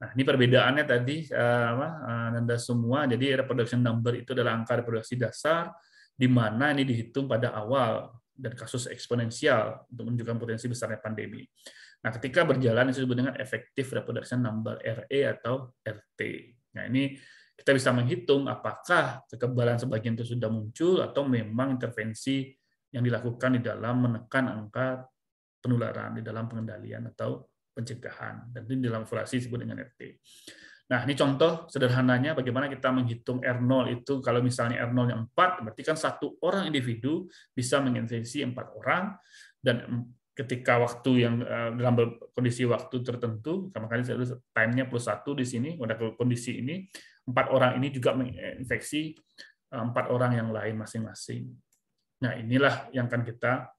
Nah, ini perbedaannya tadi apa, Anda semua. Jadi reproduction number itu adalah angka reproduksi dasar di mana ini dihitung pada awal dan kasus eksponensial untuk menunjukkan potensi besarnya pandemi. Nah, ketika berjalan disebut dengan efektif reproduction number RE atau RT. Nah, ini kita bisa menghitung apakah kekebalan sebagian itu sudah muncul atau memang intervensi yang dilakukan di dalam menekan angka penularan, di dalam pengendalian atau pencegahan. Dan ini dalam evaluasi disebut dengan RT. Nah, ini contoh sederhananya bagaimana kita menghitung R0 itu kalau misalnya R0-nya 4, berarti kan satu orang individu bisa menginfeksi empat orang dan ketika waktu yang eh, dalam kondisi waktu tertentu, makanya saya time-nya plus satu di sini, pada kondisi ini, empat orang ini juga menginfeksi eh, empat orang yang lain masing-masing. Nah, inilah yang akan kita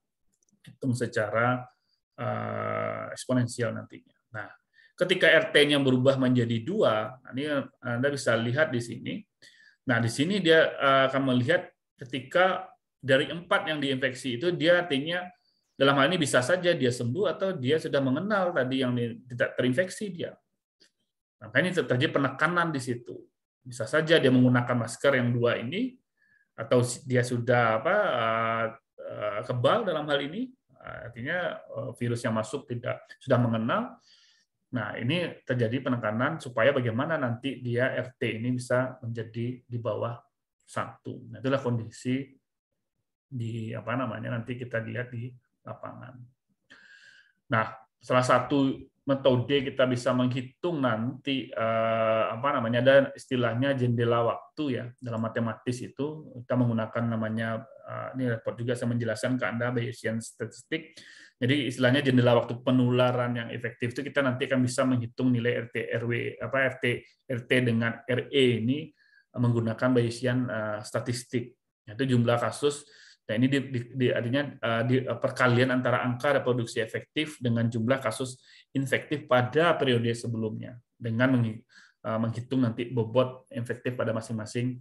hitung secara eh, eksponensial nantinya. Nah, ketika RT-nya berubah menjadi dua, nah, ini Anda bisa lihat di sini. Nah, di sini dia akan melihat ketika dari empat yang diinfeksi itu, dia artinya dalam hal ini bisa saja dia sembuh atau dia sudah mengenal tadi yang tidak terinfeksi dia. Makanya terjadi penekanan di situ. Bisa saja dia menggunakan masker yang dua ini atau dia sudah apa eh, eh, kebal dalam hal ini artinya eh, virus yang masuk tidak sudah mengenal Nah, ini terjadi penekanan supaya bagaimana nanti dia RT ini bisa menjadi di bawah satu. Nah, itulah kondisi di apa namanya nanti kita lihat di lapangan. Nah, salah satu metode kita bisa menghitung nanti eh, apa namanya ada istilahnya jendela waktu ya dalam matematis itu kita menggunakan namanya eh, ini report juga saya menjelaskan ke anda Bayesian statistik jadi istilahnya jendela waktu penularan yang efektif itu kita nanti akan bisa menghitung nilai RT RW apa RT RT dengan RE ini menggunakan Bayesian eh, statistik itu jumlah kasus Nah, ini di, di, di, artinya uh, di, eh, perkalian antara angka reproduksi efektif dengan jumlah kasus infektif pada periode sebelumnya dengan meng, uh, eh, menghitung nanti bobot infektif pada masing-masing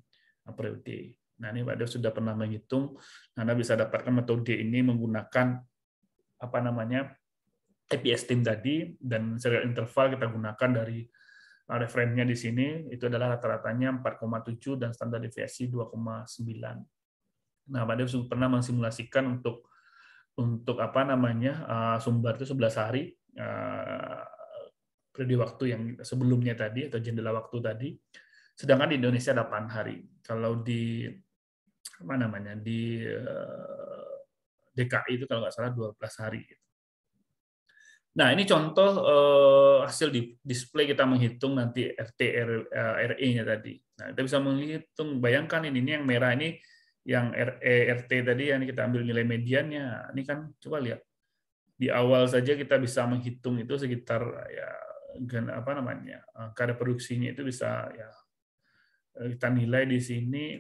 periode. Nah, ini Pak sudah pernah menghitung. Nah, Anda bisa dapatkan metode ini menggunakan apa namanya APS team tadi dan serial interval kita gunakan dari referennya di sini itu adalah rata-ratanya 4,7 dan standar deviasi 2,9. Nah, Pak Dev pernah mensimulasikan untuk untuk apa namanya uh, eh, sumber itu 11 hari uh, periode waktu yang sebelumnya tadi atau jendela waktu tadi. Sedangkan di Indonesia 8 hari. Kalau di apa namanya di uh, eh, DKI itu kalau nggak salah 12 hari. Nah, ini contoh uh, hasil di display kita menghitung nanti FT RE-nya tadi. Nah, kita bisa menghitung, bayangkan ini, ini yang merah ini yang RT e tadi yang kita ambil nilai mediannya, ini kan coba lihat di awal saja kita bisa menghitung itu sekitar ya apa namanya eh, karya produksinya itu bisa ya eh, kita nilai di sini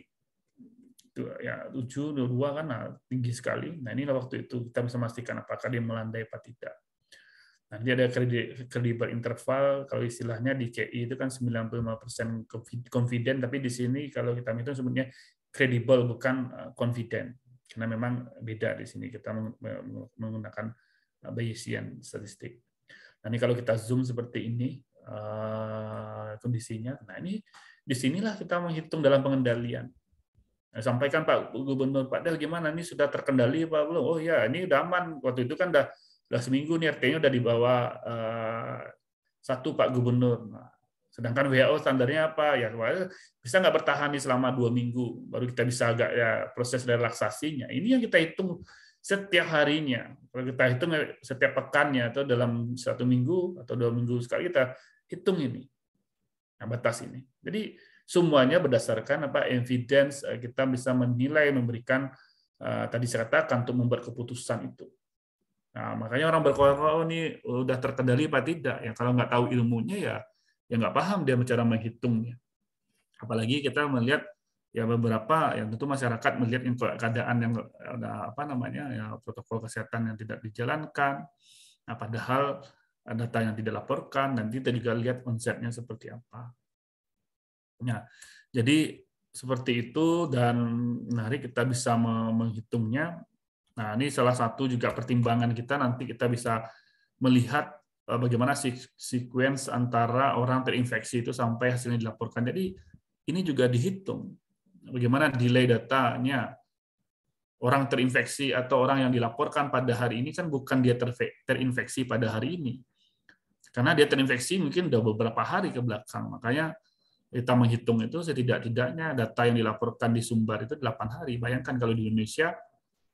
itu ya 7 dua kan nah, tinggi sekali. Nah, ini waktu itu kita bisa memastikan apakah dia melandai apa tidak. Nanti ada kredibel interval, kalau istilahnya di KI itu kan 95% confident, tapi di sini kalau kita hitung sebenarnya kredibel bukan eh, confident karena memang beda di sini kita menggunakan eh, Bayesian statistik. Nah ini kalau kita zoom seperti ini eh, kondisinya, nah ini disinilah kita menghitung dalam pengendalian. Nah, sampaikan Pak Gubernur Pak Del gimana ini sudah terkendali Pak belum? Oh ya ini udah aman waktu itu kan udah, udah seminggu nih RT-nya udah di bawah uh, satu Pak Gubernur. Nah, Sedangkan WHO standarnya apa? Ya bisa nggak bertahan nih selama dua minggu, baru kita bisa agak ya proses relaksasinya. Ini yang kita hitung setiap harinya. Kalau kita hitung ya, setiap pekannya atau dalam satu minggu atau dua minggu sekali kita hitung ini, nah, batas ini. Jadi semuanya berdasarkan apa evidence eh, kita bisa menilai memberikan eh, tadi saya katakan untuk membuat keputusan itu. Nah, makanya orang berkoar oh, ini udah terkendali apa tidak? Ya kalau nggak tahu ilmunya ya ya nggak paham dia cara menghitungnya. Apalagi kita melihat ya beberapa yang tentu masyarakat melihat keadaan yang ada apa namanya ya protokol kesehatan yang tidak dijalankan. Nah, padahal data yang tidak laporkan dan kita juga lihat onsetnya seperti apa. Nah, jadi seperti itu dan menarik kita bisa menghitungnya. Nah, ini salah satu juga pertimbangan kita nanti kita bisa melihat Eh, bagaimana sequence antara orang terinfeksi itu sampai hasilnya dilaporkan. Jadi ini juga dihitung bagaimana delay datanya. Orang terinfeksi atau orang yang dilaporkan pada hari ini kan bukan dia terinfeksi pada hari ini. Karena dia terinfeksi mungkin udah beberapa hari ke belakang. Makanya kita menghitung itu setidak-tidaknya data yang dilaporkan di sumber itu 8 hari. Bayangkan kalau di Indonesia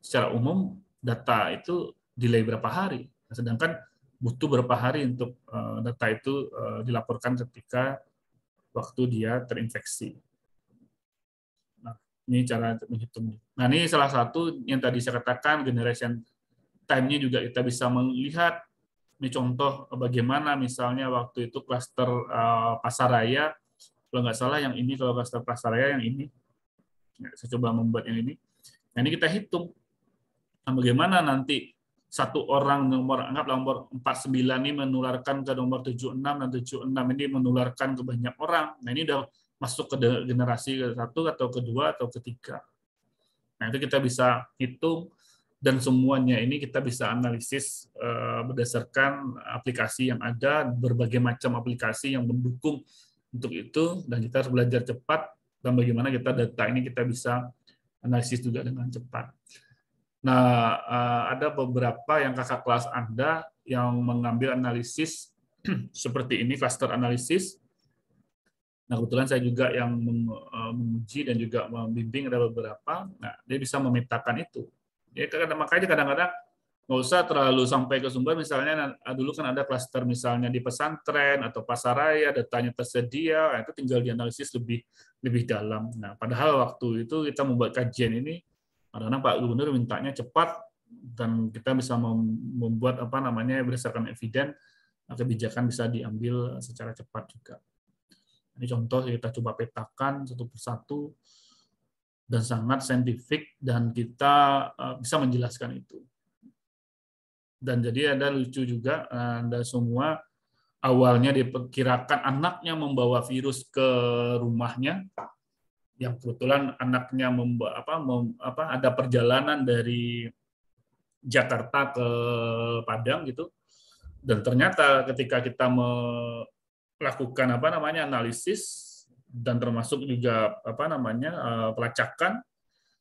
secara umum data itu delay berapa hari. Sedangkan butuh berapa hari untuk eh, data itu eh, dilaporkan ketika waktu dia terinfeksi. Nah, ini cara menghitungnya. Nah, ini salah satu yang tadi saya katakan generation time-nya juga kita bisa melihat ini contoh eh, bagaimana misalnya waktu itu klaster uh, pasaraya kalau nggak salah yang ini kalau klaster pasaraya yang ini ya, saya coba membuat yang ini. Nah, ini kita hitung nah, bagaimana nanti satu orang nomor anggap nomor 49 ini menularkan ke nomor 76 dan 76 ini menularkan ke banyak orang. Nah, ini udah masuk ke generasi ke satu atau kedua atau ketiga. Nah, itu kita bisa hitung dan semuanya ini kita bisa analisis eh, berdasarkan aplikasi yang ada, berbagai macam aplikasi yang mendukung untuk itu, dan kita harus belajar cepat dan bagaimana kita data ini kita bisa analisis juga dengan cepat. Nah, eh, ada beberapa yang kakak kelas Anda yang mengambil analisis (clears throat) seperti ini, cluster analisis. Nah, kebetulan saya juga yang eh, menguji dan juga membimbing ada beberapa. Nah, dia bisa memetakan itu. Ya, kan, kan, makanya kadang-kadang nggak usah terlalu sampai ke sumber. Misalnya nah, ah, dulu kan ada cluster misalnya di pesantren atau pasaraya, datanya tersedia, nah, itu tinggal dianalisis lebih lebih dalam. Nah, padahal waktu itu kita membuat kajian ini karena Pak Gubernur mintanya cepat dan kita bisa membuat apa namanya berdasarkan eviden kebijakan bisa diambil secara cepat juga. Ini contoh kita coba petakan satu persatu dan sangat saintifik dan kita eh, bisa menjelaskan itu. Dan jadi ada lucu juga eh, Anda semua awalnya diperkirakan anaknya membawa virus ke rumahnya, yang kebetulan anaknya memba, apa, mem, apa ada perjalanan dari Jakarta ke Padang gitu dan ternyata ketika kita melakukan apa namanya analisis dan termasuk juga apa namanya eh, pelacakan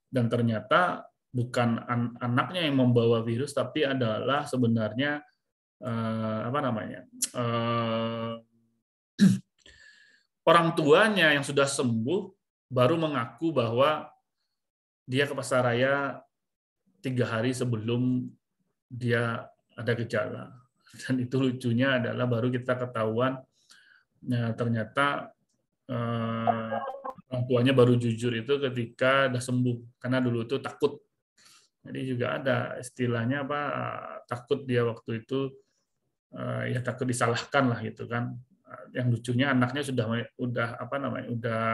dan ternyata bukan an anaknya yang membawa virus tapi adalah sebenarnya uh, apa namanya uh, (clears throat) orang tuanya yang sudah sembuh baru mengaku bahwa dia ke pasar raya tiga hari sebelum dia ada gejala. Dan itu lucunya adalah baru kita ketahuan ya, ternyata eh, orang tuanya baru jujur itu ketika udah sembuh karena dulu itu takut. Jadi juga ada istilahnya apa eh, takut dia waktu itu eh, ya takut disalahkan lah gitu kan. Yang lucunya anaknya sudah udah apa namanya udah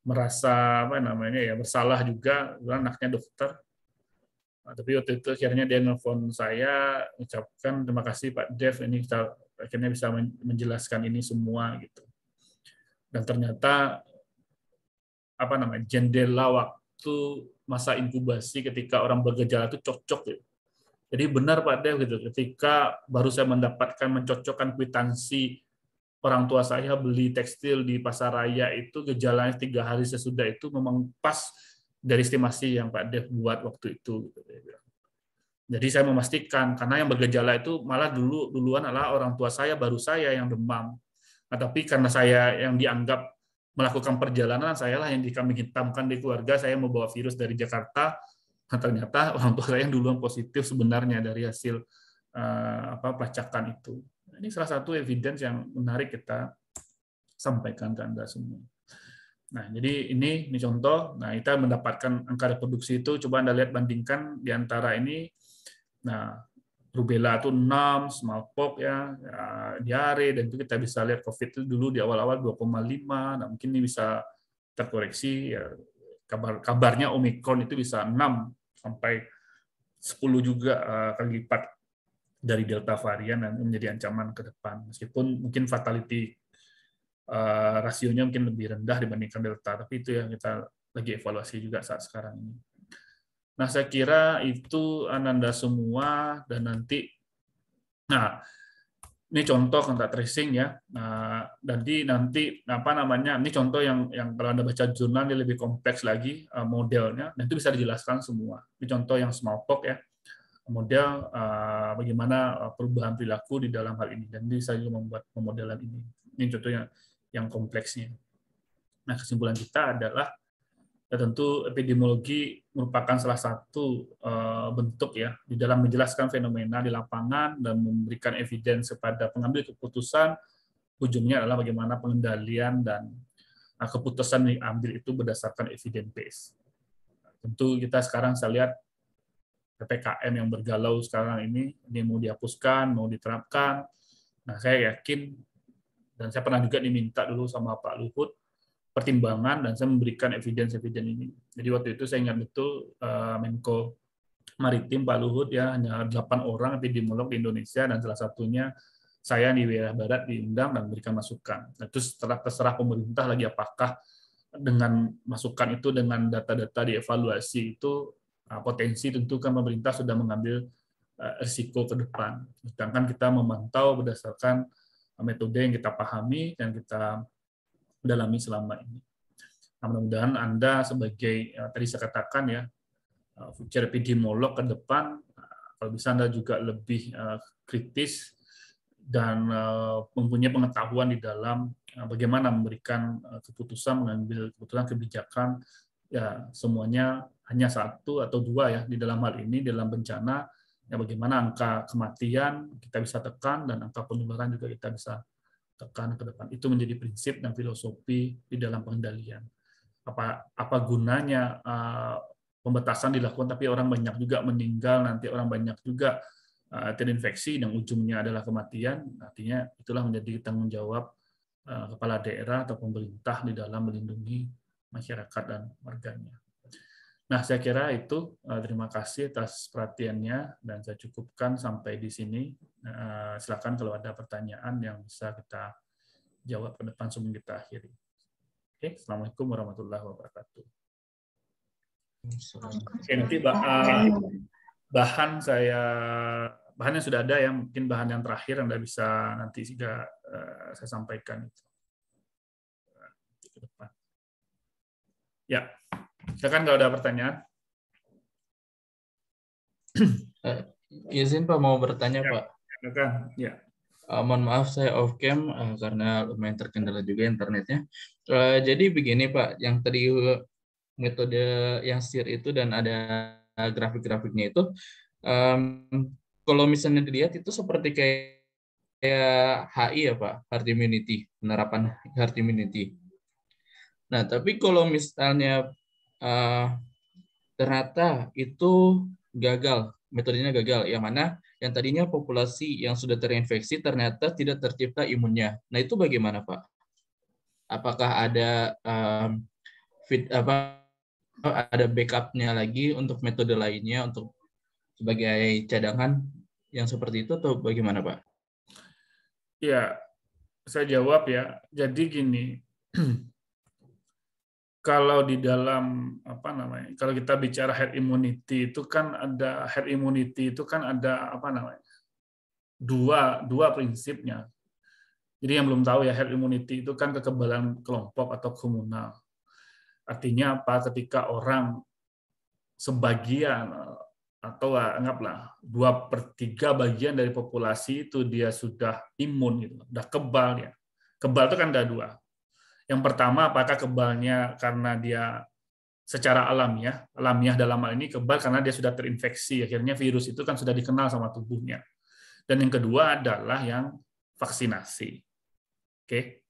merasa apa namanya ya bersalah juga anaknya dokter nah, tapi waktu itu akhirnya dia nelfon saya ucapkan terima kasih Pak Dev ini kita akhirnya bisa menjelaskan ini semua gitu dan ternyata apa namanya jendela waktu masa inkubasi ketika orang bergejala itu cocok gitu. Jadi benar Pak Dev gitu ketika baru saya mendapatkan mencocokkan kwitansi orang tua saya beli tekstil di pasar raya itu gejalanya tiga hari sesudah itu memang pas dari estimasi yang Pak Dev buat waktu itu. Gitu, Jadi saya memastikan karena yang bergejala itu malah dulu duluan adalah orang tua saya baru saya yang demam. Nah, tapi karena saya yang dianggap melakukan perjalanan, saya lah yang dikambing hitamkan di keluarga, saya membawa virus dari Jakarta. Nah, ternyata orang tua saya yang duluan positif sebenarnya dari hasil uh, apa pelacakan itu. Ini salah satu evidence yang menarik kita sampaikan ke Anda semua. Nah, jadi ini, ini contoh. Nah, kita mendapatkan angka reproduksi itu, coba Anda lihat bandingkan di antara ini. Nah, rubella itu enam, smallpox ya, ya diare, dan itu kita bisa lihat COVID itu dulu di awal-awal 2,5. Nah, mungkin ini bisa terkoreksi. Ya, kabar kabarnya Omikron itu bisa 6 sampai 10 juga eh, kali lipat dari delta varian dan menjadi ancaman ke depan meskipun mungkin fatality uh, rasionya mungkin lebih rendah dibandingkan delta tapi itu yang kita lagi evaluasi juga saat sekarang ini nah saya kira itu ananda semua dan nanti nah ini contoh kontak tracing ya. Nah, nanti nanti apa namanya? Ini contoh yang yang kalau anda baca jurnal ini lebih kompleks lagi eh, modelnya. Dan itu bisa dijelaskan semua. Ini contoh yang smallpox ya model uh, bagaimana eh, perubahan perilaku di dalam hal ini dan bisa juga membuat pemodelan ini. Ini contohnya yang, kompleksnya. Nah, kesimpulan kita adalah ya tentu epidemiologi merupakan salah satu uh, bentuk ya di dalam menjelaskan fenomena di lapangan dan memberikan evidence kepada pengambil keputusan ujungnya adalah bagaimana pengendalian dan uh, keputusan yang diambil itu berdasarkan evidence base. Tentu kita sekarang saya lihat PPKM yang bergalau sekarang ini, ini mau dihapuskan, mau diterapkan. Nah, saya yakin dan saya pernah juga diminta dulu sama Pak Luhut pertimbangan dan saya memberikan evidence-evidence ini. Jadi waktu itu saya ingat betul eh, Menko Maritim Pak Luhut ya hanya delapan orang epidemiolog di Indonesia dan salah satunya saya di wilayah barat diundang dan memberikan masukan. Nah, terus setelah terserah pemerintah lagi apakah dengan masukan itu dengan data-data dievaluasi itu Ah, potensi tentu kan pemerintah sudah mengambil eh, risiko ke depan. Sedangkan kita memantau berdasarkan eh, metode yang kita pahami dan kita dalami selama ini. Nah, mudah-mudahan Anda sebagai eh, tadi saya katakan ya future epidemiolog ke depan kalau bisa Anda juga lebih kritis dan mempunyai pengetahuan di dalam bagaimana memberikan keputusan mengambil keputusan kebijakan ya semuanya hanya satu atau dua ya di dalam hal ini di dalam bencana ya bagaimana angka kematian kita bisa tekan dan angka penularan juga kita bisa tekan ke depan itu menjadi prinsip dan filosofi di dalam pengendalian apa apa gunanya uh, pembatasan dilakukan tapi orang banyak juga meninggal nanti orang banyak juga uh, terinfeksi dan ujungnya adalah kematian artinya itulah menjadi tanggung jawab uh, kepala daerah atau pemerintah di dalam melindungi masyarakat dan warganya. Nah, saya kira itu. Eh, terima kasih atas perhatiannya dan saya cukupkan sampai di sini. Eh, silakan kalau ada pertanyaan yang bisa kita jawab ke depan sebelum kita akhiri. Oke, Assalamualaikum warahmatullahi wabarakatuh. Oke, nanti bahan, eh, bahan saya bahan yang sudah ada ya mungkin bahan yang terakhir Anda bisa nanti juga saya sampaikan itu. Ke Ya, Silakan kalau ada pertanyaan. Uh, (clears throat) izin Pak mau bertanya ya, Pak. Silakan. Ya. Uh, mohon maaf saya off cam uh, karena lumayan terkendala juga internetnya. Uh, jadi begini Pak, yang tadi metode yang sir itu dan ada grafik-grafiknya itu, um, kalau misalnya dilihat itu seperti kayak kayak HI ya Pak, herd immunity, penerapan herd immunity. Nah, tapi kalau misalnya uh, ternyata itu gagal, metodenya gagal. Yang mana yang tadinya populasi yang sudah terinfeksi ternyata tidak tercipta imunnya. Nah itu bagaimana Pak? Apakah ada um, fit apa ada backupnya lagi untuk metode lainnya untuk sebagai cadangan yang seperti itu atau bagaimana Pak? Ya, saya jawab ya. Jadi gini, (clears throat) kalau di dalam apa namanya kalau kita bicara herd immunity itu kan ada herd immunity itu kan ada apa namanya dua dua prinsipnya jadi yang belum tahu ya herd immunity itu kan kekebalan kelompok atau komunal artinya apa ketika orang sebagian atau anggaplah dua per tiga bagian dari populasi itu dia sudah imun gitu, sudah kebal ya. Kebal itu kan ada dua, yang pertama, apakah kebalnya karena dia secara alamiah, ya, alamiah dalam hal ini kebal karena dia sudah terinfeksi, akhirnya virus itu kan sudah dikenal sama tubuhnya. Dan yang kedua adalah yang vaksinasi. Oke.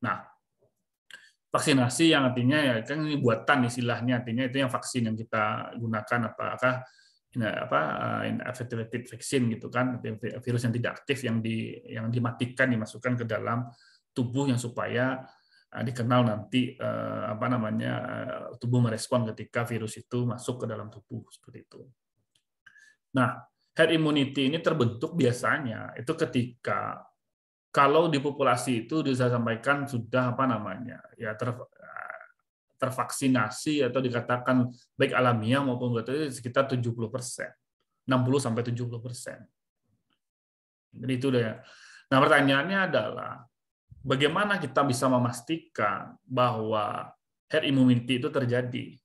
Nah, vaksinasi yang artinya ya kan ini buatan istilahnya artinya itu yang vaksin yang kita gunakan apakah ini apa eh, inactivated vaksin gitu kan virus yang tidak aktif yang di yang dimatikan dimasukkan ke dalam tubuh yang supaya Nah, dikenal nanti eh, apa namanya eh, tubuh merespon ketika virus itu masuk ke dalam tubuh seperti itu. Nah, herd immunity ini terbentuk biasanya itu ketika kalau di populasi itu bisa sampaikan sudah apa namanya ya ter, eh, tervaksinasi atau dikatakan baik alamiah maupun betul sekitar 70 persen, 60 sampai 70 persen. Jadi itu deh. Ya. Nah pertanyaannya adalah bagaimana kita bisa memastikan bahwa herd immunity itu terjadi?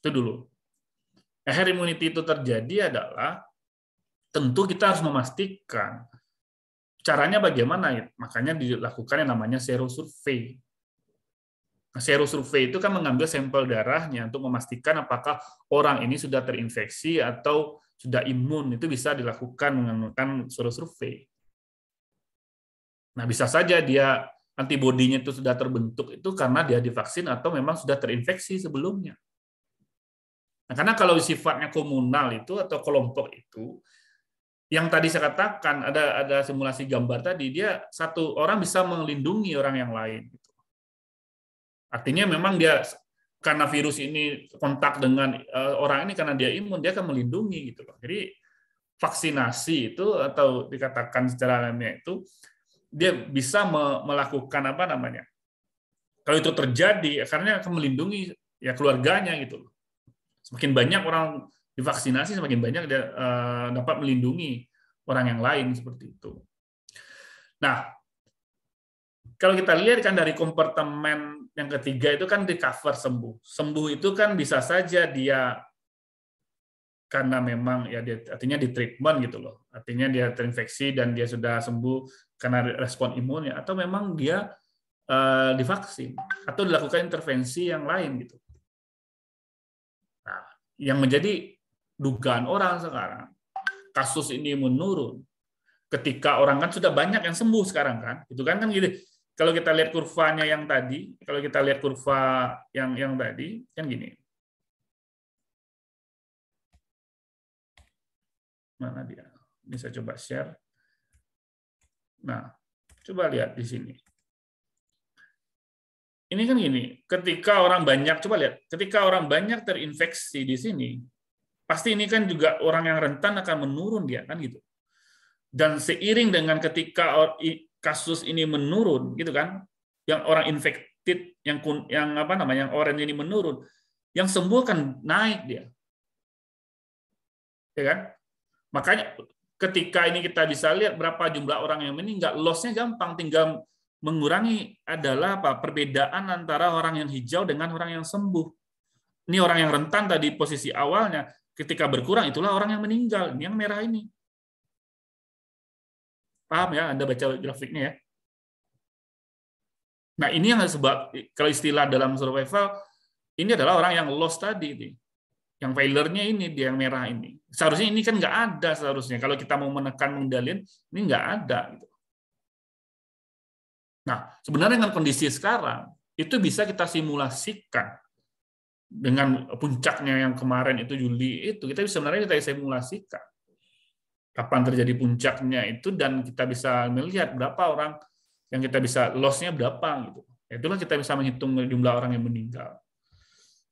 Itu dulu. Herd nah, immunity itu terjadi adalah tentu kita harus memastikan caranya bagaimana. Makanya dilakukan yang namanya sero survei. Nah, sero survei itu kan mengambil sampel darahnya untuk memastikan apakah orang ini sudah terinfeksi atau sudah imun. Itu bisa dilakukan menggunakan sero survei Nah, bisa saja dia antibodinya itu sudah terbentuk itu karena dia divaksin atau memang sudah terinfeksi sebelumnya. Nah, karena kalau sifatnya komunal itu atau kelompok itu yang tadi saya katakan ada ada simulasi gambar tadi dia satu orang bisa melindungi orang yang lain gitu. Artinya memang dia karena virus ini kontak dengan eh, orang ini karena dia imun dia akan melindungi gitu loh. Jadi vaksinasi itu atau dikatakan secara lainnya itu dia bisa melakukan apa namanya kalau itu terjadi ya karena akan melindungi ya keluarganya gitu loh semakin banyak orang divaksinasi semakin banyak dia eh, dapat melindungi orang yang lain seperti itu nah kalau kita lihat kan dari kompartemen yang ketiga itu kan recover sembuh sembuh itu kan bisa saja dia karena memang ya artinya di treatment gitu loh artinya dia terinfeksi dan dia sudah sembuh karena respon imunnya atau memang dia uh, divaksin atau dilakukan intervensi yang lain gitu. Nah, yang menjadi dugaan orang sekarang kasus ini menurun ketika orang kan sudah banyak yang sembuh sekarang kan itu kan kan gitu. kalau kita lihat kurvanya yang tadi kalau kita lihat kurva yang yang tadi kan gini mana dia ini saya coba share Nah, coba lihat di sini. Ini kan gini, ketika orang banyak, coba lihat, ketika orang banyak terinfeksi di sini, pasti ini kan juga orang yang rentan akan menurun dia, kan gitu. Dan seiring dengan ketika kasus ini menurun, gitu kan, yang orang infected, yang kun, yang apa namanya, yang orange ini menurun, yang sembuh kan naik dia. Ya kan? Makanya ketika ini kita bisa lihat berapa jumlah orang yang meninggal, lossnya gampang, tinggal mengurangi adalah apa perbedaan antara orang yang hijau dengan orang yang sembuh. Ini orang yang rentan tadi posisi awalnya, ketika berkurang itulah orang yang meninggal, ini yang merah ini. Paham ya, Anda baca grafiknya ya. Nah ini yang sebab, kalau istilah dalam survival, ini adalah orang yang lost tadi. Yang failernya ini dia yang merah ini. Seharusnya ini kan nggak ada seharusnya. Kalau kita mau menekan mengendalikan ini nggak ada. Gitu. Nah, sebenarnya dengan kondisi sekarang, itu bisa kita simulasikan dengan puncaknya yang kemarin itu Juli itu kita bisa sebenarnya kita simulasikan kapan terjadi puncaknya itu dan kita bisa melihat berapa orang yang kita bisa lossnya berapa gitu itulah kita bisa menghitung jumlah orang yang meninggal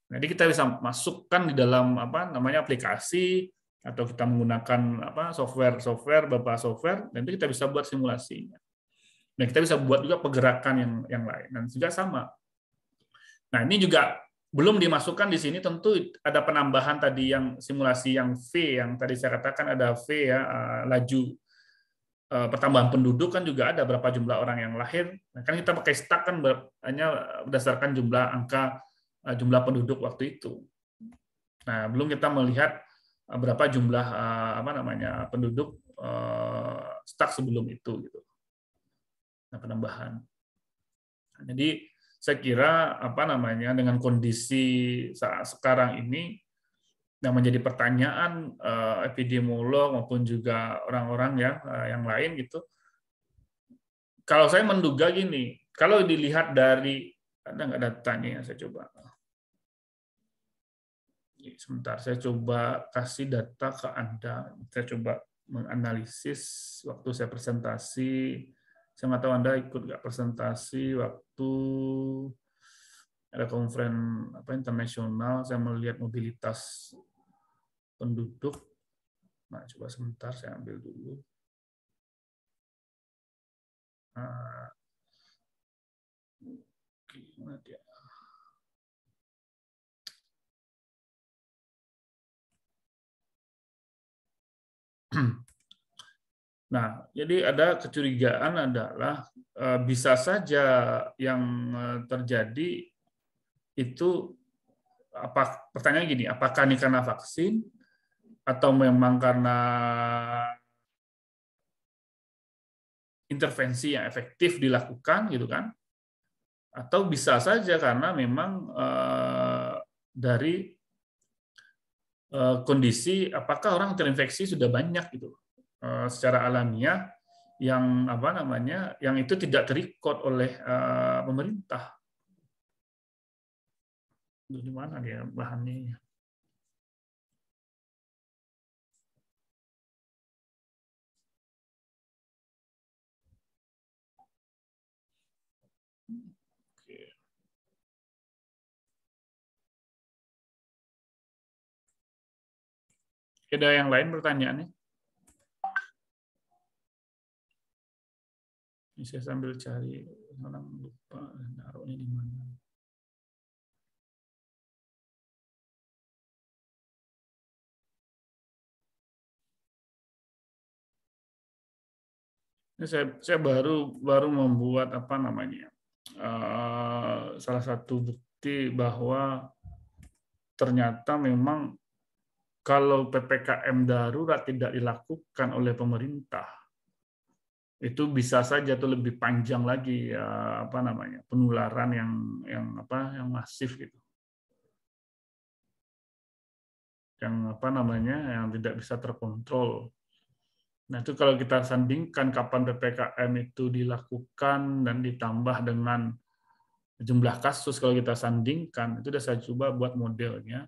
jadi kita bisa masukkan di dalam apa namanya aplikasi atau kita menggunakan apa software-software beberapa software nanti kita bisa buat simulasinya. Dan kita bisa buat juga pergerakan yang yang lain dan juga sama. Nah, ini juga belum dimasukkan di sini tentu ada penambahan tadi yang simulasi yang V yang tadi saya katakan ada V ya eh, laju eh, pertambahan penduduk kan juga ada berapa jumlah orang yang lahir nah, kan kita pakai stak kan hanya berdasarkan jumlah angka Eh, jumlah penduduk waktu itu. Nah, belum kita melihat eh, berapa jumlah eh, apa namanya penduduk stuck sebelum itu gitu. Nah, penambahan. Jadi saya kira apa namanya dengan kondisi saat sekarang ini yang menjadi pertanyaan epidemiolog maupun juga orang-orang ya yang lain gitu. Kalau saya menduga gini, kalau dilihat dari ada nggak datanya saya coba sebentar saya coba kasih data ke Anda. Saya coba menganalisis waktu saya presentasi. Saya nggak tahu Anda ikut nggak presentasi waktu ada konferen apa internasional. Saya melihat mobilitas penduduk. Nah, coba sebentar saya ambil dulu. Nah, gimana dia? Hmm. Nah, jadi ada kecurigaan adalah eh, bisa saja yang eh, terjadi itu apa pertanyaan gini, apakah ini karena vaksin atau memang karena intervensi yang efektif dilakukan gitu kan? Atau bisa saja karena memang eh, dari Eh, kondisi apakah orang terinfeksi sudah banyak gitu eh, secara alamiah yang apa namanya yang itu tidak terikot oleh eh, pemerintah. Di mana dia bahannya? Ada yang lain pertanyaannya? Ini saya sambil cari orang lupa naruhnya di mana. Ini saya, saya baru baru membuat apa namanya uh, salah satu bukti bahwa ternyata memang kalau PPKM darurat tidak dilakukan oleh pemerintah, itu bisa saja tuh lebih panjang lagi ya, apa namanya penularan yang yang apa yang masif gitu yang apa namanya yang tidak bisa terkontrol nah itu kalau kita sandingkan kapan ppkm itu dilakukan dan ditambah dengan jumlah kasus kalau kita sandingkan itu sudah saya coba buat modelnya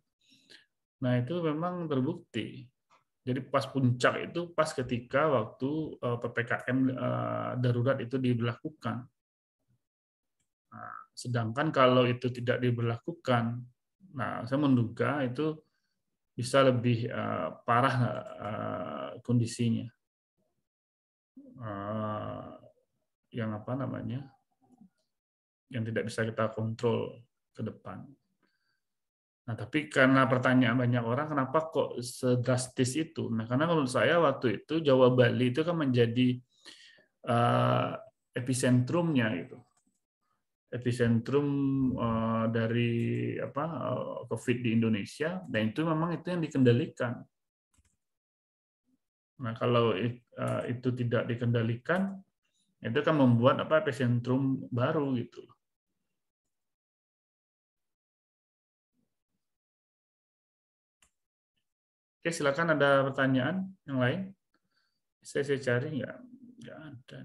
Nah, itu memang terbukti. Jadi pas puncak itu pas ketika waktu eh, PPKM eh, darurat itu diberlakukan. Nah, sedangkan kalau itu tidak diberlakukan, nah saya menduga itu bisa lebih eh, parah kondisinya. yang apa namanya? Yang tidak bisa kita kontrol ke depan. Nah, tapi karena pertanyaan banyak orang, kenapa kok sedrastis itu? Nah, karena menurut saya waktu itu Jawa Bali itu kan menjadi uh, epicentrumnya gitu, epicentrum uh, dari apa uh, COVID di Indonesia. Dan itu memang itu yang dikendalikan. Nah, kalau uh, itu tidak dikendalikan, itu kan membuat apa epicentrum baru gitu loh Oke, silakan ada pertanyaan yang lain. Saya, saya cari nggak, nggak ada.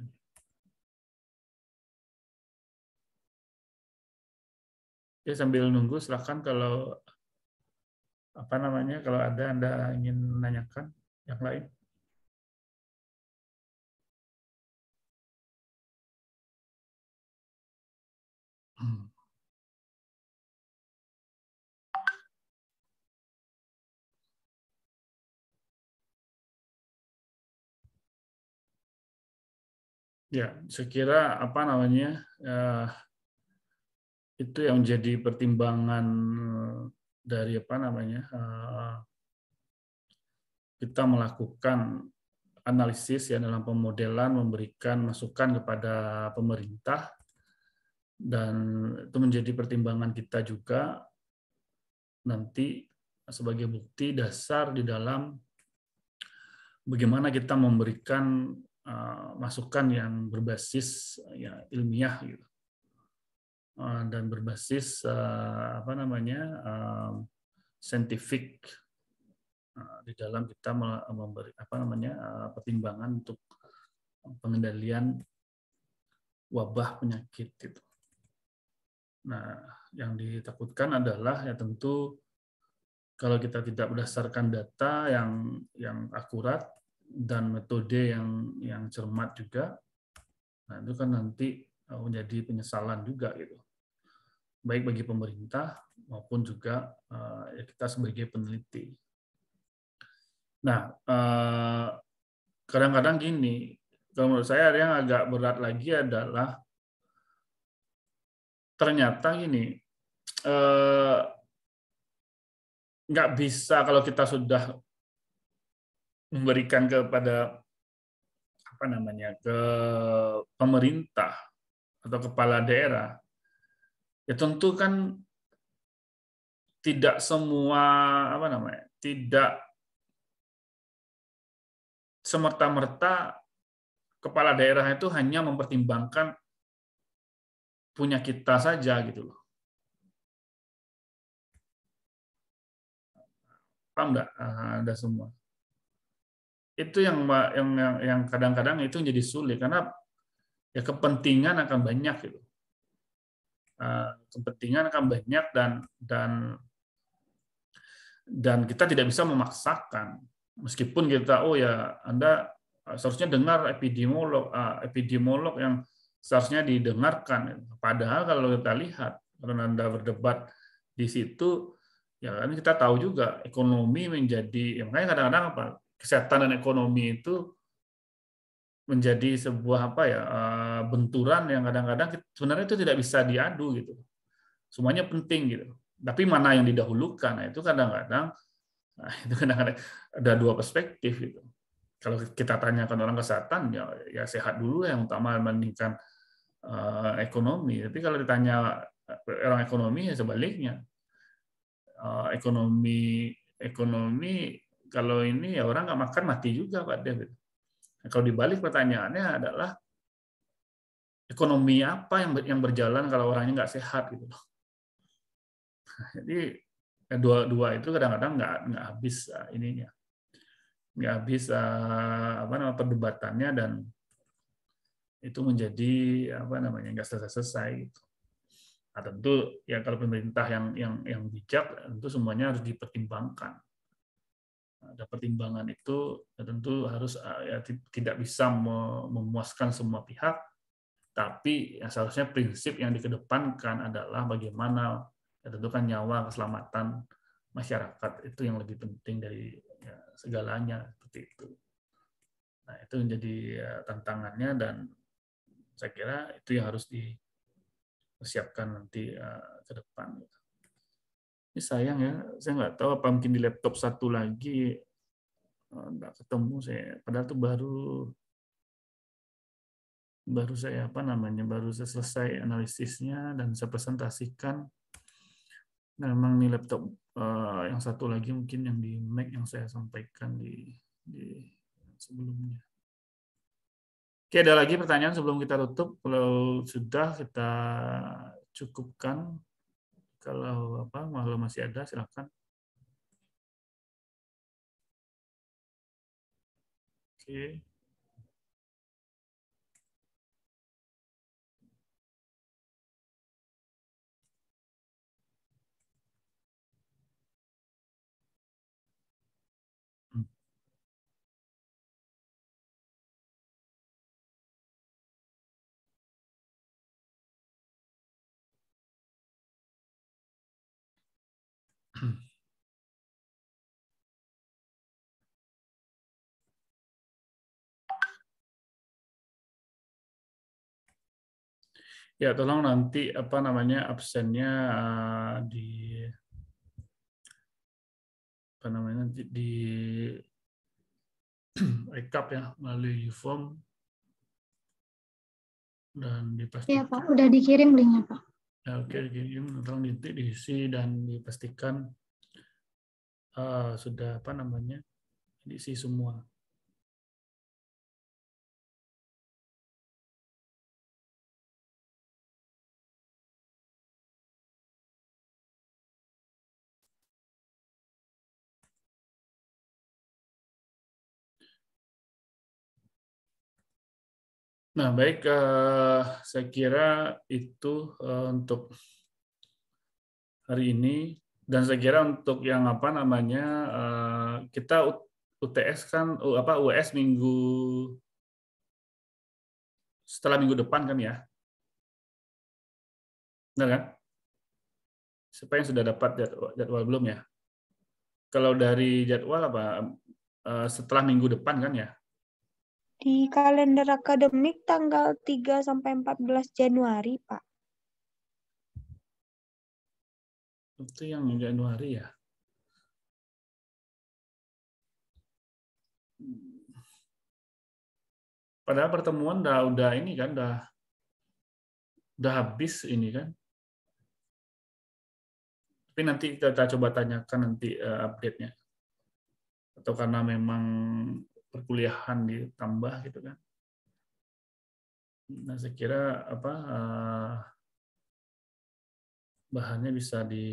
Ya sambil nunggu, silakan kalau apa namanya kalau ada anda ingin menanyakan yang lain. Ya, saya kira apa namanya uh, itu yang menjadi pertimbangan eh, dari apa namanya uh, kita melakukan analisis ya dalam pemodelan memberikan masukan kepada pemerintah dan itu menjadi pertimbangan kita juga nanti sebagai bukti dasar di dalam bagaimana kita memberikan Eh, masukan yang berbasis ya, ilmiah gitu eh, dan berbasis eh, apa namanya scientific di dalam kita memberi apa namanya pertimbangan untuk pengendalian wabah penyakit itu. Nah, yang ditakutkan adalah ya tentu kalau kita tidak berdasarkan data yang yang akurat dan metode yang yang cermat juga, nah itu kan nanti eh, menjadi penyesalan juga gitu, baik bagi pemerintah maupun juga eh, ya kita sebagai peneliti. Nah, eh, kadang-kadang gini, kalau menurut saya yang agak berat lagi adalah ternyata gini nggak bisa kalau kita sudah memberikan kepada apa namanya ke pemerintah atau kepala daerah ya tentu kan tidak semua apa namanya tidak semerta-merta kepala daerah itu hanya mempertimbangkan punya kita saja gitu loh paham nggak anda ah, semua itu yang yang yang, kadang-kadang itu jadi sulit karena ya kepentingan akan banyak gitu ah, kepentingan akan banyak dan dan dan kita tidak bisa memaksakan meskipun kita oh ya anda seharusnya dengar epidemiolog ah, epidemiolog yang seharusnya didengarkan padahal kalau kita lihat kalau anda berdebat di situ ya kan kita tahu juga ekonomi menjadi ya makanya kadang-kadang apa kesehatan dan ekonomi itu menjadi sebuah apa ya eh, benturan yang kadang-kadang sebenarnya itu tidak bisa diadu gitu. Semuanya penting gitu. Tapi mana yang didahulukan? Nah, itu kadang-kadang nah, (laughs) itu kadang-kadang ada dua perspektif gitu. Kalau kita tanyakan orang kesehatan ya, ya sehat dulu yang utama meningkatkan uh, eh, ekonomi. Tapi kalau ditanya eh, orang ekonomi ya sebaliknya. Uh, ekonomi ekonomi kalau ini ya orang nggak makan mati juga Pak David. Gitu. Nah, kalau dibalik pertanyaannya adalah ekonomi apa yang yang berjalan kalau orangnya nggak sehat gitu loh. (laughs) jadi ya dua dua itu kadang-kadang nggak nggak habis uh, ininya nggak habis uh, apa namanya perdebatannya dan itu menjadi apa namanya nggak selesai-selesai gitu. Nah, tentu ya kalau pemerintah yang yang yang bijak tentu semuanya harus dipertimbangkan ada pertimbangan itu ya tentu harus ah, ya, tidak bisa memuaskan semua pihak tapi yang seharusnya prinsip yang dikedepankan adalah bagaimana ya, tentu kan nyawa keselamatan masyarakat itu yang lebih penting dari ya, segalanya seperti itu nah itu menjadi ya, tantangannya dan saya kira itu yang harus disiapkan nanti uh, ke depan gitu. Ini sayang ya, saya nggak tahu apa mungkin di laptop satu lagi eh, nggak ketemu saya. Padahal tuh baru baru saya apa namanya baru saya selesai analisisnya dan saya presentasikan memang nih laptop eh, yang satu lagi mungkin yang di Mac yang saya sampaikan di, di sebelumnya oke ada lagi pertanyaan sebelum kita tutup kalau sudah kita cukupkan kalau apa kalau masih ada silakan. Oke. Okay. Hmm. Ya, tolong nanti apa namanya absennya uh, di apa namanya nanti di (clears throat) recap ya melalui form dan dipastikan. Iya Pak, udah dikirim linknya Pak. Ya, oke, okay. Ya. jadi tolong titik diisi dan dipastikan uh, sudah apa namanya diisi semua. Nah, baik, Uh, saya kira itu uh, untuk hari ini dan saya kira untuk yang apa namanya uh, kita UTS kan uh, apa US minggu setelah minggu depan kan ya. nah kan? Siapa yang sudah dapat jadwal, jadwal belum ya? Kalau dari jadwal apa setelah minggu depan kan ya? Di kalender akademik tanggal 3 sampai 14 Januari, Pak. Itu yang Januari ya? Padahal pertemuan udah, udah ini kan, udah, udah habis ini kan. Tapi nanti kita, coba tanyakan nanti eh, update-nya. Atau karena memang perkuliahan ditambah gitu kan. Nah, saya kira apa eh, bahannya bisa di,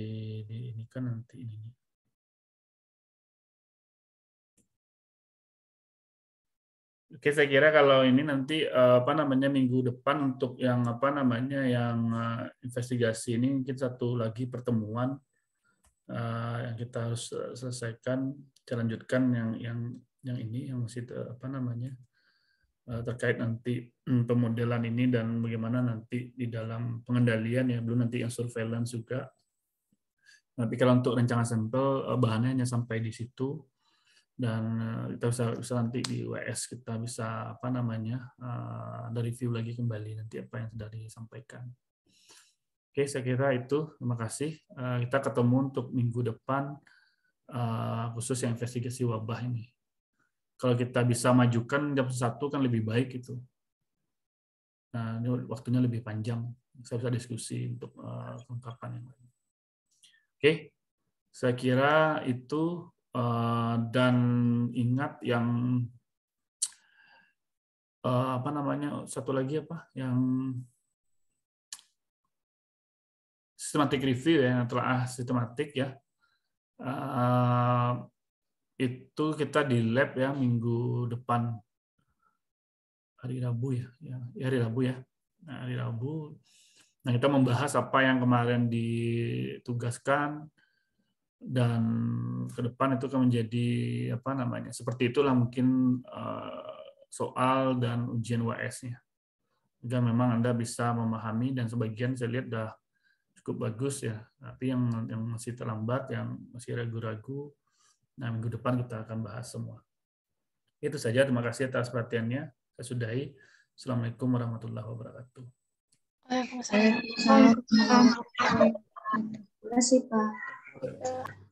di ini kan nanti ini. Oke, saya kira kalau ini nanti eh, apa namanya minggu depan untuk yang apa namanya yang eh, investigasi ini mungkin satu lagi pertemuan yang kita harus selesaikan, kita lanjutkan yang yang yang ini yang masih apa namanya eh, terkait nanti hmm, pemodelan ini dan bagaimana nanti di dalam pengendalian ya belum nanti yang surveillance juga tapi kalau untuk rencana sampel eh, bahannya hanya sampai di situ dan eh, kita bisa bisa nanti di WS kita bisa apa namanya ada review lagi kembali nanti apa yang sudah disampaikan oke saya kira itu terima kasih kita ketemu untuk minggu depan khusus yang investigasi wabah ini kalau kita bisa majukan jam satu kan lebih baik itu. Nah, ini waktunya lebih panjang. Saya bisa diskusi untuk uh, yang lain. Oke, saya kira itu eh, dan ingat yang eh, apa namanya satu lagi apa yang sistematik review ya telah ah, sistematik ya itu kita di lab ya minggu depan hari Rabu ya, ya, ya hari Rabu ya, nah, hari Rabu. Nah kita membahas apa yang kemarin ditugaskan dan ke depan itu akan menjadi apa namanya seperti itulah mungkin eh, soal dan ujian ws nya Jika memang anda bisa memahami dan sebagian saya lihat sudah cukup bagus ya, tapi yang yang masih terlambat, yang masih ragu-ragu, Nah, minggu depan kita akan bahas semua. Itu saja. Terima kasih atas perhatiannya. Saya sudahi. Assalamualaikum warahmatullahi wabarakatuh. Terima kasih, Pak.